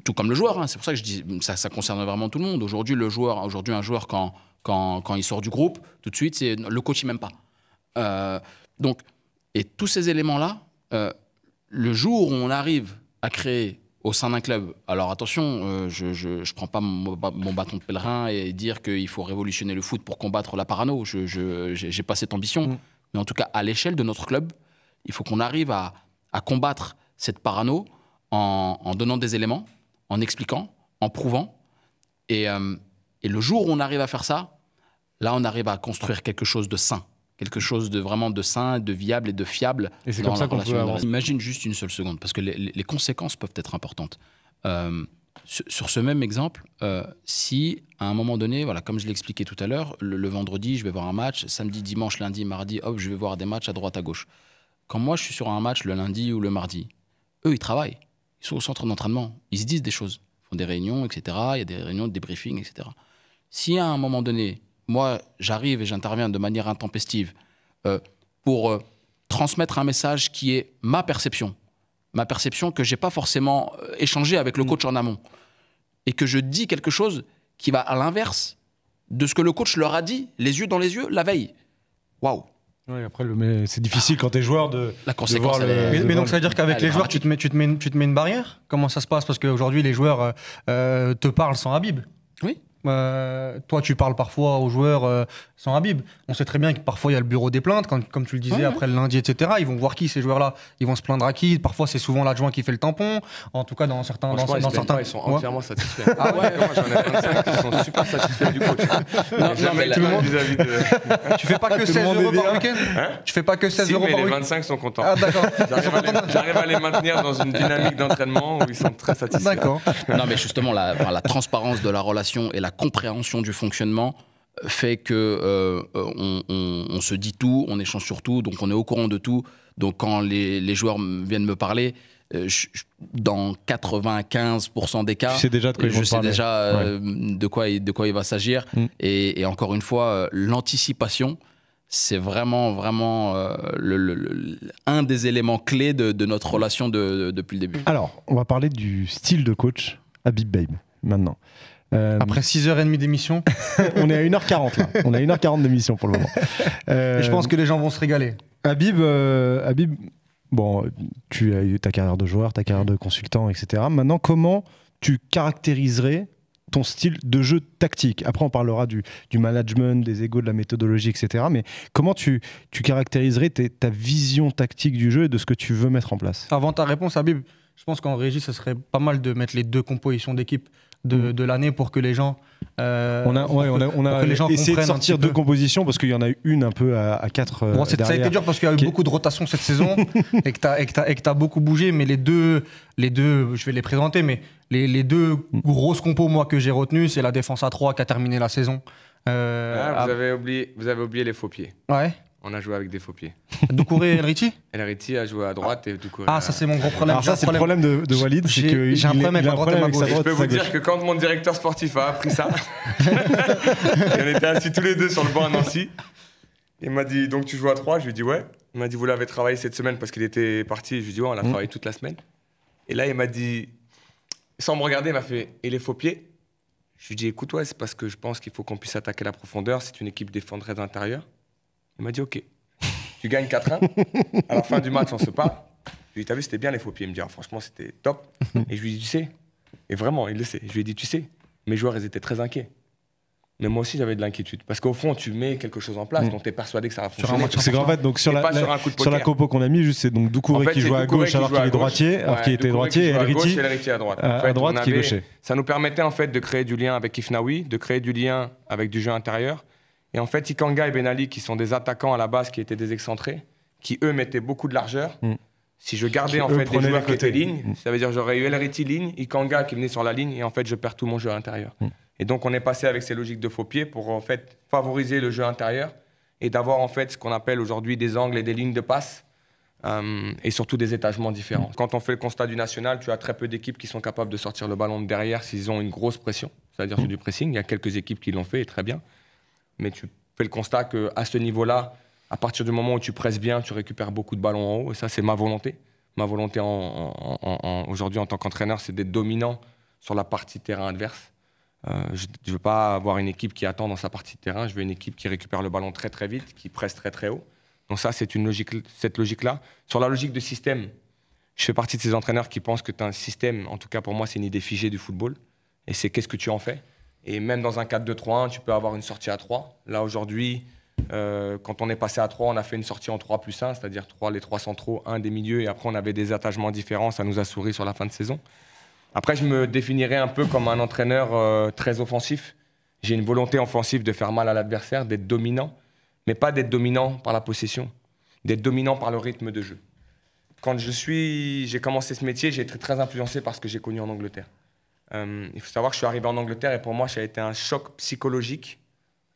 tout comme le joueur, hein. c'est pour ça que je dis ça, ça concerne vraiment tout le monde. Aujourd'hui, le joueur, aujourd'hui un joueur quand, quand, quand, il sort du groupe, tout de suite, c'est le coach il m'aime pas. donc et tous ces éléments là le jour où on arrive à créer au sein d'un club, alors attention, euh, je ne prends pas mon, bâton de pèlerin et dire qu'il faut révolutionner le foot pour combattre la parano. Je n'ai pas cette ambition. Mm. Mais en tout cas, à l'échelle de notre club, il faut qu'on arrive à, combattre cette parano en, donnant des éléments, en expliquant, en prouvant. Et, euh, et le jour où on arrive à faire ça, là, on arrive à construire quelque chose de sain quelque chose de vraiment de sain, de viable et de fiable. Et c'est comme ça qu'on peut avoir... Imagine juste une seule seconde, parce que les, conséquences peuvent être importantes. Euh, sur, ce même exemple, euh, si à un moment donné, voilà, comme je l'expliquais tout à l'heure, le, vendredi, je vais voir un match, samedi, dimanche, lundi, mardi, hop, je vais voir des matchs à droite, à gauche. Quand moi, je suis sur un match le lundi ou le mardi, eux, ils travaillent. Ils sont au centre d'entraînement. Ils se disent des choses. font des réunions, etc. Il y a des réunions, des briefings, etc. Si à un moment donné, moi, j'arrive et j'interviens de manière intempestive euh, pour euh, transmettre un message qui est ma perception, ma perception que j'ai pas forcément euh, échangé avec le mm. coach en amont, et que je dis quelque chose qui va à l'inverse de ce que le coach leur a dit, les yeux dans les yeux, la veille. Waouh Oui, après, c'est difficile quand t'es joueur de. La voir les... mais, mais, donc, ça veut dire qu'avec les joueurs, tu te, mets, tu, te mets, tu te mets une barrière Comment ça se passe Parce qu'aujourd'hui, les joueurs te parlent sans Habib. Oui. Euh, toi, tu parles parfois aux joueurs euh, sans Habib. On sait très bien que parfois il y a le bureau des plaintes, comme tu le disais, après le lundi, etc. Ils vont voir qui ces joueurs-là Ils vont se plaindre à qui Parfois, c'est souvent l'adjoint qui fait le tampon. En tout cas, dans certains. Dans, certains... ils sont entièrement satisfaits. Ah ouais, j'en ai 25 qui sont super satisfaits du coach. Non, mais hein? tu fais pas que 16 euros par week-end Tu fais pas que 16 euros par week-end Les 25 sont contents. Ah, d'accord. J'arrive à, les maintenir dans une dynamique d'entraînement où ils sont très satisfaits. D'accord. Non, mais justement, la transparence de la relation et la compréhension du fonctionnement euh, fait que euh, euh, on, se dit tout, on échange sur tout, donc on est au courant de tout. Donc quand les, joueurs viennent me parler, dans 95% des cas, je sais déjà de, quoi, il va s'agir. Mm. Et, encore une fois, l'anticipation, c'est vraiment, vraiment un des éléments clés de, notre relation depuis le début. Alors, on va parler du style de coach à Big Babe maintenant. Euh, Après 6h30 d'émission On est à 1h40 On a 1h40 d'émission pour le moment. Euh, je pense que les gens vont se régaler. Habib, euh, Habib bon, tu as eu ta carrière de joueur, ta carrière de consultant, etc. Maintenant, comment tu caractériserais ton style de jeu tactique Après, on parlera du, du management, des égos, de la méthodologie, etc. Mais comment tu, tu caractériserais ta vision tactique du jeu et de ce que tu veux mettre en place Avant ta réponse, Habib, je pense qu'en régie, ce serait pas mal de mettre les deux compositions d'équipe de, de l'année pour que les gens. Euh, on a, on a, on a essayé de sortir deux compositions parce qu'il y en a eu une un peu à, quatre. derrière, euh, ça a été dur parce qu'il y a eu beaucoup de rotations cette saison et que tu as, beaucoup bougé, mais les deux, les deux, je vais les présenter, mais les, les deux grosses compos moi que j'ai retenues, c'est la défense à 3 qui a terminé la saison. Euh, ah, vous, avez oublié, vous avez oublié les faux pieds. Ouais. On a joué avec des faux pieds. Doucouré et El Riti El Riti a joué à droite et Doucouré. Ah, ça, c'est mon gros problème. ça, c'est le problème de, de Walid. J'ai un problème avec, un droite. Je peux vous dire que quand mon directeur sportif a appris ça, on était assis tous les deux sur le banc à Nancy. Il m'a dit Donc, tu joues à trois ?» Je lui ai dit Ouais. Il m'a dit Vous l'avez travaillé cette semaine parce qu'il était parti. Je lui ai dit Ouais, on l'a mm. travaillé toute la semaine. Et là, il m'a dit Sans me regarder, il m'a fait Et les faux pieds Je lui ai dit Écoute, ouais, c'est parce que je pense qu'il faut qu'on puisse attaquer la profondeur. C'est une équipe à l'intérieur. Il m'a dit OK. Tu gagnes 4-1. à la fin du match, on se parle. Je lui ai dit, t'as vu, c'était bien les faux pieds. Il me dit, ah, franchement, c'était top. Et je lui ai dit, tu sais, et vraiment, il le sait. Je lui ai dit, tu sais, mes joueurs, ils étaient très inquiets. Mais moi aussi, j'avais de l'inquiétude. Parce qu'au fond, tu mets quelque chose en place, dont mm. donc tu es persuadé que ça va fonctionner. C'est en fait, donc sur la, sur, la compo qu'on a mis, c'est donc Doucouré qui joue à gauche alors qu'il est droitier, alors qu'il était droitier, et Elriti à droite. À, euh, en à droite, qui Ça nous permettait en fait de créer du lien avec Kifnaoui, de créer du lien avec du jeu intérieur, et en fait, Ikanga et Ben Ali, qui sont des attaquants à la base, qui étaient des excentrés, qui eux mettaient beaucoup de largeur. Mm. Si je gardais en fait des joueurs qui étaient ligne, mm. ça veut dire j'aurais eu El Riti ligne, Ikanga qui venait sur la ligne, et en fait je perds tout mon jeu à l'intérieur. Mm. Et donc on est passé avec ces logiques de faux pieds pour en fait favoriser le jeu intérieur et d'avoir en fait ce qu'on appelle aujourd'hui des angles et des lignes de passe. Euh, et surtout des étagements différents. Quand on fait le constat du national, tu as très peu d'équipes qui sont capables de sortir le ballon de derrière s'ils ont une grosse pression, c'est-à-dire sur du pressing. Il y a quelques équipes qui l'ont fait et très bien mais tu fais le constat qu'à ce niveau-là, à partir du moment où tu presses bien, tu récupères beaucoup de ballons en haut. Et ça, c'est ma volonté. Ma volonté aujourd'hui en tant qu'entraîneur, c'est d'être dominant sur la partie terrain adverse. Euh, je ne veux pas avoir une équipe qui attend dans sa partie terrain. Je veux une équipe qui récupère le ballon très très vite, qui presse très très haut. Donc ça, c'est cette logique-là. Sur la logique de système, je fais partie de ces entraîneurs qui pensent que tu as un système, en tout cas pour moi, c'est une idée figée du football. Et c'est qu'est-ce que tu en fais et même dans un 4-2-3-1, tu peux avoir une sortie à 3. Là, aujourd'hui, euh, quand on est passé à 3, on a fait une sortie en 3 plus 1, c'est-à-dire trois les 3 centraux, 1 des milieux, et après, on avait des attachements différents. Ça nous a souri sur la fin de saison. Après, je me définirais un peu comme un entraîneur euh, très offensif. J'ai une volonté offensive de faire mal à l'adversaire, d'être dominant, mais pas d'être dominant par la possession, d'être dominant par le rythme de jeu. Quand je suis, j'ai commencé ce métier, j'ai été très influencé par ce que j'ai connu en Angleterre. Euh, il faut savoir que je suis arrivé en Angleterre et pour moi, ça a été un choc psychologique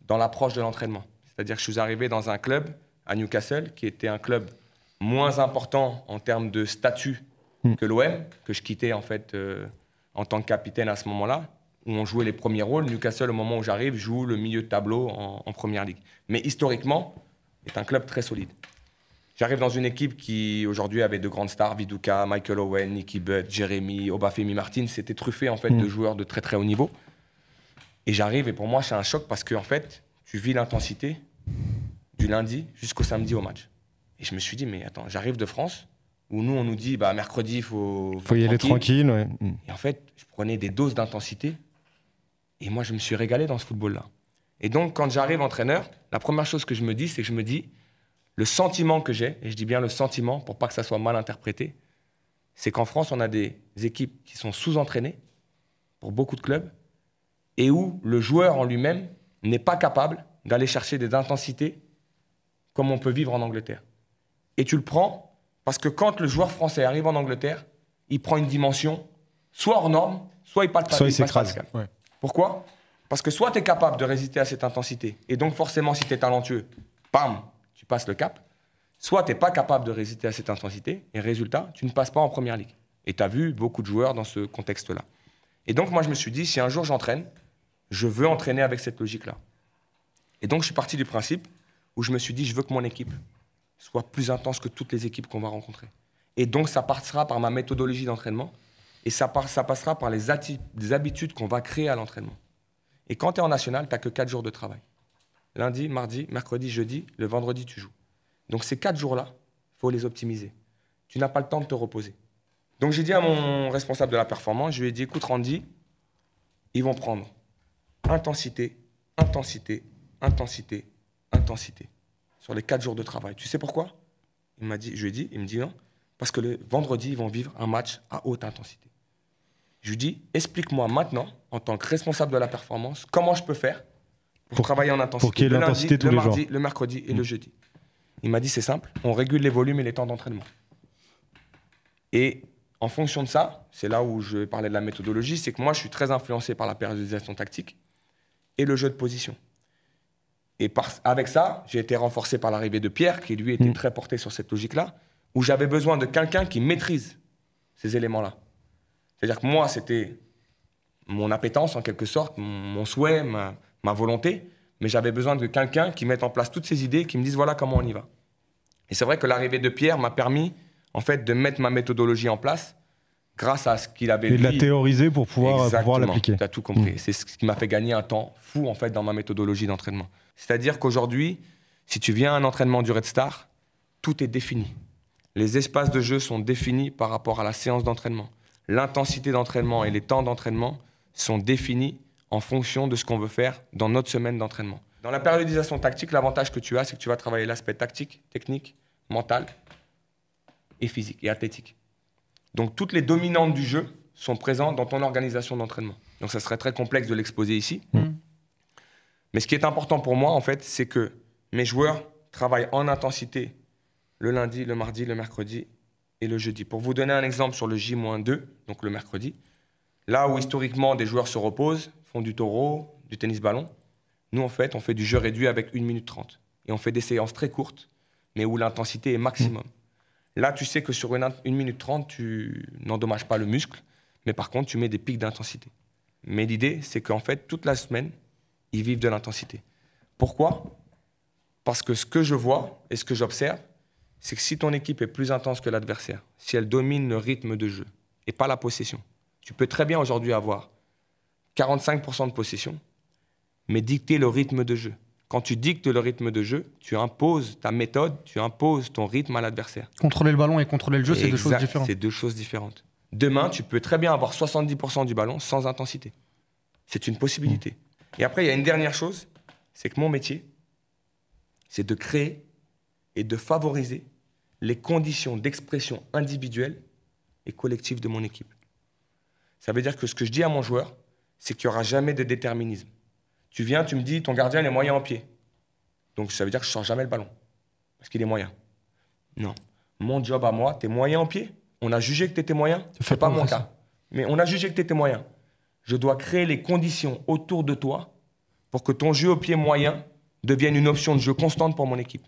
dans l'approche de l'entraînement. C'est-à-dire que je suis arrivé dans un club à Newcastle qui était un club moins important en termes de statut hmm. que l'OM, que je quittais en fait euh, en tant que capitaine à ce moment-là, où on jouait les premiers rôles. Newcastle, au moment où j'arrive, joue le milieu de tableau en, en première ligue. Mais historiquement, est un club très solide. J'arrive dans une équipe qui, aujourd'hui, avait de grandes stars, Viduka, Michael Owen, Nicky Butt, Jeremy, Obafemi Martin. C'était truffé, en fait, hmm. de joueurs de très, très haut niveau. Et j'arrive, et pour moi, c'est un choc parce que, en fait, tu vis l'intensité du lundi jusqu'au samedi au match. Et je me suis dit, mais attends, j'arrive de France, où nous, on nous dit, bah, mercredi, il faut. faut, y aller tranquille, ouais. Hmm. Et en fait, je prenais des doses d'intensité. Et moi, je me suis régalé dans ce football-là. Et donc, quand j'arrive entraîneur, la première chose que je me dis, c'est que je me dis, le sentiment que j'ai, et je dis bien le sentiment pour pas que ça soit mal interprété, c'est qu'en France, on a des équipes qui sont sous-entraînées pour beaucoup de clubs et où le joueur en lui-même n'est pas capable d'aller chercher des intensités comme on peut vivre en Angleterre. Et tu le prends parce que quand le joueur français arrive en Angleterre, il prend une dimension soit hors norme, soit il passe Soit il s'écrase. Pourquoi Parce que soit tu es capable de résister à cette intensité et donc forcément si tu es talentueux, pam passe le cap, soit tu n'es pas capable de résister à cette intensité, et résultat, tu ne passes pas en première ligue. Et tu as vu beaucoup de joueurs dans ce contexte-là. Et donc, moi, je me suis dit, si un jour j'entraîne, je veux entraîner avec cette logique-là. Et donc, je suis parti du principe où je me suis dit, je veux que mon équipe soit plus intense que toutes les équipes qu'on va rencontrer. Et donc, ça passera par ma méthodologie d'entraînement et ça, passera par les, habitudes qu'on va créer à l'entraînement. Et quand tu es en national, tu n'as que 4 jours de travail lundi, mardi, mercredi, jeudi, le vendredi, tu joues. Donc ces quatre jours-là, il faut les optimiser. Tu n'as pas le temps de te reposer. Donc j'ai dit à mon responsable de la performance, je lui ai dit, écoute Randy, ils vont prendre intensité, intensité, intensité, intensité sur les quatre jours de travail. Tu sais pourquoi Il m'a dit, je lui ai dit, il me dit non, parce que le vendredi ils vont vivre un match à haute intensité. Je lui dis, explique-moi maintenant, en tant que responsable de la performance, comment je peux faire pour, travailler en intensité. Pour le mardi, Le mercredi et le mm. jeudi. Il m'a dit c'est simple, on régule les volumes et les temps d'entraînement. Et en fonction de ça, c'est là où je parlais de la méthodologie, c'est que moi je suis très influencé par la périodisation tactique et le jeu de position. Et avec ça, j'ai été renforcé par l'arrivée de Pierre, qui lui était mm. très porté sur cette logique-là, où j'avais besoin de quelqu'un qui maîtrise ces éléments-là. C'est-à-dire que moi, c'était mon appétence en quelque sorte, mon, souhait, ma volonté, mais j'avais besoin de quelqu'un qui mette en place toutes ces idées, qui me dise voilà comment on y va. Et c'est vrai que l'arrivée de Pierre m'a permis en fait de mettre ma méthodologie en place grâce à ce qu'il avait et de la théoriser pour pouvoir euh, pouvoir l'appliquer. Tu as tout compris. Mm. C'est ce qui m'a fait gagner un temps fou en fait dans ma méthodologie d'entraînement. C'est-à-dire qu'aujourd'hui, si tu viens à un entraînement du Red Star, tout est défini. Les espaces de jeu sont définis par rapport à la séance d'entraînement. L'intensité d'entraînement et les temps d'entraînement sont définis en fonction de ce qu'on veut faire dans notre semaine d'entraînement. Dans la périodisation tactique, l'avantage que tu as, c'est que tu vas travailler l'aspect tactique, technique, mental et physique et athlétique. Donc toutes les dominantes du jeu sont présentes dans ton organisation d'entraînement. Donc ça serait très complexe de l'exposer ici. Mm. Mais ce qui est important pour moi, en fait, c'est que mes joueurs travaillent en intensité le lundi, le mardi, le mercredi et le jeudi. Pour vous donner un exemple sur le J-2, donc le mercredi, là où historiquement des joueurs se reposent, du taureau, du tennis ballon. Nous, en fait, on fait du jeu réduit avec 1 minute 30. Et on fait des séances très courtes, mais où l'intensité est maximum. Là, tu sais que sur une, minute 30, tu n'endommages pas le muscle, mais par contre, tu mets des pics d'intensité. Mais l'idée, c'est qu'en fait, toute la semaine, ils vivent de l'intensité. Pourquoi Parce que ce que je vois et ce que j'observe, c'est que si ton équipe est plus intense que l'adversaire, si elle domine le rythme de jeu et pas la possession, tu peux très bien aujourd'hui avoir 45% de possession, mais dicter le rythme de jeu. Quand tu dictes le rythme de jeu, tu imposes ta méthode, tu imposes ton rythme à l'adversaire. Contrôler le ballon et contrôler le jeu, c'est deux choses différentes. C'est deux choses différentes. Demain, tu peux très bien avoir 70% du ballon sans intensité. C'est une possibilité. Et après, il y a une dernière chose, c'est que mon métier, c'est de créer et de favoriser les conditions d'expression individuelle et collective de mon équipe. Ça veut dire que ce que je dis à mon joueur, c'est qu'il n'y aura jamais de déterminisme. Tu viens, tu me dis, ton gardien est moyen en pied. Donc ça veut dire que je ne sors jamais le ballon, parce qu'il est moyen. Non. Mon job à moi, tu es moyen en pied. On a jugé que tu étais moyen. Ce pas mon cas. Mais on a jugé que tu étais moyen. Je dois créer les conditions autour de toi pour que ton jeu au pied moyen devienne une option de jeu constante pour mon équipe.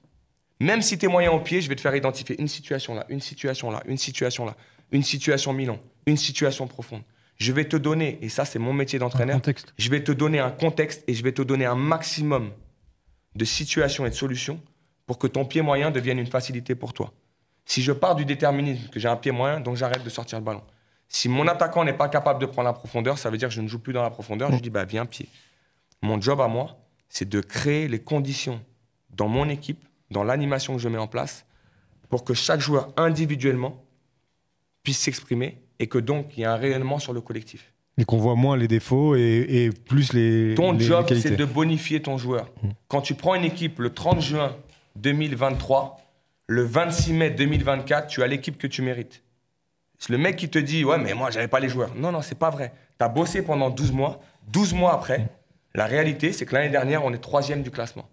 Même si tu es moyen en pied, je vais te faire identifier une situation là, une situation là, une situation là, une situation Milan, une situation profonde je vais te donner, et ça c'est mon métier d'entraîneur, je vais te donner un contexte et je vais te donner un maximum de situations et de solutions pour que ton pied moyen devienne une facilité pour toi. Si je pars du déterminisme, que j'ai un pied moyen, donc j'arrête de sortir le ballon. Si mon attaquant n'est pas capable de prendre la profondeur, ça veut dire que je ne joue plus dans la profondeur, je dis bah viens pied. Mon job à moi, c'est de créer les conditions dans mon équipe, dans l'animation que je mets en place, pour que chaque joueur individuellement puisse s'exprimer et que donc il y a un rayonnement sur le collectif. Et qu'on voit moins les défauts et, plus les. Ton job, c'est de bonifier ton joueur. Mmh. Quand tu prends une équipe le 30 juin 2023, le 26 mai 2024, tu as l'équipe que tu mérites. C'est le mec qui te dit Ouais, mais moi, j'avais pas les joueurs. Non, non, c'est pas vrai. Tu as bossé pendant 12 mois. 12 mois après, la réalité, c'est que l'année dernière, on est troisième du classement.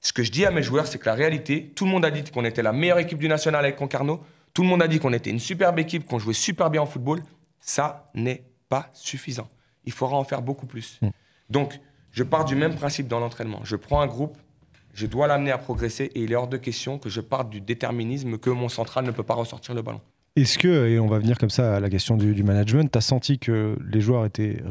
Ce que je dis à mes joueurs, c'est que la réalité, tout le monde a dit qu'on était la meilleure équipe du national avec Concarneau. Tout le monde a dit qu'on était une superbe équipe, qu'on jouait super bien en football. Ça n'est pas suffisant. Il faudra en faire beaucoup plus. Mm. Donc, je pars du même principe dans l'entraînement. Je prends un groupe, je dois l'amener à progresser et il est hors de question que je parte du déterminisme que mon central ne peut pas ressortir le ballon. Est-ce que, et on va venir comme ça à la question du, management, tu as senti que les joueurs étaient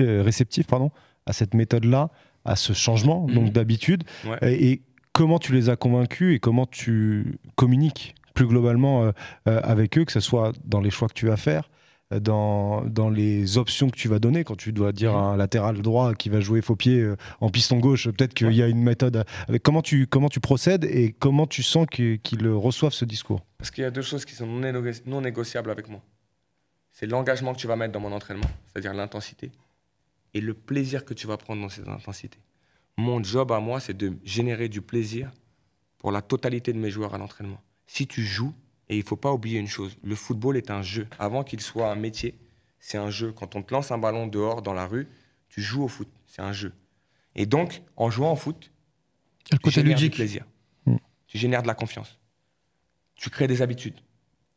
euh, réceptifs pardon, à cette méthode-là, à ce changement donc mm. d'habitude et, comment tu les as convaincus et comment tu communiques plus globalement euh, euh, avec eux, que ce soit dans les choix que tu vas faire, euh, dans, les options que tu vas donner quand tu dois dire à un latéral droit qui va jouer faux pied en piston gauche. Peut-être qu'il y a une méthode. comment, tu, comment tu procèdes et comment tu sens qu'ils reçoivent ce discours Parce qu'il y a deux choses qui sont non négociables avec moi. C'est l'engagement que tu vas mettre dans mon entraînement, c'est-à-dire l'intensité, et le plaisir que tu vas prendre dans cette intensité. Mon job à moi, c'est de générer du plaisir pour la totalité de mes joueurs à l'entraînement si tu joues, et il ne faut pas oublier une chose, le football est un jeu. Avant qu'il soit un métier, c'est un jeu. Quand on te lance un ballon dehors dans la rue, tu joues au foot, c'est un jeu. Et donc, en jouant au foot, tu génères du plaisir, mm. tu génères de la confiance, tu crées des habitudes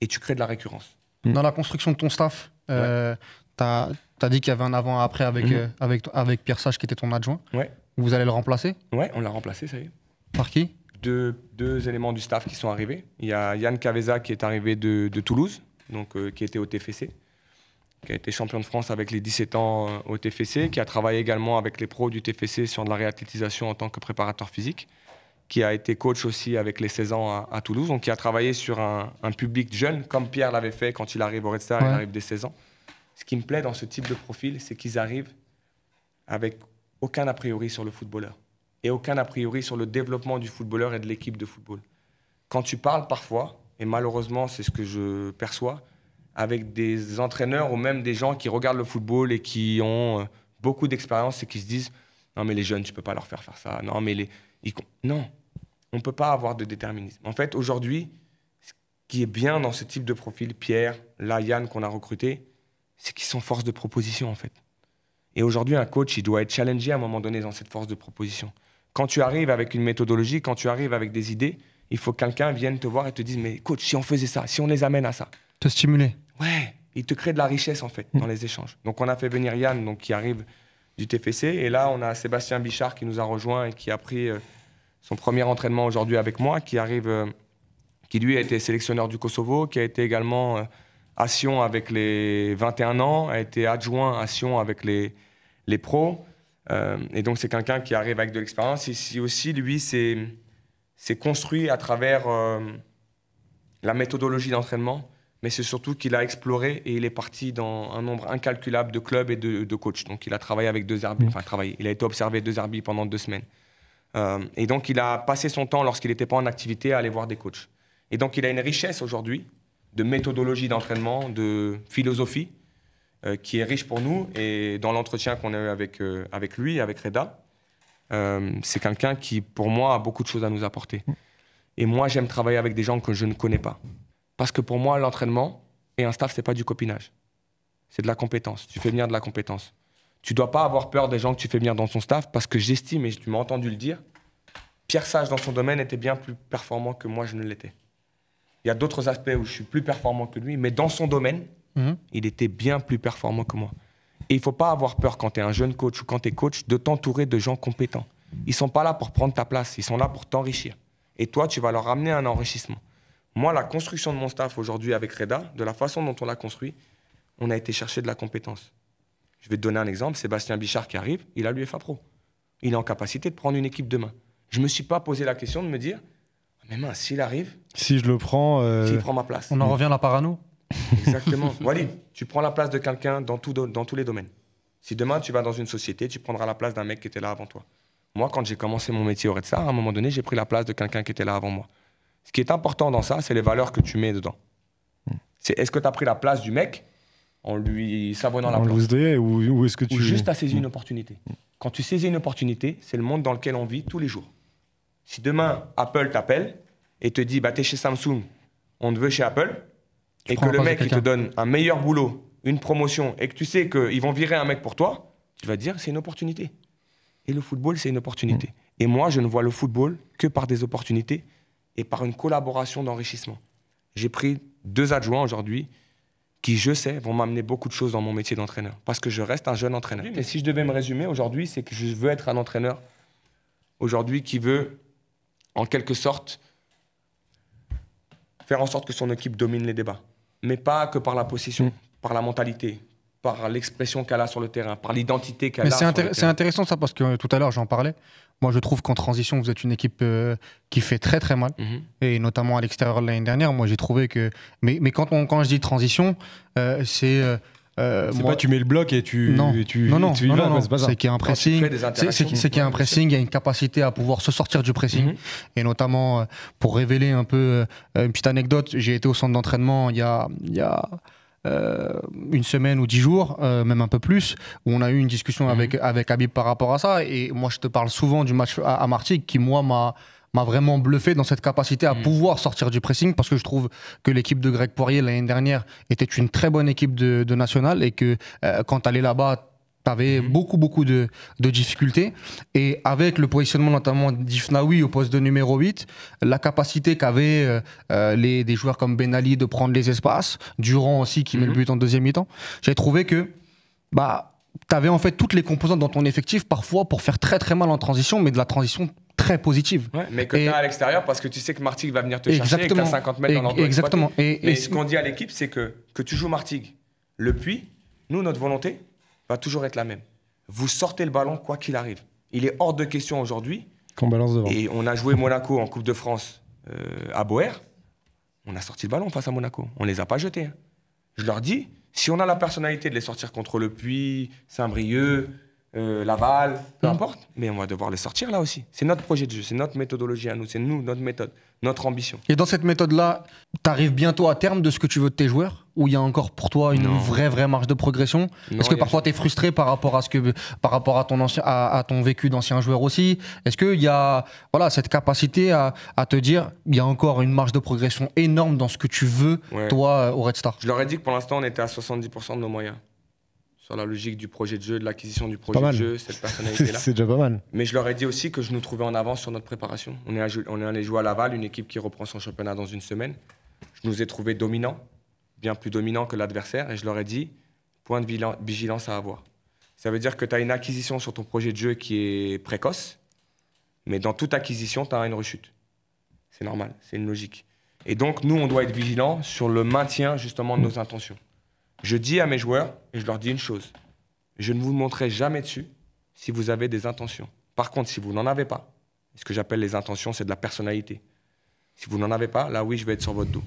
et tu crées de la récurrence. Mm. Dans la construction de ton staff, euh, tu as, dit qu'il y avait un avant-après avec, mm-hmm. euh, avec, avec Pierre Sage qui était ton adjoint. Ouais. Vous allez le remplacer Oui, on l'a remplacé, ça y est. Par qui deux, éléments du staff qui sont arrivés. Il y a Yann Caveza qui est arrivé de, Toulouse, donc, euh, qui était au TFC, qui a été champion de France avec les 17 ans euh, au TFC, qui a travaillé également avec les pros du TFC sur de la réathlétisation en tant que préparateur physique, qui a été coach aussi avec les 16 ans à, Toulouse, donc qui a travaillé sur un, public jeune, comme Pierre l'avait fait quand il arrive au Red Star, il arrive des 16 ans. Ce qui me plaît dans ce type de profil, c'est qu'ils arrivent avec aucun a priori sur le footballeur et aucun a priori sur le développement du footballeur et de l'équipe de football. Quand tu parles parfois, et malheureusement c'est ce que je perçois, avec des entraîneurs ou même des gens qui regardent le football et qui ont euh, beaucoup d'expérience et qui se disent non mais les jeunes tu peux pas leur faire faire ça, non mais les non, on peut pas avoir de déterminisme. En fait aujourd'hui, ce qui est bien dans ce type de profil, Pierre, là Yann qu'on a recruté, c'est qu'ils sont force de proposition en fait. Et aujourd'hui, un coach, il doit être challengé à un moment donné dans cette force de proposition. Quand tu arrives avec une méthodologie, quand tu arrives avec des idées, il faut que quelqu'un vienne te voir et te dise Mais coach, si on faisait ça, si on les amène à ça. Te stimuler. Ouais, il te crée de la richesse en fait dans les échanges. Donc on a fait venir Yann donc, qui arrive du TFC et là on a Sébastien Bichard qui nous a rejoint et qui a pris euh, son premier entraînement aujourd'hui avec moi, qui arrive, euh, qui lui a été sélectionneur du Kosovo, qui a été également euh, à Sion avec les 21 ans, a été adjoint à Sion avec les, les pros. Euh, et donc, c'est quelqu'un qui arrive avec de l'expérience. Et aussi, lui, c'est construit à travers euh, la méthodologie d'entraînement, mais c'est surtout qu'il a exploré et il est parti dans un nombre incalculable de clubs et de, coachs. Donc, il a travaillé avec deux herbies, enfin, Il a été observé deux herbies pendant deux semaines. Euh, et donc, il a passé son temps, lorsqu'il n'était pas en activité, à aller voir des coachs. Et donc, il a une richesse aujourd'hui de méthodologie d'entraînement, de philosophie, euh, qui est riche pour nous. Et dans l'entretien qu'on a eu avec, euh, avec lui, avec Reda, euh, c'est quelqu'un qui, pour moi, a beaucoup de choses à nous apporter. Et moi, j'aime travailler avec des gens que je ne connais pas. Parce que pour moi, l'entraînement et un staff, n'est pas du copinage. C'est de la compétence. Tu fais venir de la compétence. Tu dois pas avoir peur des gens que tu fais venir dans ton staff parce que j'estime, et tu m'as entendu le dire, Pierre Sage dans son domaine était bien plus performant que moi je ne l'étais. Il y a d'autres aspects où je suis plus performant que lui, mais dans son domaine, Mhm. Il était bien plus performant que moi. Et il faut pas avoir peur quand tu es un jeune coach ou quand tu es coach de t'entourer de gens compétents. Ils sont pas là pour prendre ta place, ils sont là pour t'enrichir. Et toi, tu vas leur amener un enrichissement. Moi, la construction de mon staff aujourd'hui avec Reda, de la façon dont on l'a construit, on a été chercher de la compétence. Je vais te donner un exemple, Sébastien Bichard qui arrive, il a l'UFA Pro. Il est en capacité de prendre une équipe demain. Je me suis pas posé la question de me dire, ah, mais s'il arrive... Si je le prends... Euh, s'il prend ma place. On en revient à la Exactement. Walid, tu prends la place de quelqu'un dans, dans tous les domaines. Si demain tu vas dans une société, tu prendras la place d'un mec qui était là avant toi. Moi, quand j'ai commencé mon métier au Red Star, à un moment donné, j'ai pris la place de quelqu'un qui était là avant moi. Ce qui est important dans ça, c'est les valeurs que tu mets dedans. Hmm. C'est est-ce que tu as pris la place du mec en lui savonnant la place ou, est-ce que tu juste à saisi hmm. une opportunité. Quand tu saisis une opportunité, c'est le monde dans lequel on vit tous les jours. Si demain Apple t'appelle et te dit bah t'es chez Samsung, on te veut chez Apple, et que le mec, te donne un meilleur boulot, une promotion, et que tu sais qu'ils vont virer un mec pour toi, tu vas te dire c'est une opportunité. Et le football, c'est une opportunité. Mm. Et moi, je ne vois le football que par des opportunités et par une collaboration d'enrichissement. J'ai pris deux adjoints aujourd'hui qui, je sais, vont m'amener beaucoup de choses dans mon métier d'entraîneur. Parce que je reste un jeune entraîneur. Et mais si je devais me résumer aujourd'hui, c'est que je veux être un entraîneur aujourd'hui qui veut, en quelque sorte, faire en sorte que son équipe domine les débats mais pas que par la possession, mm. par la mentalité, par l'expression qu'elle a sur le terrain, par l'identité qu'elle a. C'est intéressant ça parce que euh, tout à l'heure j'en parlais. Moi je trouve qu'en transition vous êtes une équipe euh, qui fait très très mal mhm. et notamment à l'extérieur l'année dernière. Moi j'ai trouvé que mais, mais quand on, quand je dis transition euh, c'est euh, c'est pas tu mets le bloc et tu non et tu, non non, non, c'est, c'est qu'il y a un pressing c'est, qu'il y a un pressing il y a une capacité à pouvoir se sortir du pressing mhm. et notamment euh, pour révéler un peu euh, une petite anecdote j'ai été au centre d'entraînement il y a, il y a une semaine ou dix jours, même un peu plus, où on a eu une discussion mhm. avec, avec Habib par rapport à ça. Et moi, je te parle souvent du match à, à Martigues qui, moi, m'a, m'a vraiment bluffé dans cette capacité à mm. pouvoir sortir du pressing parce que je trouve que l'équipe de Greg Poirier l'année dernière était une très bonne équipe de, de nationale et que euh, quand tu allais là-bas, tu avais mm. beaucoup, beaucoup de, difficultés. Et avec le positionnement notamment d'Ifnaoui au poste de numéro 8, la capacité qu'avaient euh, euh, les, des joueurs comme Ben Ali de prendre les espaces, Durand aussi qui met le mm-hmm. but en deuxième mi-temps, j'ai trouvé que bah, t'avais en fait toutes les composantes dans ton effectif parfois pour faire très très mal en transition, mais de la transition très positive. mais que tu as à l'extérieur parce que tu sais que Martigues va venir te chercher et 50 mètres dans Exactement. Et, ce qu'on dit à l'équipe, c'est que, que tu joues Martigues, le puits, nous, notre volonté va toujours être la même. Vous sortez le ballon quoi qu'il arrive. Il est hors de question aujourd'hui. Qu'on balance devant. Et on a joué Monaco en Coupe de France euh, à Boer. On a sorti le ballon face à Monaco. On les a pas jetés. Hein. Je leur dis, si on a la personnalité de les sortir contre le puits, Saint-Brieuc, euh, Laval, peu mm. importe. Mais on va devoir les sortir là aussi. C'est notre projet de jeu, c'est notre méthodologie à nous, c'est nous, notre méthode, notre ambition. Et dans cette méthode-là, tu arrives bientôt à terme de ce que tu veux de tes joueurs Ou il y a encore pour toi une vraie, vraie marge de progression Est-ce que parfois tu es frustré par rapport à, ce que, par rapport à, ton, ancien, à, ton vécu d'ancien joueur aussi Est-ce qu'il y a voilà, cette capacité à, te dire il y a encore une marge de progression énorme dans ce que tu veux, toi, euh, au Red Star Je leur ai dit que pour l'instant, on était à 70% de nos moyens sur la logique du projet de jeu, de l'acquisition du projet de jeu, cette personnalité-là. c'est déjà pas mal. Mais je leur ai dit aussi que je nous trouvais en avance sur notre préparation. On est, on est allé jouer à Laval, une équipe qui reprend son championnat dans une semaine. Je nous ai trouvés dominants, bien plus dominants que l'adversaire, et je leur ai dit, point de vigilance à avoir. Ça veut dire que tu as une acquisition sur ton projet de jeu qui est précoce, mais dans toute acquisition, tu as une rechute. C'est normal, c'est une logique. Et donc, nous, on doit être vigilants sur le maintien justement de nos intentions. Je dis à mes joueurs, et je leur dis une chose, je ne vous montrerai jamais dessus si vous avez des intentions. Par contre, si vous n'en avez pas, ce que j'appelle les intentions, c'est de la personnalité. Si vous n'en avez pas, là oui, je vais être sur votre dos.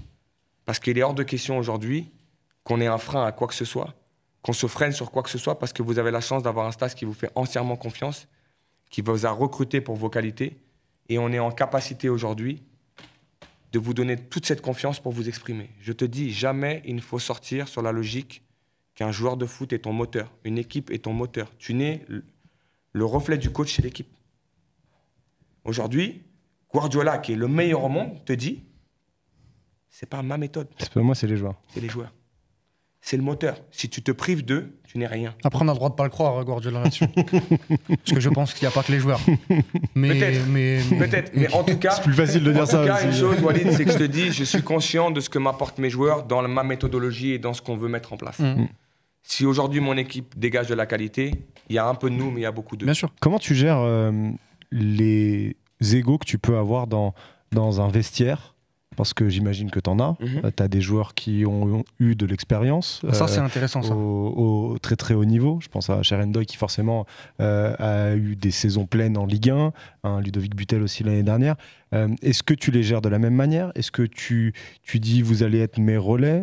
Parce qu'il est hors de question aujourd'hui qu'on ait un frein à quoi que ce soit, qu'on se freine sur quoi que ce soit, parce que vous avez la chance d'avoir un staff qui vous fait entièrement confiance, qui vous a recruté pour vos qualités, et on est en capacité aujourd'hui de vous donner toute cette confiance pour vous exprimer. Je te dis, jamais il ne faut sortir sur la logique qu'un joueur de foot est ton moteur, une équipe est ton moteur. Tu n'es le reflet du coach chez l'équipe. Aujourd'hui, Guardiola, qui est le meilleur au monde, te dit, c'est pas ma méthode. C'est pas moi, c'est les joueurs. C'est les joueurs c'est le moteur. Si tu te prives d'eux, tu n'es rien. Après, on a le droit de pas le croire, hein, Guardiola, la dessus Parce que je pense qu'il n'y a pas que les joueurs. Mais, Peut-être. Mais, en tout cas, c'est plus facile de dire en Tout cas, une chose, Walid, c'est que je te dis, je suis conscient de ce que m'apportent mes joueurs dans ma méthodologie et dans ce qu'on veut mettre en place. Mm. Si aujourd'hui mon équipe dégage de la qualité, il y a un peu de nous, mais il y a beaucoup de. Bien sûr. Comment tu gères euh, les égaux que tu peux avoir dans, dans un vestiaire parce que j'imagine que tu en as. Mhm. Euh, tu as des joueurs qui ont, eu de l'expérience. Ah, ça, c'est euh, intéressant, Au, très très haut niveau. Je pense à Doyle qui, forcément, euh, a eu des saisons pleines en Ligue 1. Hein, Ludovic Butel aussi l'année dernière. Est-ce que tu les gères de la même manière Est-ce que tu, tu dis vous allez être mes relais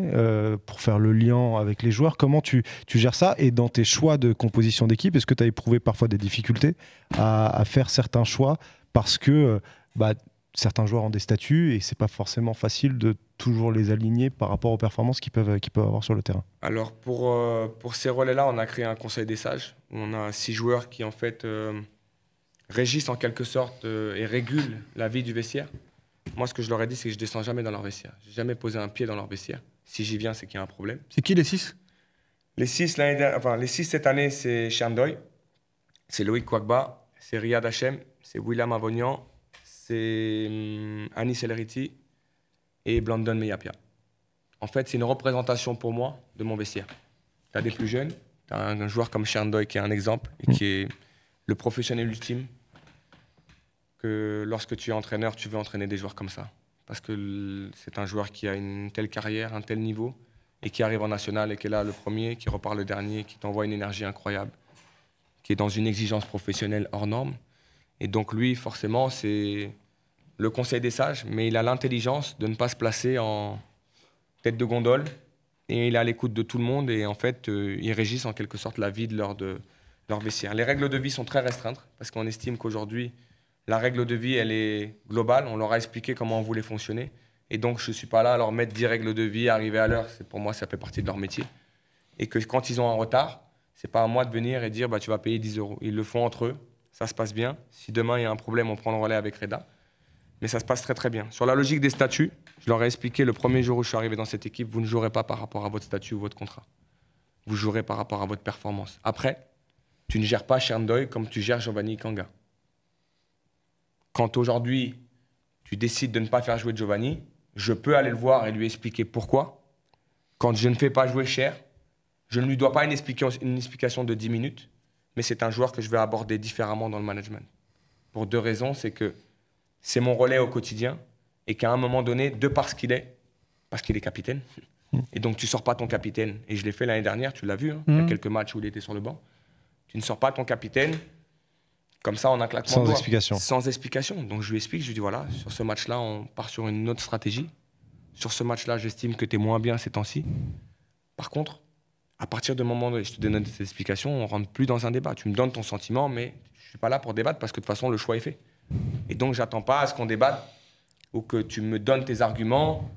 pour faire le lien avec les joueurs Comment tu, tu gères ça Et dans tes choix de composition d'équipe, est-ce que tu as éprouvé parfois des difficultés à, à, faire certains choix parce que. Bah, certains joueurs ont des statuts et c'est pas forcément facile de toujours les aligner par rapport aux performances qu'ils peuvent, peuvent avoir sur le terrain. Alors pour, euh, pour ces relais-là, on a créé un conseil des sages. On a six joueurs qui en fait euh, régissent en quelque sorte euh, et régulent la vie du vestiaire. Moi, ce que je leur ai dit, c'est que je descends jamais dans leur vestiaire. J'ai jamais posé un pied dans leur vestiaire. Si j'y viens, c'est qu'il y a un problème. C'est qui les six les six, enfin, les six cette année, c'est Shandoy, c'est Loïc Kouakba, c'est Riyad Hachem, c'est William Avognan, c'est mm, Annie Celeriti et Blandon Meyapia. En fait, c'est une représentation pour moi de mon vestiaire. Tu as des plus jeunes, tu as un, joueur comme Doy qui est un exemple et qui mm. est le professionnel ultime. Que lorsque tu es entraîneur, tu veux entraîner des joueurs comme ça. Parce que c'est un joueur qui a une telle carrière, un tel niveau, et qui arrive en national et qui est là le premier, qui repart le dernier, qui t'envoie une énergie incroyable, qui est dans une exigence professionnelle hors norme. Et donc lui, forcément, c'est le conseil des sages, mais il a l'intelligence de ne pas se placer en tête de gondole. Et il est à l'écoute de tout le monde et en fait, euh, ils régissent en quelque sorte la vie de leur, de, leur vestiaire. Les règles de vie sont très restreintes parce qu'on estime qu'aujourd'hui, la règle de vie, elle est globale. On leur a expliqué comment on voulait fonctionner. Et donc, je ne suis pas là à leur mettre 10 règles de vie, arriver à l'heure. Pour moi, ça fait partie de leur métier. Et que quand ils ont un retard, c'est pas à moi de venir et dire bah, tu vas payer 10 euros. Ils le font entre eux ça se passe bien. Si demain il y a un problème, on prend le relais avec Reda. Mais ça se passe très très bien. Sur la logique des statuts, je leur ai expliqué le premier jour où je suis arrivé dans cette équipe, vous ne jouerez pas par rapport à votre statut ou votre contrat. Vous jouerez par rapport à votre performance. Après, tu ne gères pas Sherndoy comme tu gères Giovanni Kanga. Quand aujourd'hui, tu décides de ne pas faire jouer Giovanni, je peux aller le voir et lui expliquer pourquoi. Quand je ne fais pas jouer Cher, je ne lui dois pas une, explication de 10 minutes mais c'est un joueur que je vais aborder différemment dans le management. Pour deux raisons, c'est que c'est mon relais au quotidien et qu'à un moment donné, de parce qu'il est, parce qu'il est capitaine, mm. et donc tu sors pas ton capitaine, et je l'ai fait l'année dernière, tu l'as vu, hein, il y a mm. quelques matchs où il était sur le banc, tu ne sors pas ton capitaine comme ça en un claquement Sans de doigts, explication. Sans explication. Donc je lui explique, je lui dis voilà, sur ce match-là, on part sur une autre stratégie. Sur ce match-là, j'estime que tu es moins bien ces temps-ci. Par contre, à partir du moment où je te donne des explications, on rentre plus dans un débat. Tu me donnes ton sentiment, mais je suis pas là pour débattre parce que de toute façon, le choix est fait. Et donc, j'attends pas à ce qu'on débatte ou que tu me donnes tes arguments.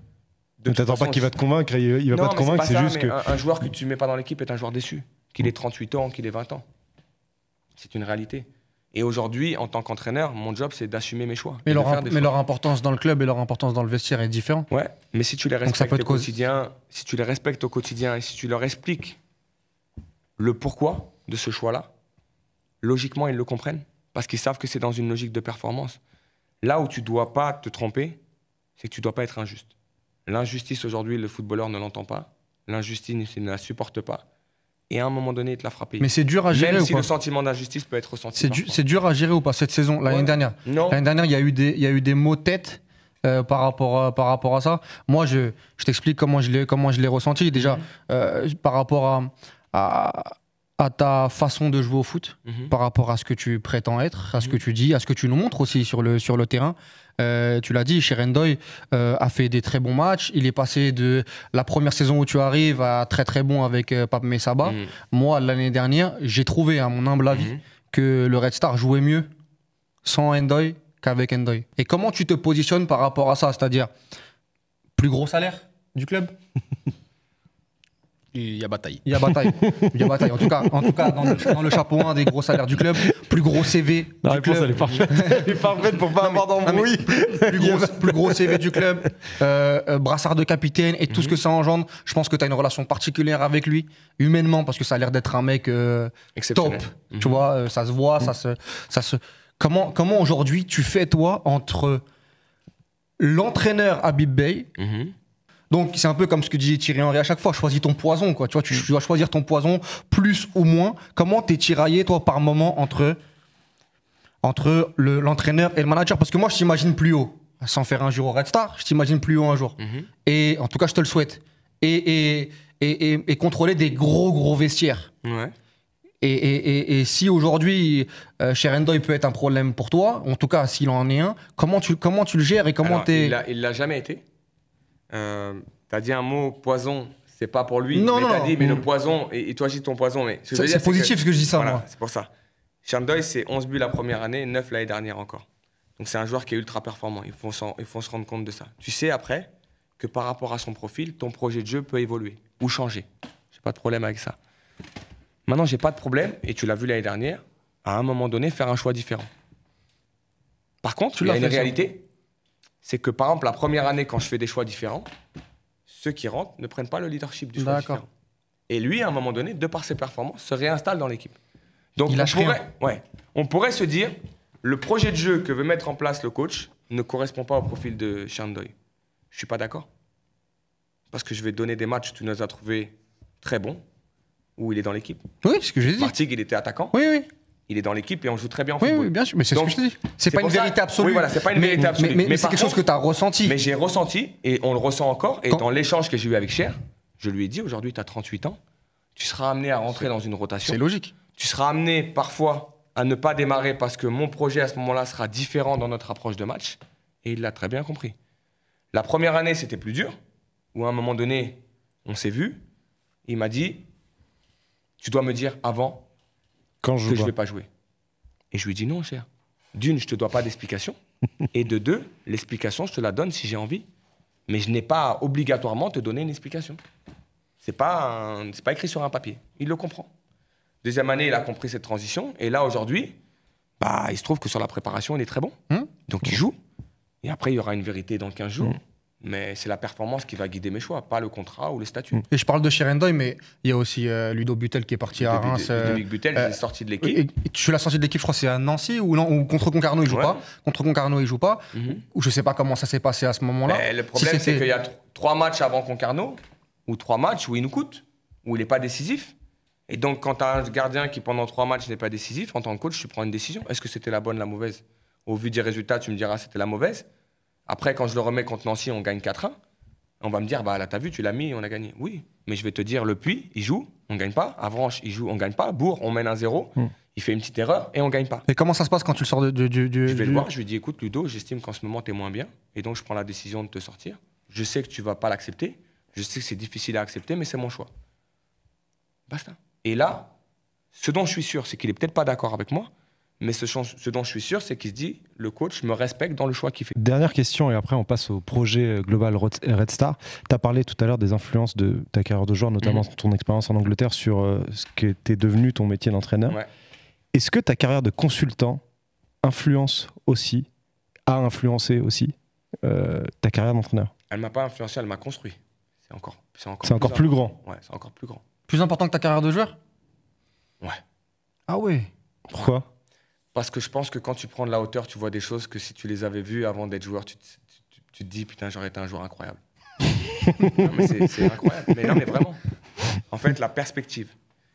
Tu t'attends pas qu'il va te convaincre, il va pas te convaincre, c'est juste que... Un, joueur que tu mets pas dans l'équipe est un joueur déçu, qu'il ait 38 ans, qu'il ait 20 ans. C'est une réalité. Et aujourd'hui, en tant qu'entraîneur, mon job, c'est d'assumer mes choix. Mais, leur, mais leur, importance dans le club et leur importance dans le vestiaire est différente. Ouais, mais si tu les respectes au quotidien, si tu les respectes au quotidien et si tu leur expliques le pourquoi de ce choix-là, logiquement, ils le comprennent parce qu'ils savent que c'est dans une logique de performance. Là où tu dois pas te tromper, c'est que tu dois pas être injuste. L'injustice aujourd'hui, le footballeur ne l'entend pas. L'injustice, il ne la supporte pas et à un moment donné, il te l'a frappé. Mais c'est dur à gérer Même si le sentiment d'injustice peut être ressenti. C'est, dur à gérer ou pas cette saison, l'année dernière Non. L'année dernière, il y a eu des, il y a eu des mots têtes euh, par, rapport à, euh, par rapport à ça. Moi, je, je t'explique comment je, l'ai, comment je l'ai ressenti. Déjà, mhm. euh, par rapport à, à, ta façon de jouer au foot, mhm. par rapport à ce que tu prétends être, à ce que mhm. tu dis, à ce que tu nous montres aussi sur le, sur le terrain. Euh, tu l'as dit, chez Rendoy euh, a fait des très bons matchs. Il est passé de la première saison où tu arrives à très très bon avec euh, Pape Messaba. Mm. Moi, l'année dernière, j'ai trouvé, à mon humble avis, mm-hmm. que le Red Star jouait mieux sans Endoy qu'avec Endoy. Et comment tu te positionnes par rapport à ça C'est-à-dire, plus gros salaire du club il y a bataille. Il y a bataille. Il y a bataille. En tout cas, en tout cas dans, le, chapeau 1 des gros salaires du club, plus gros CV. La réponse, club. elle est parfaite. elle est parfaite pour pas non, avoir d'embrouille. Plus, plus, gros CV du club, euh, euh, brassard de capitaine et tout ce mhm. que ça engendre. Je pense que tu as une relation particulière avec lui, humainement, parce que ça a l'air d'être un mec euh, top. Tu mhm. vois, ça se voit, ça, mhm. se, ça se. Comment, comment aujourd'hui tu fais, toi, entre l'entraîneur Habib Bey donc c'est un peu comme ce que disait Thierry Henry à chaque fois, choisis ton poison, quoi. Tu vois, tu, dois choisir ton poison plus ou moins. Comment t'es tiraillé toi par moment entre entre l'entraîneur et le manager Parce que moi, je t'imagine plus haut, sans faire un jour au Red Star, je t'imagine plus haut un jour. Mhm. Et en tout cas, je te le souhaite. Et, contrôler des gros gros vestiaires. Et, si aujourd'hui, euh, il peut être un problème pour toi, en tout cas s'il en est un, comment tu, comment tu le gères et comment t'es. Il l'a jamais été. Euh, t'as dit un mot poison, c'est pas pour lui. Non, mais non, dit, mais le poison, et, toi, j'ai ton poison. Mais c'est positif ce que je dis ça, voilà, C'est pour ça. Chandoy, c'est 11 buts la première année, 9 l'année dernière encore. Donc c'est un joueur qui est ultra performant. Il faut, se rendre compte de ça. Tu sais après que par rapport à son profil, ton projet de jeu peut évoluer ou changer. J'ai pas de problème avec ça. Maintenant, j'ai pas de problème, et tu l'as vu l'année dernière, à un moment donné, faire un choix différent. Par contre, tu il y une réalité, c'est que par exemple, la première année, quand je fais des choix différents, ceux qui rentrent ne prennent pas le leadership du choix différent. Et lui, à un moment donné, de par ses performances, se réinstalle dans l'équipe. Donc on pourrait, ouais, on pourrait se dire, le projet de jeu que veut mettre en place le coach ne correspond pas au profil de Shandoy. Je suis pas d'accord. Parce que je vais donner des matchs, tu nous as trouvé très bons, où il est dans l'équipe. Oui, ce que j'ai dit. Martigues, il était attaquant. Oui, oui il est dans l'équipe et on joue très bien en oui, football. Oui, bien sûr, mais c'est ce que je te dis. C'est pas une vérité absolue. voilà, pas une vérité absolue. Mais, c'est quelque chose que tu as ressenti. Mais j'ai ressenti et on le ressent encore. Et dans l'échange que j'ai eu avec Cher, je lui ai dit aujourd'hui, tu as 38 ans, tu seras amené à rentrer dans une rotation. C'est logique. Tu seras amené parfois à ne pas démarrer parce que mon projet à ce moment-là sera différent dans notre approche de match. Et il l'a très bien compris. La première année, c'était plus dur, où à un moment donné, on s'est vu. Il m'a dit, tu dois me dire avant quand je que je ne vais pas jouer. Et je lui dis non, cher. D'une, je ne te dois pas d'explication. et de deux, l'explication, je te la donne si j'ai envie. Mais je n'ai pas obligatoirement te donner une explication. Ce n'est pas, pas écrit sur un papier. Il le comprend. Deuxième année, il a compris cette transition. Et là, aujourd'hui, bah, il se trouve que sur la préparation, il est très bon. Hein Donc, il joue. Et après, il y aura une vérité dans 15 jours. Mais c'est la performance qui va guider mes choix, pas le contrat ou le statut. Et je parle de Sherendoy, mais il y a aussi euh, Ludo Butel qui est parti à Reims. Euh, Ludovic Butel, est euh, sorti de l'équipe. Tu l'as sorti de l'équipe, je crois, c'est à Nancy ou, non, contre Concarneau, il joue pas. Contre Concarneau, il joue pas. Mhm. Ou je sais pas comment ça s'est passé à ce moment-là. Le problème, c'est qu'il y a trois matchs avant Concarneau, ou trois matchs où il nous coûte, où il n'est pas décisif. Et donc, quand tu as un gardien qui, pendant trois matchs, n'est pas décisif, en tant que coach, tu prends une décision. Est-ce que c'était la bonne, la mauvaise Au vu des résultats, tu me diras c'était la mauvaise. Après, quand je le remets contre Nancy, on gagne 4-1. On va me dire, bah là, t'as vu, tu l'as mis, on a gagné. Oui, mais je vais te dire, le Puy, il joue, on gagne pas. Avranches, il joue, on gagne pas. Bourg, on mène un 0 hmm. Il fait une petite erreur et on gagne pas. Et comment ça se passe quand tu le sors du. du, du je vais le voir, je lui dis, écoute, Ludo, j'estime qu'en ce moment, tu es moins bien. Et donc, je prends la décision de te sortir. Je sais que tu vas pas l'accepter. Je sais que c'est difficile à accepter, mais c'est mon choix. Basta. Et là, ce dont je suis sûr, c'est qu'il est peut-être pas d'accord avec moi, mais ce, dont je suis sûr, c'est qu'il se dit, le coach me respecte dans le choix qu'il fait. Dernière question, et après on passe au projet euh, global Red Star. Tu as parlé tout à l'heure des influences de ta carrière de joueur, notamment mhm. ton expérience en Angleterre, sur euh, ce que t'es devenu ton métier d'entraîneur. Est-ce que ta carrière de consultant influence aussi, a influencé aussi euh, ta carrière d'entraîneur Elle m'a pas influencé, elle m'a construit. C'est encore, c'est encore, plus, encore plus grand. Ouais, c'est encore plus grand. Plus important que ta carrière de joueur Ouais. Ah ouais Pourquoi parce que je pense que quand tu prends de la hauteur, tu vois des choses que si tu les avais vues avant d'être joueur, tu te, dis putain, j'aurais été un joueur incroyable. mais c'est incroyable. Mais non, mais vraiment. En fait, la perspective.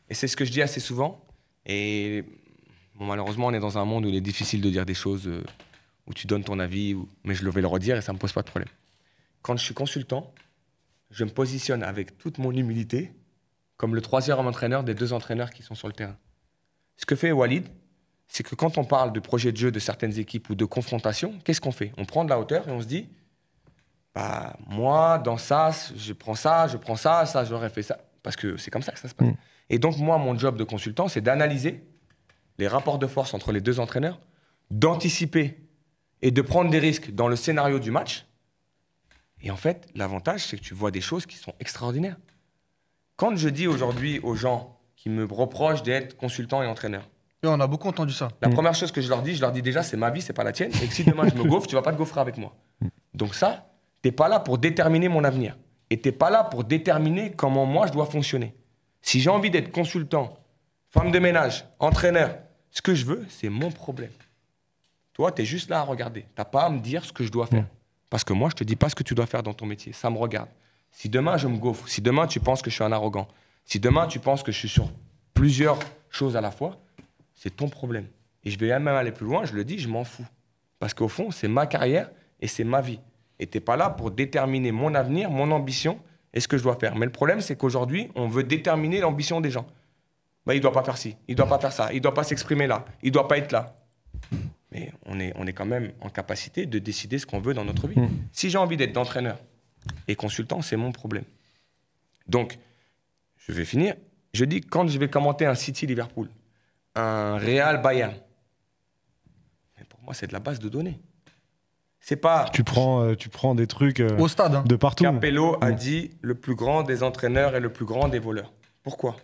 Et c'est ce que je dis assez souvent. Et bon, malheureusement, on est dans un monde où il est difficile de dire des choses, euh, où tu donnes ton avis, mais je vais le redire et ça ne me pose pas de problème. Quand je suis consultant, je me positionne avec toute mon humilité comme le troisième entraîneur des deux entraîneurs qui sont sur le terrain. Ce que fait Walid, c'est que quand on parle de projet de jeu de certaines équipes ou de confrontation, qu'est-ce qu'on fait On prend de la hauteur et on se dit, bah, moi, dans ça, je prends ça, je prends ça, ça, j'aurais fait ça. Parce que c'est comme ça que ça se passe. Mm. Et donc, moi, mon job de consultant, c'est d'analyser les rapports de force entre les deux entraîneurs, d'anticiper et de prendre des risques dans le scénario du match. Et en fait, l'avantage, c'est que tu vois des choses qui sont extraordinaires. Quand je dis aujourd'hui aux gens qui me reprochent d'être consultant et entraîneur, on a beaucoup entendu ça. La mm. première chose que je leur dis, je leur dis déjà, c'est ma vie, c'est pas la tienne. Et si demain je me gaufre, tu vas pas te gaufrer avec moi. Mm. Donc ça, t'es pas là pour déterminer mon avenir. Et t'es pas là pour déterminer comment moi je dois fonctionner. Si j'ai envie d'être consultant, femme de ménage, entraîneur, ce que je veux, c'est mon problème. Toi, tu es juste là à regarder. T'as pas à me dire ce que je dois faire. Mm. Parce que moi, je te dis pas ce que tu dois faire dans ton métier. Ça me regarde. Si demain je me gaufre, si demain tu penses que je suis un arrogant, si demain tu penses que je suis sur plusieurs choses à la fois, c'est ton problème. Et je vais même aller plus loin, je le dis, je m'en fous. Parce qu'au fond, c'est ma carrière et c'est ma vie. Et tu n'es pas là pour déterminer mon avenir, mon ambition et ce que je dois faire. Mais le problème, c'est qu'aujourd'hui, on veut déterminer l'ambition des gens. Bah, il doit pas faire ci, il ne doit pas faire ça, il ne doit pas s'exprimer là, il ne doit pas être là. Mais on est, on est quand même en capacité de décider ce qu'on veut dans notre vie. Mmh. Si j'ai envie d'être entraîneur et consultant, c'est mon problème. Donc, je vais finir. Je dis, quand je vais commenter un City-Liverpool, un Real Bayern. pour moi, c'est de la base de données. C'est pas. Tu prends, euh, tu prends des trucs euh, au stade hein. de partout. Capello a dit le plus grand des entraîneurs est le plus grand des voleurs. Pourquoi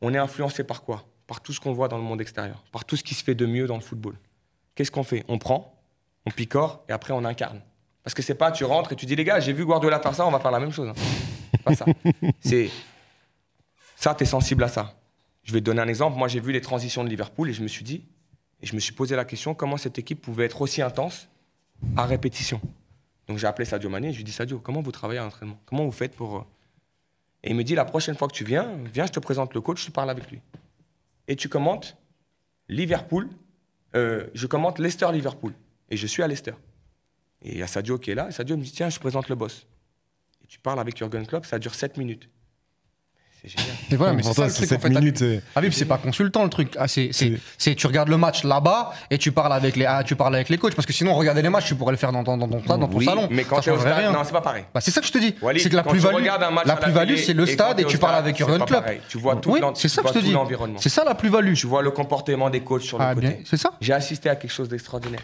On est influencé par quoi Par tout ce qu'on voit dans le monde extérieur, par tout ce qui se fait de mieux dans le football. Qu'est-ce qu'on fait On prend, on picore et après on incarne. Parce que c'est pas tu rentres et tu dis les gars, j'ai vu Guardiola faire ça, on va faire la même chose. Hein. pas ça. C'est ça, t'es sensible à ça. Je vais te donner un exemple. Moi, j'ai vu les transitions de Liverpool et je me suis dit, et je me suis posé la question, comment cette équipe pouvait être aussi intense à répétition Donc j'ai appelé Sadio Mané et je lui ai dit, Sadio, comment vous travaillez à l'entraînement Comment vous faites pour... Euh? Et il me dit, la prochaine fois que tu viens, viens, je te présente le coach, tu parles avec lui. Et tu commentes Liverpool, euh, je commente Leicester-Liverpool. Et je suis à Leicester. Et il y a Sadio qui est là, et Sadio me dit, tiens, je présente le boss. Et tu parles avec Jurgen Klopp, ça dure 7 minutes. C'est mais, c'est ça, truc. ah c'est pas consultant le truc. Ah, c'est, tu regardes le match là-bas et tu parles avec les, ah, tu parles avec les coachs parce que sinon regarder les matchs, tu pourrais le faire dans, dans, dans, dans ton salon. Mais quand tu es rien. non, c'est pas pareil. Bah, c'est ça que je te dis. c'est que la plus value, la plus c'est le stade et tu parles avec un club Tu vois tout c'est ça que je te dis. C'est ça la plus value. Tu vois le comportement des coachs sur le ah, côté. C'est ça. J'ai assisté à quelque chose d'extraordinaire.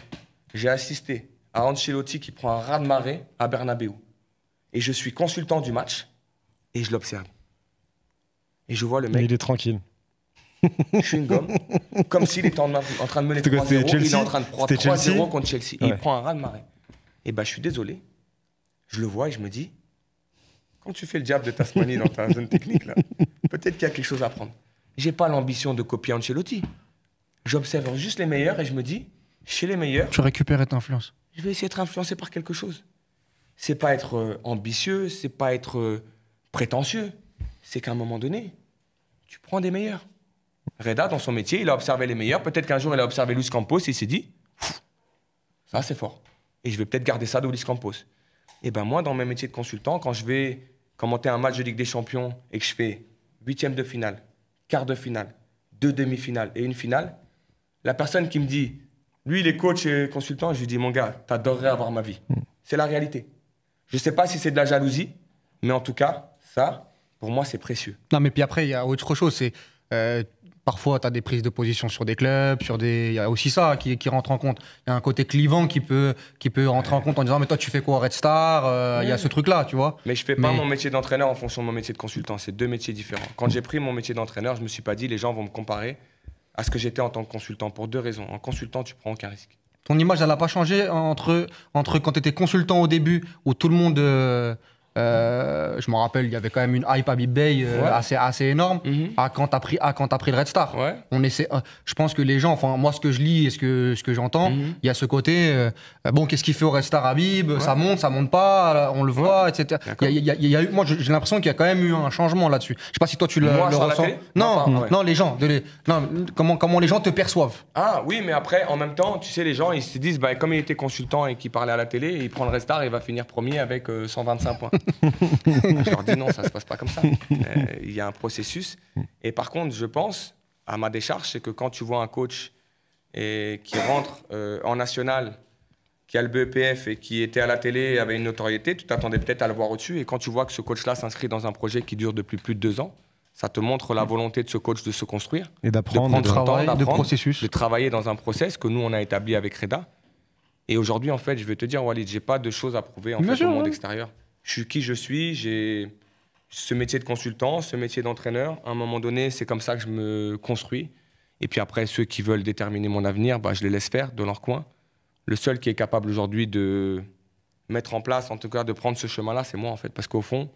J'ai assisté à Ancelotti qui prend un raz de marée à Bernabeu. Et je suis consultant du match et je l'observe. Et je vois le mec. il est tranquille. une gomme. comme s'il était en, train de me les Il est en train de prendre 3-0 contre Chelsea. Et il prend un raz de marée. Et bah, je suis désolé. Je le vois et je me dis quand tu fais le diable de Tasmanie dans ta zone technique, là, peut-être qu'il y a quelque chose à prendre. J'ai pas l'ambition de copier Ancelotti. J'observe juste les meilleurs et je me dis chez les meilleurs. Tu récupères ta influence. Je vais essayer d'être influencé par quelque chose. C'est pas être euh, ambitieux, c'est pas être euh, prétentieux. C'est qu'à un moment donné, tu prends des meilleurs. Reda, dans son métier, il a observé les meilleurs. Peut-être qu'un jour, il a observé Luis Campos et il s'est dit, ça c'est fort. Et je vais peut-être garder ça de Luis Campos. Et ben moi, dans mes métiers de consultant, quand je vais commenter un match de Ligue des Champions et que je fais huitième de finale, quart de finale, deux demi-finales et une finale, la personne qui me dit, lui, il est coach et consultant, je lui dis, mon gars, t'adorerais avoir ma vie. Hmm. C'est la réalité. Je ne sais pas si c'est de la jalousie, mais en tout cas, ça, pour moi, c'est précieux. Non, mais puis après, il y a autre chose. C'est euh, parfois, tu as des prises de position sur des clubs, sur des. Il y a aussi ça qui, qui rentre en compte. Il y a un côté clivant qui peut, qui peut rentrer en compte en disant Mais toi, tu fais quoi, Red Star euh, Il y a ce truc-là, tu vois. Mais je fais pas mon métier d'entraîneur en fonction de mon métier de consultant. C'est deux métiers différents. Quand j'ai pris mon métier d'entraîneur, je me suis pas dit Les gens vont me comparer à ce que j'étais en tant que consultant pour deux raisons. En consultant, tu prends aucun risque. Ton image, elle n'a pas changé entre, entre quand tu étais consultant au début, où tout le monde. Euh, euh, je me rappelle, il y avait quand même une hype à Big Bay euh, assez, assez énorme. À mhm. ah, quand t'as pris, à ah, quand as pris le Red Star. On essaie. Euh, je pense que les gens, enfin moi, ce que je lis et ce que ce que j'entends, mhm. il y a ce côté. bon, qu'est-ce qu'il fait au Red Star Habib Ça monte, ça monte pas. On le voit, etc. moi, j'ai l'impression qu'il y a quand même eu un changement là-dessus. Je sais pas si toi tu le, ressens. Non, non, les gens, de non, comment comment les gens te perçoivent. Ah oui, mais après, en même temps, tu sais, les gens, ils se disent, bah, comme il était consultant et qu'il parlait à la télé, il prend le Red Star et il va finir premier avec 125 points je leur dis non, ça ne se passe pas comme ça. Euh, il y a un processus. Et par contre, je pense, à ma décharge, c'est que quand tu vois un coach et qui rentre euh, en national, qui a le BEPF et qui était à la télé et avait une notoriété, tu t'attendais peut-être à le voir au-dessus. Et quand tu vois que ce coach-là s'inscrit dans un projet qui dure depuis plus de deux ans, ça te montre la volonté de ce coach de se construire. Et d'apprendre, de, temps, de processus. De travailler dans un process que nous, on a établi avec Reda. Et aujourd'hui, en fait, je vais te dire, Walid, j'ai pas de choses à prouver en le au monde extérieur je suis qui je suis, j'ai ce métier de consultant, ce métier d'entraîneur. À un moment donné, c'est comme ça que je me construis. Et puis après, ceux qui veulent déterminer mon avenir, bah, je les laisse faire dans leur coin. Le seul qui est capable aujourd'hui de mettre en place, en tout cas de prendre ce chemin-là, c'est moi en fait. Parce qu'au fond,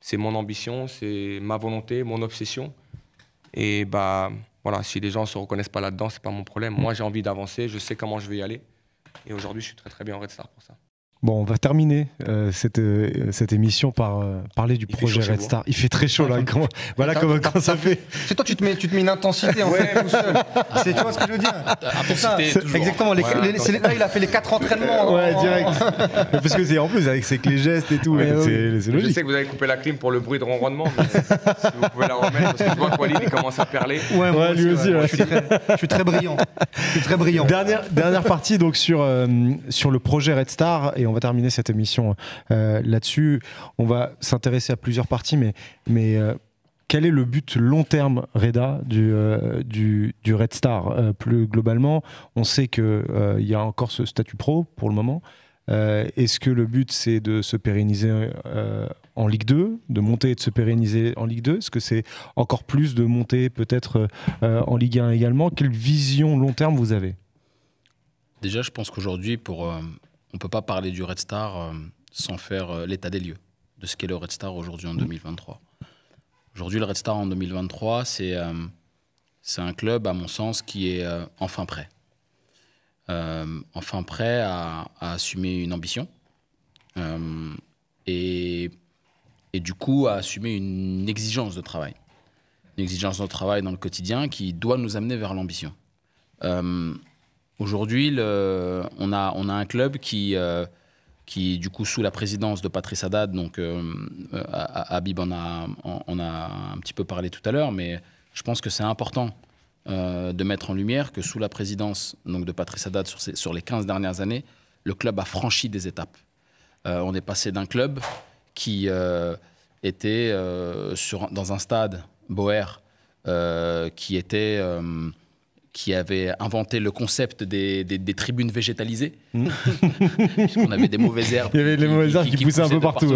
c'est mon ambition, c'est ma volonté, mon obsession. Et bah voilà, si les gens ne se reconnaissent pas là-dedans, c'est pas mon problème. Moi, j'ai envie d'avancer, je sais comment je vais y aller. Et aujourd'hui, je suis très très bien en Red Star pour ça. Bon, on va terminer euh, cette, euh, cette émission par euh, parler du projet Red Star. Il fait très chaud là. voilà comment ça fait. C'est toi, tu te mets, tu te mets une intensité en fait tout seul. C'est tu vois ce que je veux dire. Ah, exactement. là, il a fait les quatre entraînements. Hein. ouais, direct. Parce que c'est en plus avec ses les gestes et tout. c'est logique. Je sais que vous avez coupé la clim pour le bruit de ronronnement. Mais si vous pouvez la remettre, parce que je vois il commence à perler. Ouais, lui aussi. je, suis très, je suis très brillant. Je suis très brillant. Dernière dernière partie donc sur sur le projet Red Star et on va terminer cette émission euh, là-dessus. On va s'intéresser à plusieurs parties, mais, mais euh, quel est le but long terme, Reda, du, euh, du, du, Red Star Plus globalement, on sait qu'il y a encore ce statut pro pour le moment. Est-ce que le but, c'est de se pérenniser en Ligue 2, de monter et de se pérenniser en Ligue 2 Est-ce que c'est encore plus de monter peut-être en Ligue 1 également Quelle vision long terme vous avez Déjà, je pense qu'aujourd'hui, pour, on ne peut pas parler du Red Star euh, sans faire euh, l'état des lieux de ce qu'est le Red Star aujourd'hui en 2023. Mm. Aujourd'hui, le Red Star en 2023, euh, c'est un club, à mon sens, qui est enfin prêt. enfin prêt à, assumer une ambition et, et, du coup à assumer une exigence de travail. Une exigence de travail dans le quotidien qui doit nous amener vers l'ambition. Aujourd'hui, on a, on a un club qui, euh, qui, du coup, sous la présidence de Patrice Haddad, donc euh, euh, Habib en a, on a un petit peu parlé tout à l'heure, mais je pense que c'est important de mettre en lumière que sous la présidence donc, de Patrice Haddad sur, sur les 15 dernières années, le club a franchi des étapes. on est passé d'un club qui était sur, dans un stade, Boer, qui était qui avait inventé le concept des, tribunes végétalisées, mm. On avait des mauvaises herbes. Il y avait mauvaises herbes qui, poussaient, un peu partout.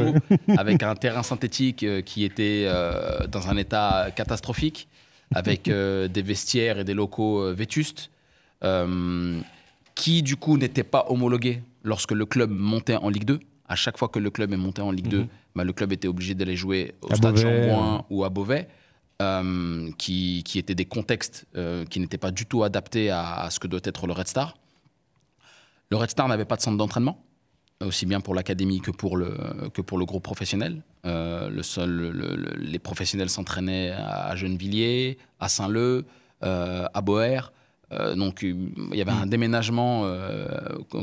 Avec un terrain synthétique euh, qui était euh, dans un état catastrophique, avec euh, des vestiaires et des locaux vétustes, qui du coup n'étaient pas homologués lorsque le club montait en Ligue 2. À chaque fois que le club est monté en Ligue 2, mm-hmm. bah, le club était obligé d'aller jouer au Stade jean ou à Beauvais. Euh, qui, qui, étaient des contextes euh, qui n'étaient pas du tout adaptés à, ce que doit être le Red Star. Le Red Star n'avait pas de centre d'entraînement, aussi bien pour l'académie que, pour le, que pour le groupe professionnel. Euh, le les professionnels s'entraînaient à Gennevilliers, à Saint-Leu, à Boer. donc il y avait un déménagement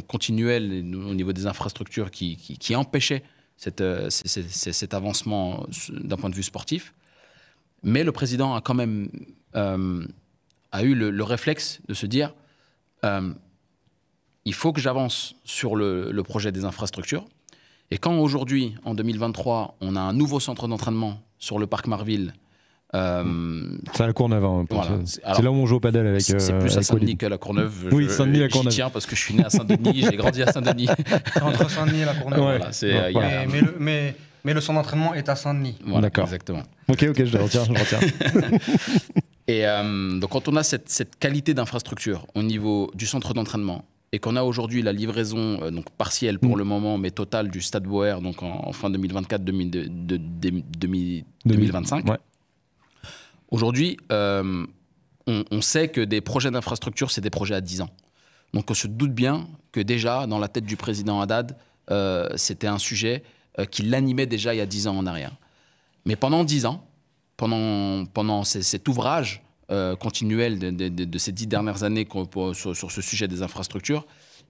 continuel au niveau des infrastructures qui, qui, empêchait cette, cet avancement d'un point de vue sportif. Mais le président a quand même euh, a eu le, réflexe de se dire euh, il faut que j'avance sur le, projet des infrastructures. Et quand aujourd'hui, en 2023, on a un nouveau centre d'entraînement sur le parc Marville. Euh, c'est à la Courneuve. Hein, voilà. C'est là où on joue au padel avec. c'est euh, plus à Saint-Denis que la Courneuve. Oui, Saint-Denis la Courneuve. tiens parce que je suis né à Saint-Denis, j'ai grandi à Saint-Denis. Entre Saint-Denis et la Courneuve. Voilà, le, mais mais le centre d'entraînement est à Saint-Denis. D'accord. Exactement. Ok, ok, je le retiens, je retiens. et euh, donc, quand on a cette, qualité d'infrastructure au niveau du centre d'entraînement, et qu'on a aujourd'hui la livraison euh, donc partielle pour mm. le moment, mais totale du Stade Boer donc en, fin 2024, 2025. Ouais. Aujourd'hui, euh, on, sait que des projets d'infrastructure, c'est des projets à 10 ans. Donc on se doute bien que déjà, dans la tête du président Haddad, c'était un sujet euh, qui l'animait déjà il y a dix ans en arrière. Mais pendant dix ans, pendant, pendant cet ouvrage euh, continuel de, ces dix dernières années sur, ce sujet des infrastructures,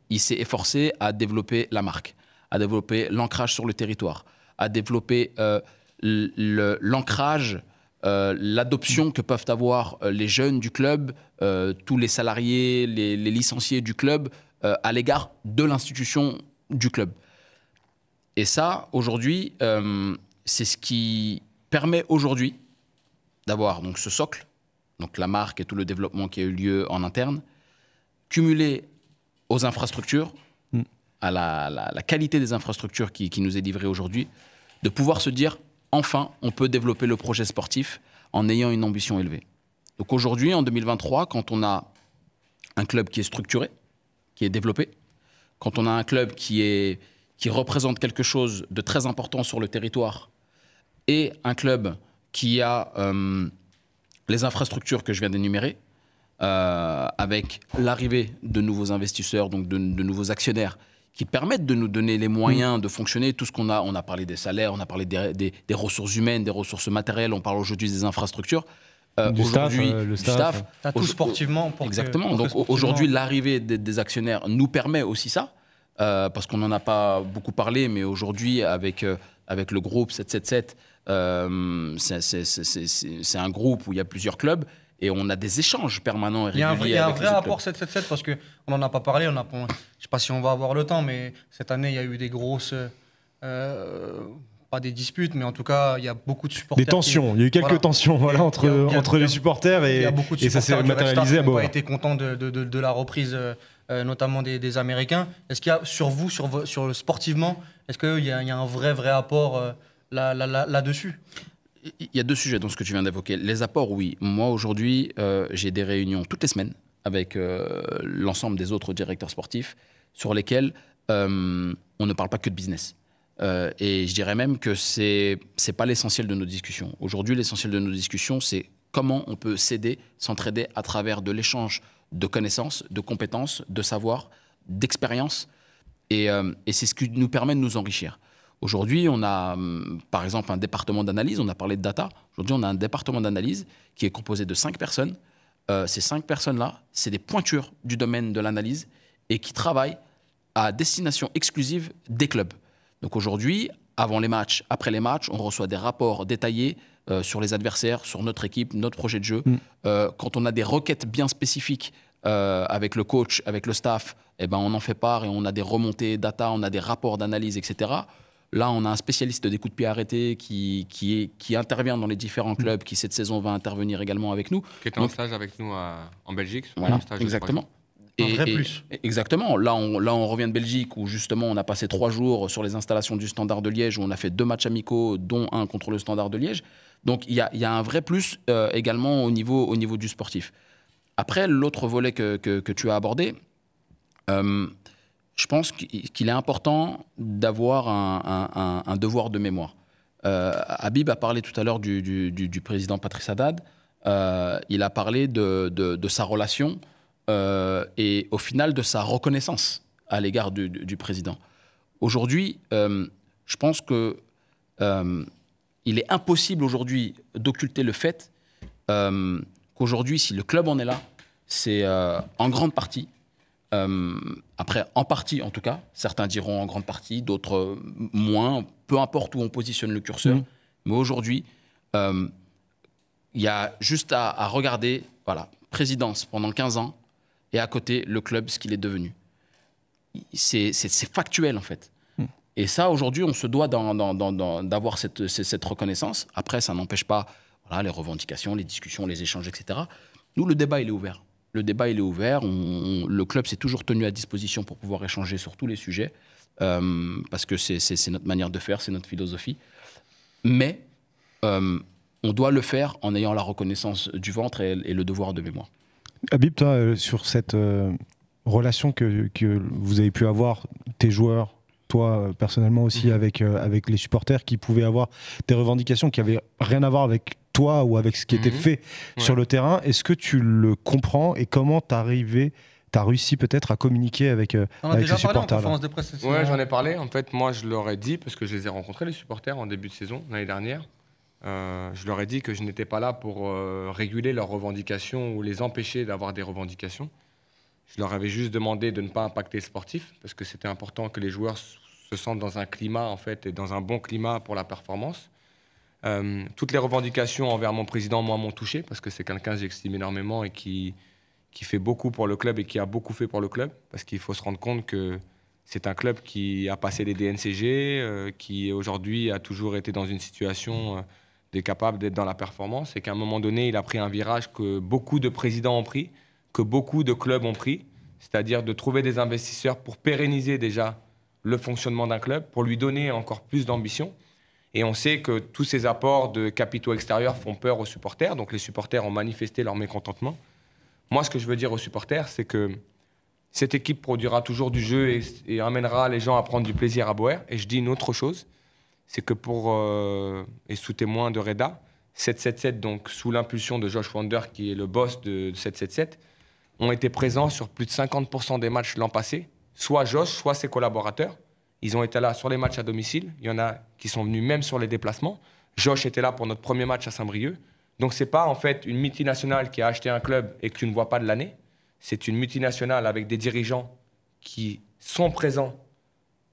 il s'est efforcé à développer la marque, à développer l'ancrage sur le territoire, à développer euh, l'ancrage, l'adoption que peuvent avoir les jeunes du club, tous les salariés, les licenciés du club, à l'égard de l'institution du club. Et ça, aujourd'hui, euh, c'est ce qui permet aujourd'hui d'avoir donc ce socle, donc la marque et tout le développement qui a eu lieu en interne, cumulé aux infrastructures, mm. à la, qualité des infrastructures qui, qui nous est livrée aujourd'hui, de pouvoir se dire enfin, on peut développer le projet sportif en ayant une ambition élevée. Donc aujourd'hui, en 2023, quand on a un club qui est structuré, qui est développé, quand on a un club qui est qui représente quelque chose de très important sur le territoire et un club qui a euh, les infrastructures que je viens d'énumérer, euh, avec l'arrivée de nouveaux investisseurs, donc de, nouveaux actionnaires, qui permettent de nous donner les moyens mmh. de fonctionner. Tout ce qu'on a, on a parlé des salaires, on a parlé des, des, ressources humaines, des ressources matérielles, on parle aujourd'hui des infrastructures. Euh, aujourd'hui, le staff. tout sportivement. exactement. donc aujourd'hui, l'arrivée des actionnaires nous permet aussi ça. Euh, parce qu'on n'en a pas beaucoup parlé, mais aujourd'hui, avec, euh, avec le groupe 777, euh, c'est un groupe où il y a plusieurs clubs et on a des échanges permanents et réguliers. Il y a un vrai, rapport 777 parce qu'on n'en a pas parlé, on a, je ne sais pas si on va avoir le temps, mais cette année, il y a eu des grosses euh, pas des disputes, mais en tout cas, il y a beaucoup de supporters. Des tensions, il y a eu quelques tensions voilà, entre, entre les supporters et, ça s'est matérialisé à n'a pas été content de, de, de la reprise euh, notamment des, Américains. Est-ce qu'il y a sur vous, sur, sur le sportivement, est-ce qu'il y, a un vrai, vrai apport euh, là-dessus Il y a deux sujets dans ce que tu viens d'évoquer. Les apports, oui. Moi, aujourd'hui, euh, j'ai des réunions toutes les semaines avec l'ensemble des autres directeurs sportifs sur lesquels on ne parle pas que de business. et je dirais même que ce n'est pas l'essentiel de nos discussions. Aujourd'hui, l'essentiel de nos discussions, c'est comment on peut s'aider, s'entraider à travers de l'échange de connaissances, de compétences, de savoir, d'expérience. Euh, et, c'est ce qui nous permet de nous enrichir. Aujourd'hui, on a, hum, par exemple, un département d'analyse. On a parlé de data. Aujourd'hui, on a un département d'analyse qui est composé de cinq personnes. Euh, ces cinq personnes-là, c'est des pointures du domaine de l'analyse et qui travaillent à destination exclusive des clubs. Donc aujourd'hui, avant les matchs, après les matchs, on reçoit des rapports détaillés euh, sur les adversaires, sur notre équipe, notre projet de jeu. Mm. Euh, quand on a des requêtes bien spécifiques euh, avec le coach, avec le staff, et eh ben, on en fait part et on a des remontées data, on a des rapports d'analyse, etc. Là, on a un spécialiste des coups de pied arrêtés qui, qui, est, qui intervient dans les différents mm. clubs, qui cette saison va intervenir également avec nous. Qui est en stage avec nous en Belgique. Voilà, stage exactement. Et, vrai plus. Exactement. Là là, on revient de Belgique où justement on a passé trois jours sur les installations du Standard de Liège où on a fait deux matchs amicaux, dont un contre le Standard de Liège. Donc il y a, un vrai plus euh, également au niveau, du sportif. Après, l'autre volet que, tu as abordé, euh, je pense qu'il est important d'avoir un, devoir de mémoire. Euh, Habib a parlé tout à l'heure du, président Patrice Haddad. il a parlé de, sa relation et au final de sa reconnaissance à l'égard du, président. Aujourd'hui, je pense que il est impossible aujourd'hui d'occulter le fait euh, qu'aujourd'hui, si le club en est là, c'est euh, en grande partie, euh, après en partie en tout cas, certains diront en grande partie, d'autres moins, peu importe où on positionne le curseur, mmh. mais aujourd'hui, il y a juste à, à, regarder, voilà, présidence pendant 15 ans, et à côté, le club, ce qu'il est devenu. C'est factuel en fait. Et ça, aujourd'hui, on se doit d'avoir cette, reconnaissance. Après, ça n'empêche pas voilà, les revendications, les discussions, les échanges, etc. Nous, le débat, il est ouvert. Le débat, il est ouvert. On, le club s'est toujours tenu à disposition pour pouvoir échanger sur tous les sujets, euh, parce que c'est notre manière de faire, c'est notre philosophie. Mais euh, on doit le faire en ayant la reconnaissance du ventre et, le devoir de mémoire. Habib, toi, euh, sur cette relation que, vous avez pu avoir, tes joueurs, toi euh, personnellement aussi mhm. avec, euh, avec les supporters qui pouvaient avoir des revendications qui avaient rien à voir avec toi ou avec ce qui était mhm. fait sur le terrain. Est-ce que tu le comprends et comment tu T'as réussi peut-être à communiquer avec, euh, les supporters. ouais, hein. j'en ai parlé. En fait, moi, je leur ai dit parce que je les ai rencontrés les supporters en début de saison l'année dernière. je leur ai dit que je n'étais pas là pour réguler leurs revendications ou les empêcher d'avoir des revendications. Je leur avais juste demandé de ne pas impacter le sportif parce que c'était important que les joueurs se sentent dans un climat, en fait, et dans un bon climat pour la performance. Euh, toutes les revendications envers mon président, moi, m'ont touché, parce que c'est quelqu'un que j'estime énormément et qui, fait beaucoup pour le club et qui a beaucoup fait pour le club, parce qu'il faut se rendre compte que c'est un club qui a passé les DNCG, euh, qui aujourd'hui a toujours été dans une situation euh, décapable capable d'être dans la performance et qu'à un moment donné, il a pris un virage que beaucoup de présidents ont pris que beaucoup de clubs ont pris, c'est-à-dire de trouver des investisseurs pour pérenniser déjà le fonctionnement d'un club, pour lui donner encore plus d'ambition. Et on sait que tous ces apports de capitaux extérieurs font peur aux supporters, donc les supporters ont manifesté leur mécontentement. Moi, ce que je veux dire aux supporters, c'est que cette équipe produira toujours du jeu et, amènera les gens à prendre du plaisir à Boer. Et je dis une autre chose, c'est que pour, euh, et sous témoin de Reda, 777, donc sous l'impulsion de Josh Wander, qui est le boss de 777, ont été présents sur plus de 50% des matchs l'an passé, soit Josh, soit ses collaborateurs. Ils ont été là sur les matchs à domicile. Il y en a qui sont venus même sur les déplacements. Josh était là pour notre premier match à Saint-Brieuc. Donc c'est pas en fait une multinationale qui a acheté un club et que tu ne vois pas de l'année. C'est une multinationale avec des dirigeants qui sont présents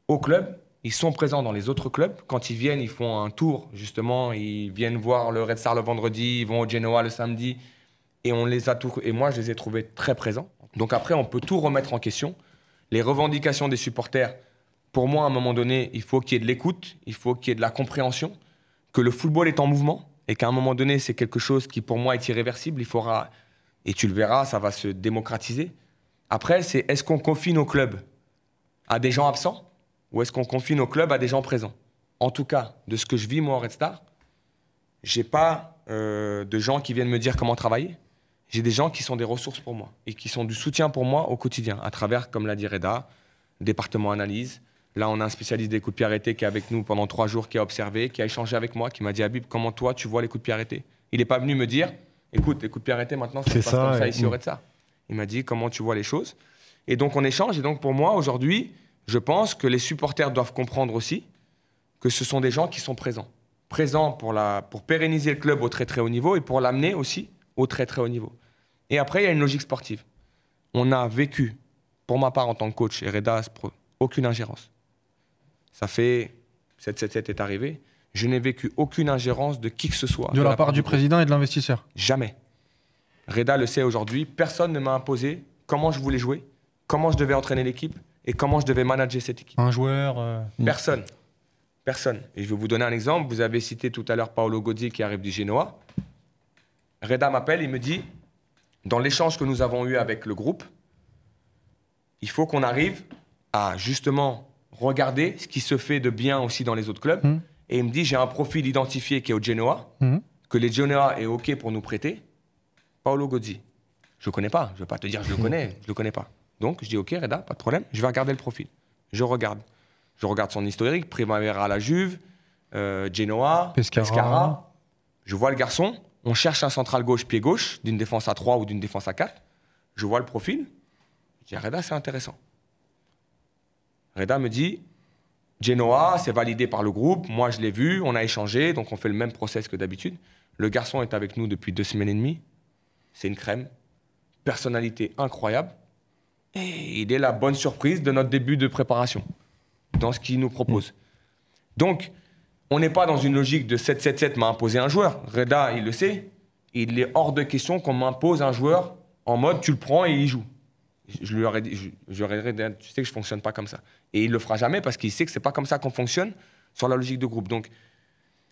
au club. Ils sont présents dans les autres clubs. Quand ils viennent, ils font un tour, justement. Ils viennent voir le Red Star le vendredi, ils vont au Genoa le samedi, et, on les a et moi, je les ai trouvés très présents. Donc après, on peut tout remettre en question. Les revendications des supporters, pour moi, à un moment donné, il faut qu'il y ait de l'écoute, il faut qu'il y ait de la compréhension, que le football est en mouvement et qu'à un moment donné, c'est quelque chose qui, pour moi, est irréversible. Il faudra, et tu le verras, ça va se démocratiser. Après, c'est est-ce qu'on confie nos clubs à des gens absents ou est-ce qu'on confie nos clubs à des gens présents En tout cas, de ce que je vis, moi, en Red Star, j'ai pas euh, de gens qui viennent me dire comment travailler j'ai des gens qui sont des ressources pour moi et qui sont du soutien pour moi au quotidien, à travers, comme l'a dit Reda, département analyse. Là, on a un spécialiste des coups de pied arrêtés qui est avec nous pendant trois jours, qui a observé, qui a échangé avec moi, qui m'a dit Abib, comment toi tu vois les coups de pied arrêtés Il n'est pas venu me dire écoute, les coups de pied arrêtés maintenant, c'est ça, comme ça ici de ça. Il m'a dit comment tu vois les choses. Et donc on échange. Et donc pour moi, aujourd'hui, je pense que les supporters doivent comprendre aussi que ce sont des gens qui sont présents. Présents pour, la, pour pérenniser le club au très très haut niveau et pour l'amener aussi au très très haut niveau. Et après, il y a une logique sportive. On a vécu, pour ma part en tant que coach et Reda aucune ingérence. Ça fait 7-7-7 est arrivé. Je n'ai vécu aucune ingérence de qui que ce soit. De, la, part du président et de l'investisseur Jamais. Reda le sait aujourd'hui. Personne ne m'a imposé comment je voulais jouer, comment je devais entraîner l'équipe et comment je devais manager cette équipe. Un joueur euh, Personne. Personne. Et je vais vous donner un exemple. Vous avez cité tout à l'heure Paolo Godzi qui arrive du Genoa. Reda m'appelle, il me dit, dans l'échange que nous avons eu avec le groupe, il faut qu'on arrive à justement regarder ce qui se fait de bien aussi dans les autres clubs. Hmm. Et il me dit, j'ai un profil identifié qui est au Genoa, hmm. que les Genoa est OK pour nous prêter. Paolo Gozzi. Je ne connais pas, je ne vais pas te dire je le connais, je ne le connais pas. Donc je dis, OK Reda, pas de problème, je vais regarder le profil. Je regarde. Je regarde son historique, Primavera à la Juve, euh, Genoa, Pescara. Je vois le garçon, on cherche un central gauche-pied gauche, d'une défense à 3 ou d'une défense à 4. Je vois le profil. Je dis, ah, Reda, c'est intéressant. Reda me dit, Genoa, c'est validé par le groupe. Moi, je l'ai vu, on a échangé, donc on fait le même process que d'habitude. Le garçon est avec nous depuis deux semaines et demie. C'est une crème. Personnalité incroyable. Et il est la bonne surprise de notre début de préparation, dans ce qu'il nous propose. Donc, on n'est pas dans une logique de 7-7-7 m'a imposé un joueur. Reda, il le sait. Il est hors de question qu'on m'impose un joueur en mode tu le prends et il joue. Je lui aurais dit, tu sais que je fonctionne pas comme ça. Et il le fera jamais parce qu'il sait que c'est pas comme ça qu'on fonctionne sur la logique de groupe. Donc,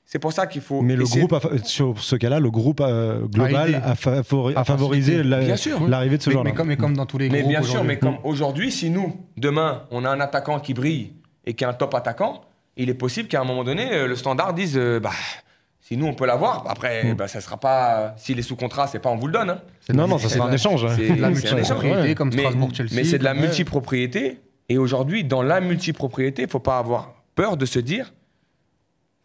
c'est pour ça qu'il faut. Mais le groupe, sur ce cas-là, le groupe euh, global a, ah, favorisé l'arrivée de ce genre-là. Mais, comme, dans tous les groupes. Mais bien sûr, mais comme aujourd'hui, si nous, demain, on a un attaquant qui brille et qui est un top attaquant, il est possible qu'à un moment donné, euh, le standard dise euh, bah, si nous on peut l'avoir, après mm. bah, ça sera pas. S'il est sous contrat, c'est pas on vous le donne. Hein. Non, non, ça sera un échange. Hein. C'est de la Mais, c'est de la multipropriété. Et aujourd'hui, dans la multipropriété, il faut pas avoir peur de se dire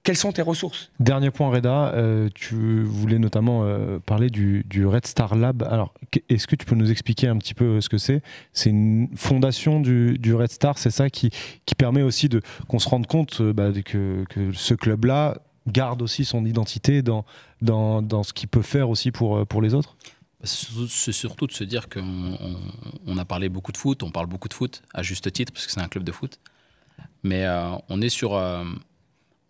quelles sont tes ressources Dernier point, Reda, euh, tu voulais notamment euh, parler du, Red Star Lab. Alors, est-ce que tu peux nous expliquer un petit peu ce que c'est C'est une fondation du, Red Star, c'est ça qui, qui, permet aussi de qu'on se rende compte euh, bah, que, ce club-là garde aussi son identité dans, dans, ce qu'il peut faire aussi pour, pour les autres bah, c'est surtout de se dire qu'on a parlé beaucoup de foot, on parle beaucoup de foot, à juste titre, parce que c'est un club de foot. Mais on est sur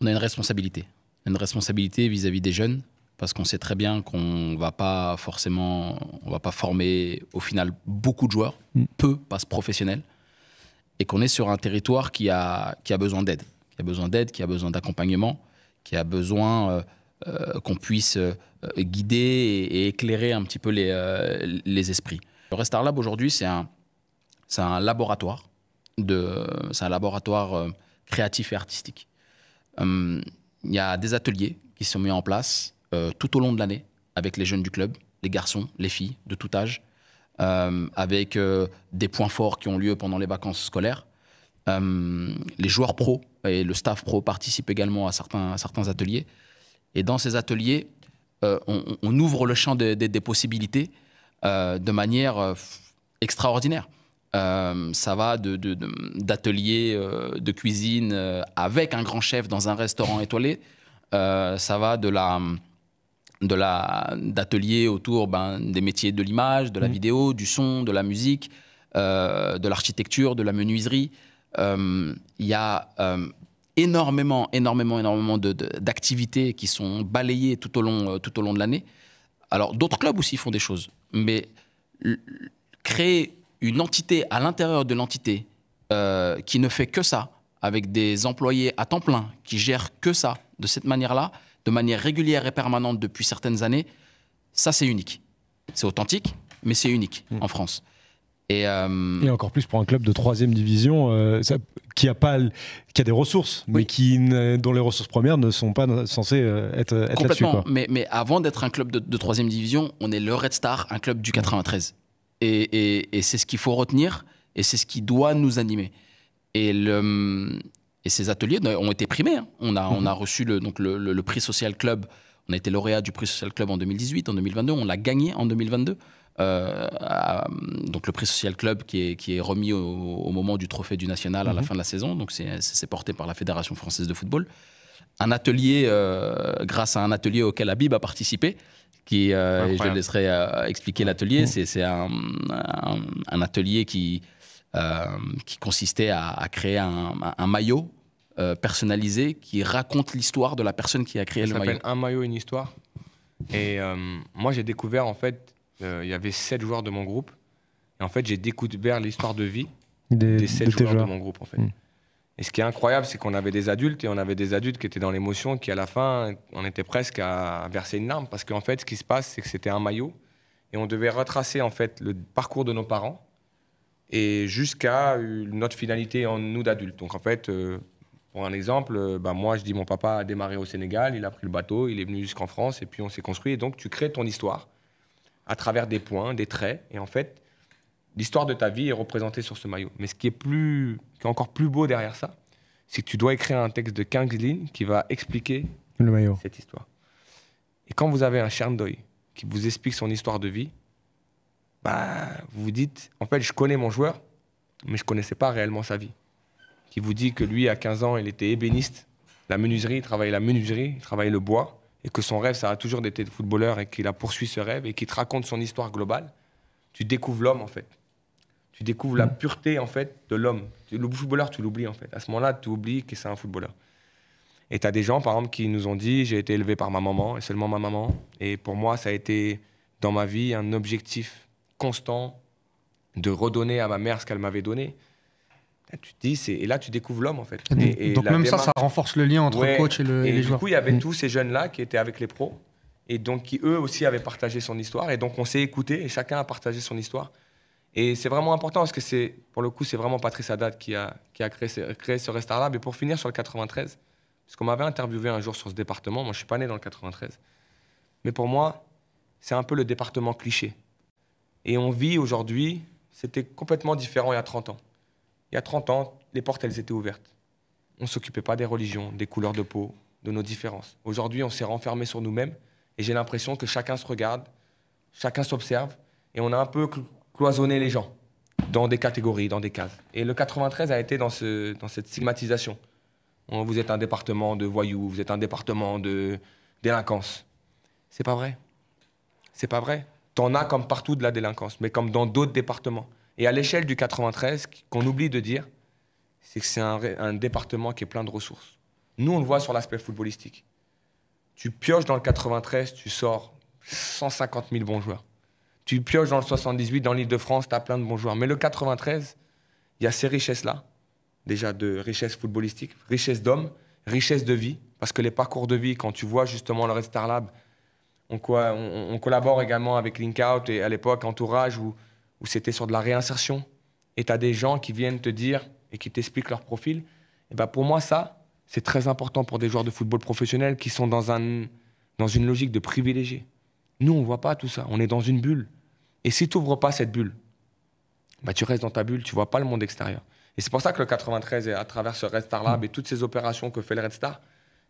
on a une responsabilité. Une responsabilité vis-à-vis des jeunes, parce qu'on sait très bien qu'on va pas forcément, on va pas former au final beaucoup de joueurs, mm. peu, peu ce professionnels, et qu'on est sur un territoire qui a, qui a besoin d'aide, qui a besoin d'aide, qui a besoin d'accompagnement, qui a besoin euh, euh, qu'on puisse euh, guider et, éclairer un petit peu les, les esprits. Le Restart Lab aujourd'hui, c'est un, un laboratoire, c'est un laboratoire créatif et artistique euh, il y a des ateliers qui sont mis en place euh, tout au long de l'année avec les jeunes du club, les garçons, les filles de tout âge, euh, avec des points forts qui ont lieu pendant les vacances scolaires. les joueurs pro et le staff pro participent également à certains, certains ateliers. Et dans ces ateliers, on, ouvre le champ des, possibilités de manière extraordinaire. Euh, ça va de, de, de, euh, cuisine euh, avec un grand chef dans un restaurant étoilé. ça va de la de la d'ateliers autour ben, des métiers de l'image, de la mmh. vidéo, du son, de la musique, de l'architecture, de la menuiserie. Il y a énormément, énormément, énormément d'activités qui sont balayées tout au long, tout au long de l'année. Alors d'autres clubs aussi font des choses, mais créer une entité à l'intérieur de l'entité euh, qui ne fait que ça, avec des employés à temps plein qui gèrent que ça de cette manière-là, de manière régulière et permanente depuis certaines années, ça c'est unique. C'est authentique, mais c'est unique hmm. en France. Euh, et, encore plus pour un club de troisième division euh, qui a pas, qui a des ressources, mais qui dont les ressources premières ne sont pas censées être, être Complètement. Mais, avant d'être un club de, de troisième division, on est le Red Star, un club du 93. Hmm. Et, c'est ce qu'il faut retenir et c'est ce qui doit nous animer. Et, hum, ces ateliers ont été primés. Hein. On, a, mhm. reçu le, donc le, prix Social Club. On a été lauréat du prix Social Club en 2018, en 2022. On l'a gagné en 2022. Euh, donc le prix Social Club qui est, remis au, moment du trophée du national à la mhm. fin de la saison. Donc c'est porté par la Fédération française de football. Un atelier, euh, grâce à un atelier auquel Habib a participé, qui, euh, je laisserai euh, expliquer l'atelier. C'est un, un, un, atelier qui, euh, qui consistait à, créer un, maillot personnalisé qui raconte l'histoire de la personne qui a créé le maillot. Ça s'appelle Un maillot, une histoire. Et moi, j'ai découvert, en fait, il y avait sept joueurs de mon groupe. Et en fait, j'ai découvert l'histoire de vie des, sept joueurs, de mon groupe, en fait. Hmm. Et ce qui est incroyable, c'est qu'on avait des adultes et on avait des adultes qui étaient dans l'émotion, qui à la fin, on était presque à verser une larme parce qu'en fait, ce qui se passe, c'est que c'était un maillot et on devait retracer en fait le parcours de nos parents et jusqu'à notre finalité en nous d'adultes. Donc en fait, euh, pour un exemple, euh, bah, moi je dis mon papa a démarré au Sénégal, il a pris le bateau, il est venu jusqu'en France et puis on s'est construit. Et donc tu crées ton histoire à travers des points, des traits. Et en fait, l'histoire de ta vie est représentée sur ce maillot. Mais ce qui est, plus, qui est encore plus beau derrière ça, c'est que tu dois écrire un texte de 15 lignes qui va expliquer le maillot. cette histoire. Et quand vous avez un Shandoy qui vous explique son histoire de vie, bah, vous vous dites, en fait, je connais mon joueur, mais je ne connaissais pas réellement sa vie. Qui vous dit que lui, à 15 ans, il était ébéniste, la menuiserie, il travaillait la menuiserie, il travaillait le bois, et que son rêve, ça a toujours été de footballeur, et qu'il a poursuivi ce rêve, et qu'il te raconte son histoire globale, tu découvres l'homme, en fait tu découvres la mm. pureté en fait de l'homme. Le footballeur, tu l'oublies en fait. À ce moment-là, tu oublies que c'est un footballeur. Et tu as des gens, par exemple, qui nous ont dit j'ai été élevé par ma maman et seulement ma maman. Et pour moi, ça a été dans ma vie un objectif constant de redonner à ma mère ce qu'elle m'avait donné. tu te dis, et là tu découvres l'homme en fait. Et, donc même ça, ça renforce le lien entre le coach et, le, joueurs. et du coup, il y avait mm. tous ces jeunes-là qui étaient avec les pros et donc qui eux aussi avaient partagé son histoire. Et donc on s'est écoutés et chacun a partagé son histoire. Et c'est vraiment important parce que c'est, pour le coup, c'est vraiment Patrice Haddad qui a, créé, ce restaurant-là. Mais pour finir sur le 93, parce qu'on m'avait interviewé un jour sur ce département, moi je suis pas né dans le 93, mais pour moi, c'est un peu le département cliché. Et on vit aujourd'hui, c'était complètement différent il y a 30 ans. Il y a 30 ans, les portes, elles étaient ouvertes. On ne s'occupait pas des religions, des couleurs de peau, de nos différences. Aujourd'hui, on s'est renfermé sur nous-mêmes et j'ai l'impression que chacun se regarde, chacun s'observe et on a un peu cloisonner les gens dans des catégories, dans des cases. Et le 93 a été dans, ce, dans cette stigmatisation. vous êtes un département de voyous, vous êtes un département de délinquance. C'est pas vrai. C'est pas vrai. T'en as comme partout de la délinquance, mais comme dans d'autres départements. Et à l'échelle du 93, qu'on oublie de dire, c'est que c'est un, un département qui est plein de ressources. Nous, on le voit sur l'aspect footballistique. Tu pioches dans le 93, tu sors 150 000 bons joueurs. Tu pioches dans le 78, dans l'Île-de-France, tu as plein de bons joueurs. Mais le 93, il y a ces richesses-là, déjà de richesses footballistique, richesse d'hommes, richesses de vie, parce que les parcours de vie, quand tu vois justement le Red Star Lab, on, collabore également avec Linkout et à l'époque Entourage, où, c'était sur de la réinsertion. Et tu as des gens qui viennent te dire et qui t'expliquent leur profil. Et ben pour moi, ça, c'est très important pour des joueurs de football professionnels qui sont dans, un, dans une logique de privilégié. Nous, on ne voit pas tout ça. On est dans une bulle. Et si tu n'ouvres pas cette bulle, bah, tu restes dans ta bulle, tu vois pas le monde extérieur. Et c'est pour ça que le 93, et à travers ce Red Star Lab mm. et toutes ces opérations que fait le Red Star,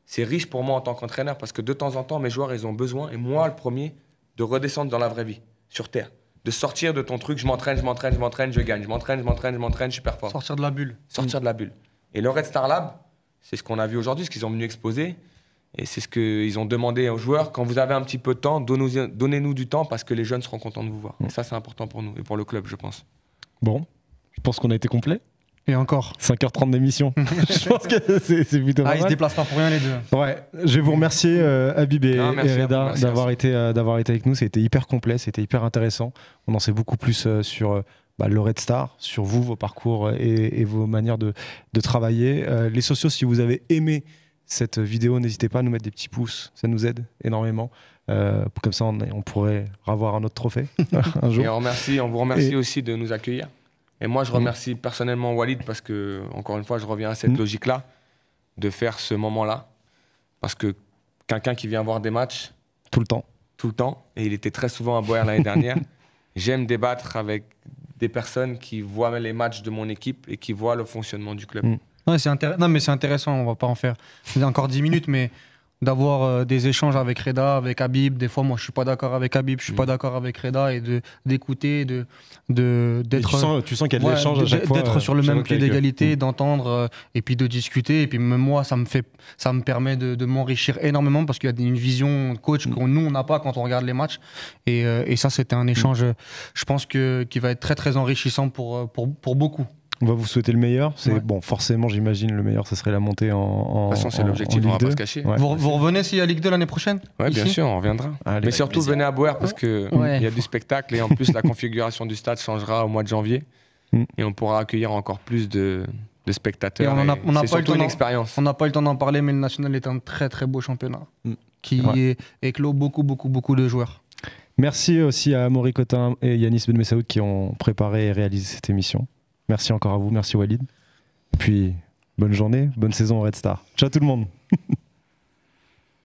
c'est riche pour moi en tant qu'entraîneur parce que de temps en temps, mes joueurs, ils ont besoin, et moi le premier, de redescendre dans la vraie vie, sur Terre. De sortir de ton truc, je m'entraîne, je m'entraîne, je m'entraîne, je gagne, je m'entraîne, je m'entraîne, je m'entraîne, je suis performant. Sortir de la bulle. Sortir mm. de la bulle. Et le Red Star Lab, c'est ce qu'on a vu aujourd'hui, ce qu'ils ont venu exposer. Et c'est ce qu'ils ont demandé aux joueurs. Quand vous avez un petit peu de temps, donnez-nous donnez du temps parce que les jeunes seront contents de vous voir. Et mm. ça, c'est important pour nous et pour le club, je pense. Bon, je pense qu'on a été complet. Et encore. 5h30 d'émission. je pense que c'est plutôt Ah, ils se déplacent pas pour rien les deux. Ouais, je vais vous remercier euh, Abib et, Reda d'avoir été, euh, d'avoir été avec nous. C'était hyper complet, c'était hyper intéressant. On en sait beaucoup plus euh, sur bah, le Red Star, sur vous, vos parcours et, vos manières de, de travailler. les sociaux, si vous avez aimé cette vidéo, n'hésitez pas à nous mettre des petits pouces, ça nous aide énormément. Euh, comme ça, on, pourrait avoir un autre trophée un jour. on, remercie, on vous remercie aussi de nous accueillir. Et moi, je mm. remercie personnellement Walid parce que, encore une fois, je reviens à cette mm. logique-là, de faire ce moment-là. Parce que quelqu'un qui vient voir des matchs. Tout le temps. Tout le temps. Et il était très souvent à Boer l'année dernière. J'aime débattre avec des personnes qui voient les matchs de mon équipe et qui voient le fonctionnement du club. Mm. Non, mais c'est intéressant, on va pas en faire encore 10 minutes, mais d'avoir euh, des échanges avec Reda, avec Habib. Des fois, moi, je suis pas d'accord avec Habib, je suis pas d'accord avec Reda et de d'écouter, de d'être. Tu sens, qu'il y a à chaque fois. D'être euh, sur le même pied d'égalité, mm. d'entendre euh, et puis de discuter. Et puis moi, ça me fait, ça me permet de, m'enrichir énormément parce qu'il y a une vision coach mm. que nous on n'a pas quand on regarde les matchs. Et, ça, c'était un mm. échange, je pense que qui va être très très enrichissant pour, pour beaucoup. On va vous souhaiter le meilleur. C'est bon, forcément, j'imagine le meilleur, ce serait la montée en. en de toute façon, c'est l'objectif, on va pas se cacher. Vous, revenez si à Ligue 2 l'année prochaine Oui, bien sûr, on reviendra. Mais surtout, venez à Boer parce que il y a du spectacle et en plus, la configuration du stade changera au mois de janvier mm. et on pourra accueillir encore plus de, de spectateurs. expérience. on n'a pas, eu le temps d'en parler, mais le national est un très très beau championnat mm. qui ouais. éclot beaucoup beaucoup beaucoup de joueurs. Merci aussi à Maurice Cotin et Yanis Benmessaoud qui ont préparé et réalisé cette émission. Merci encore à vous, merci Walid. puis, bonne journée, bonne saison au Red Star. Ciao tout le monde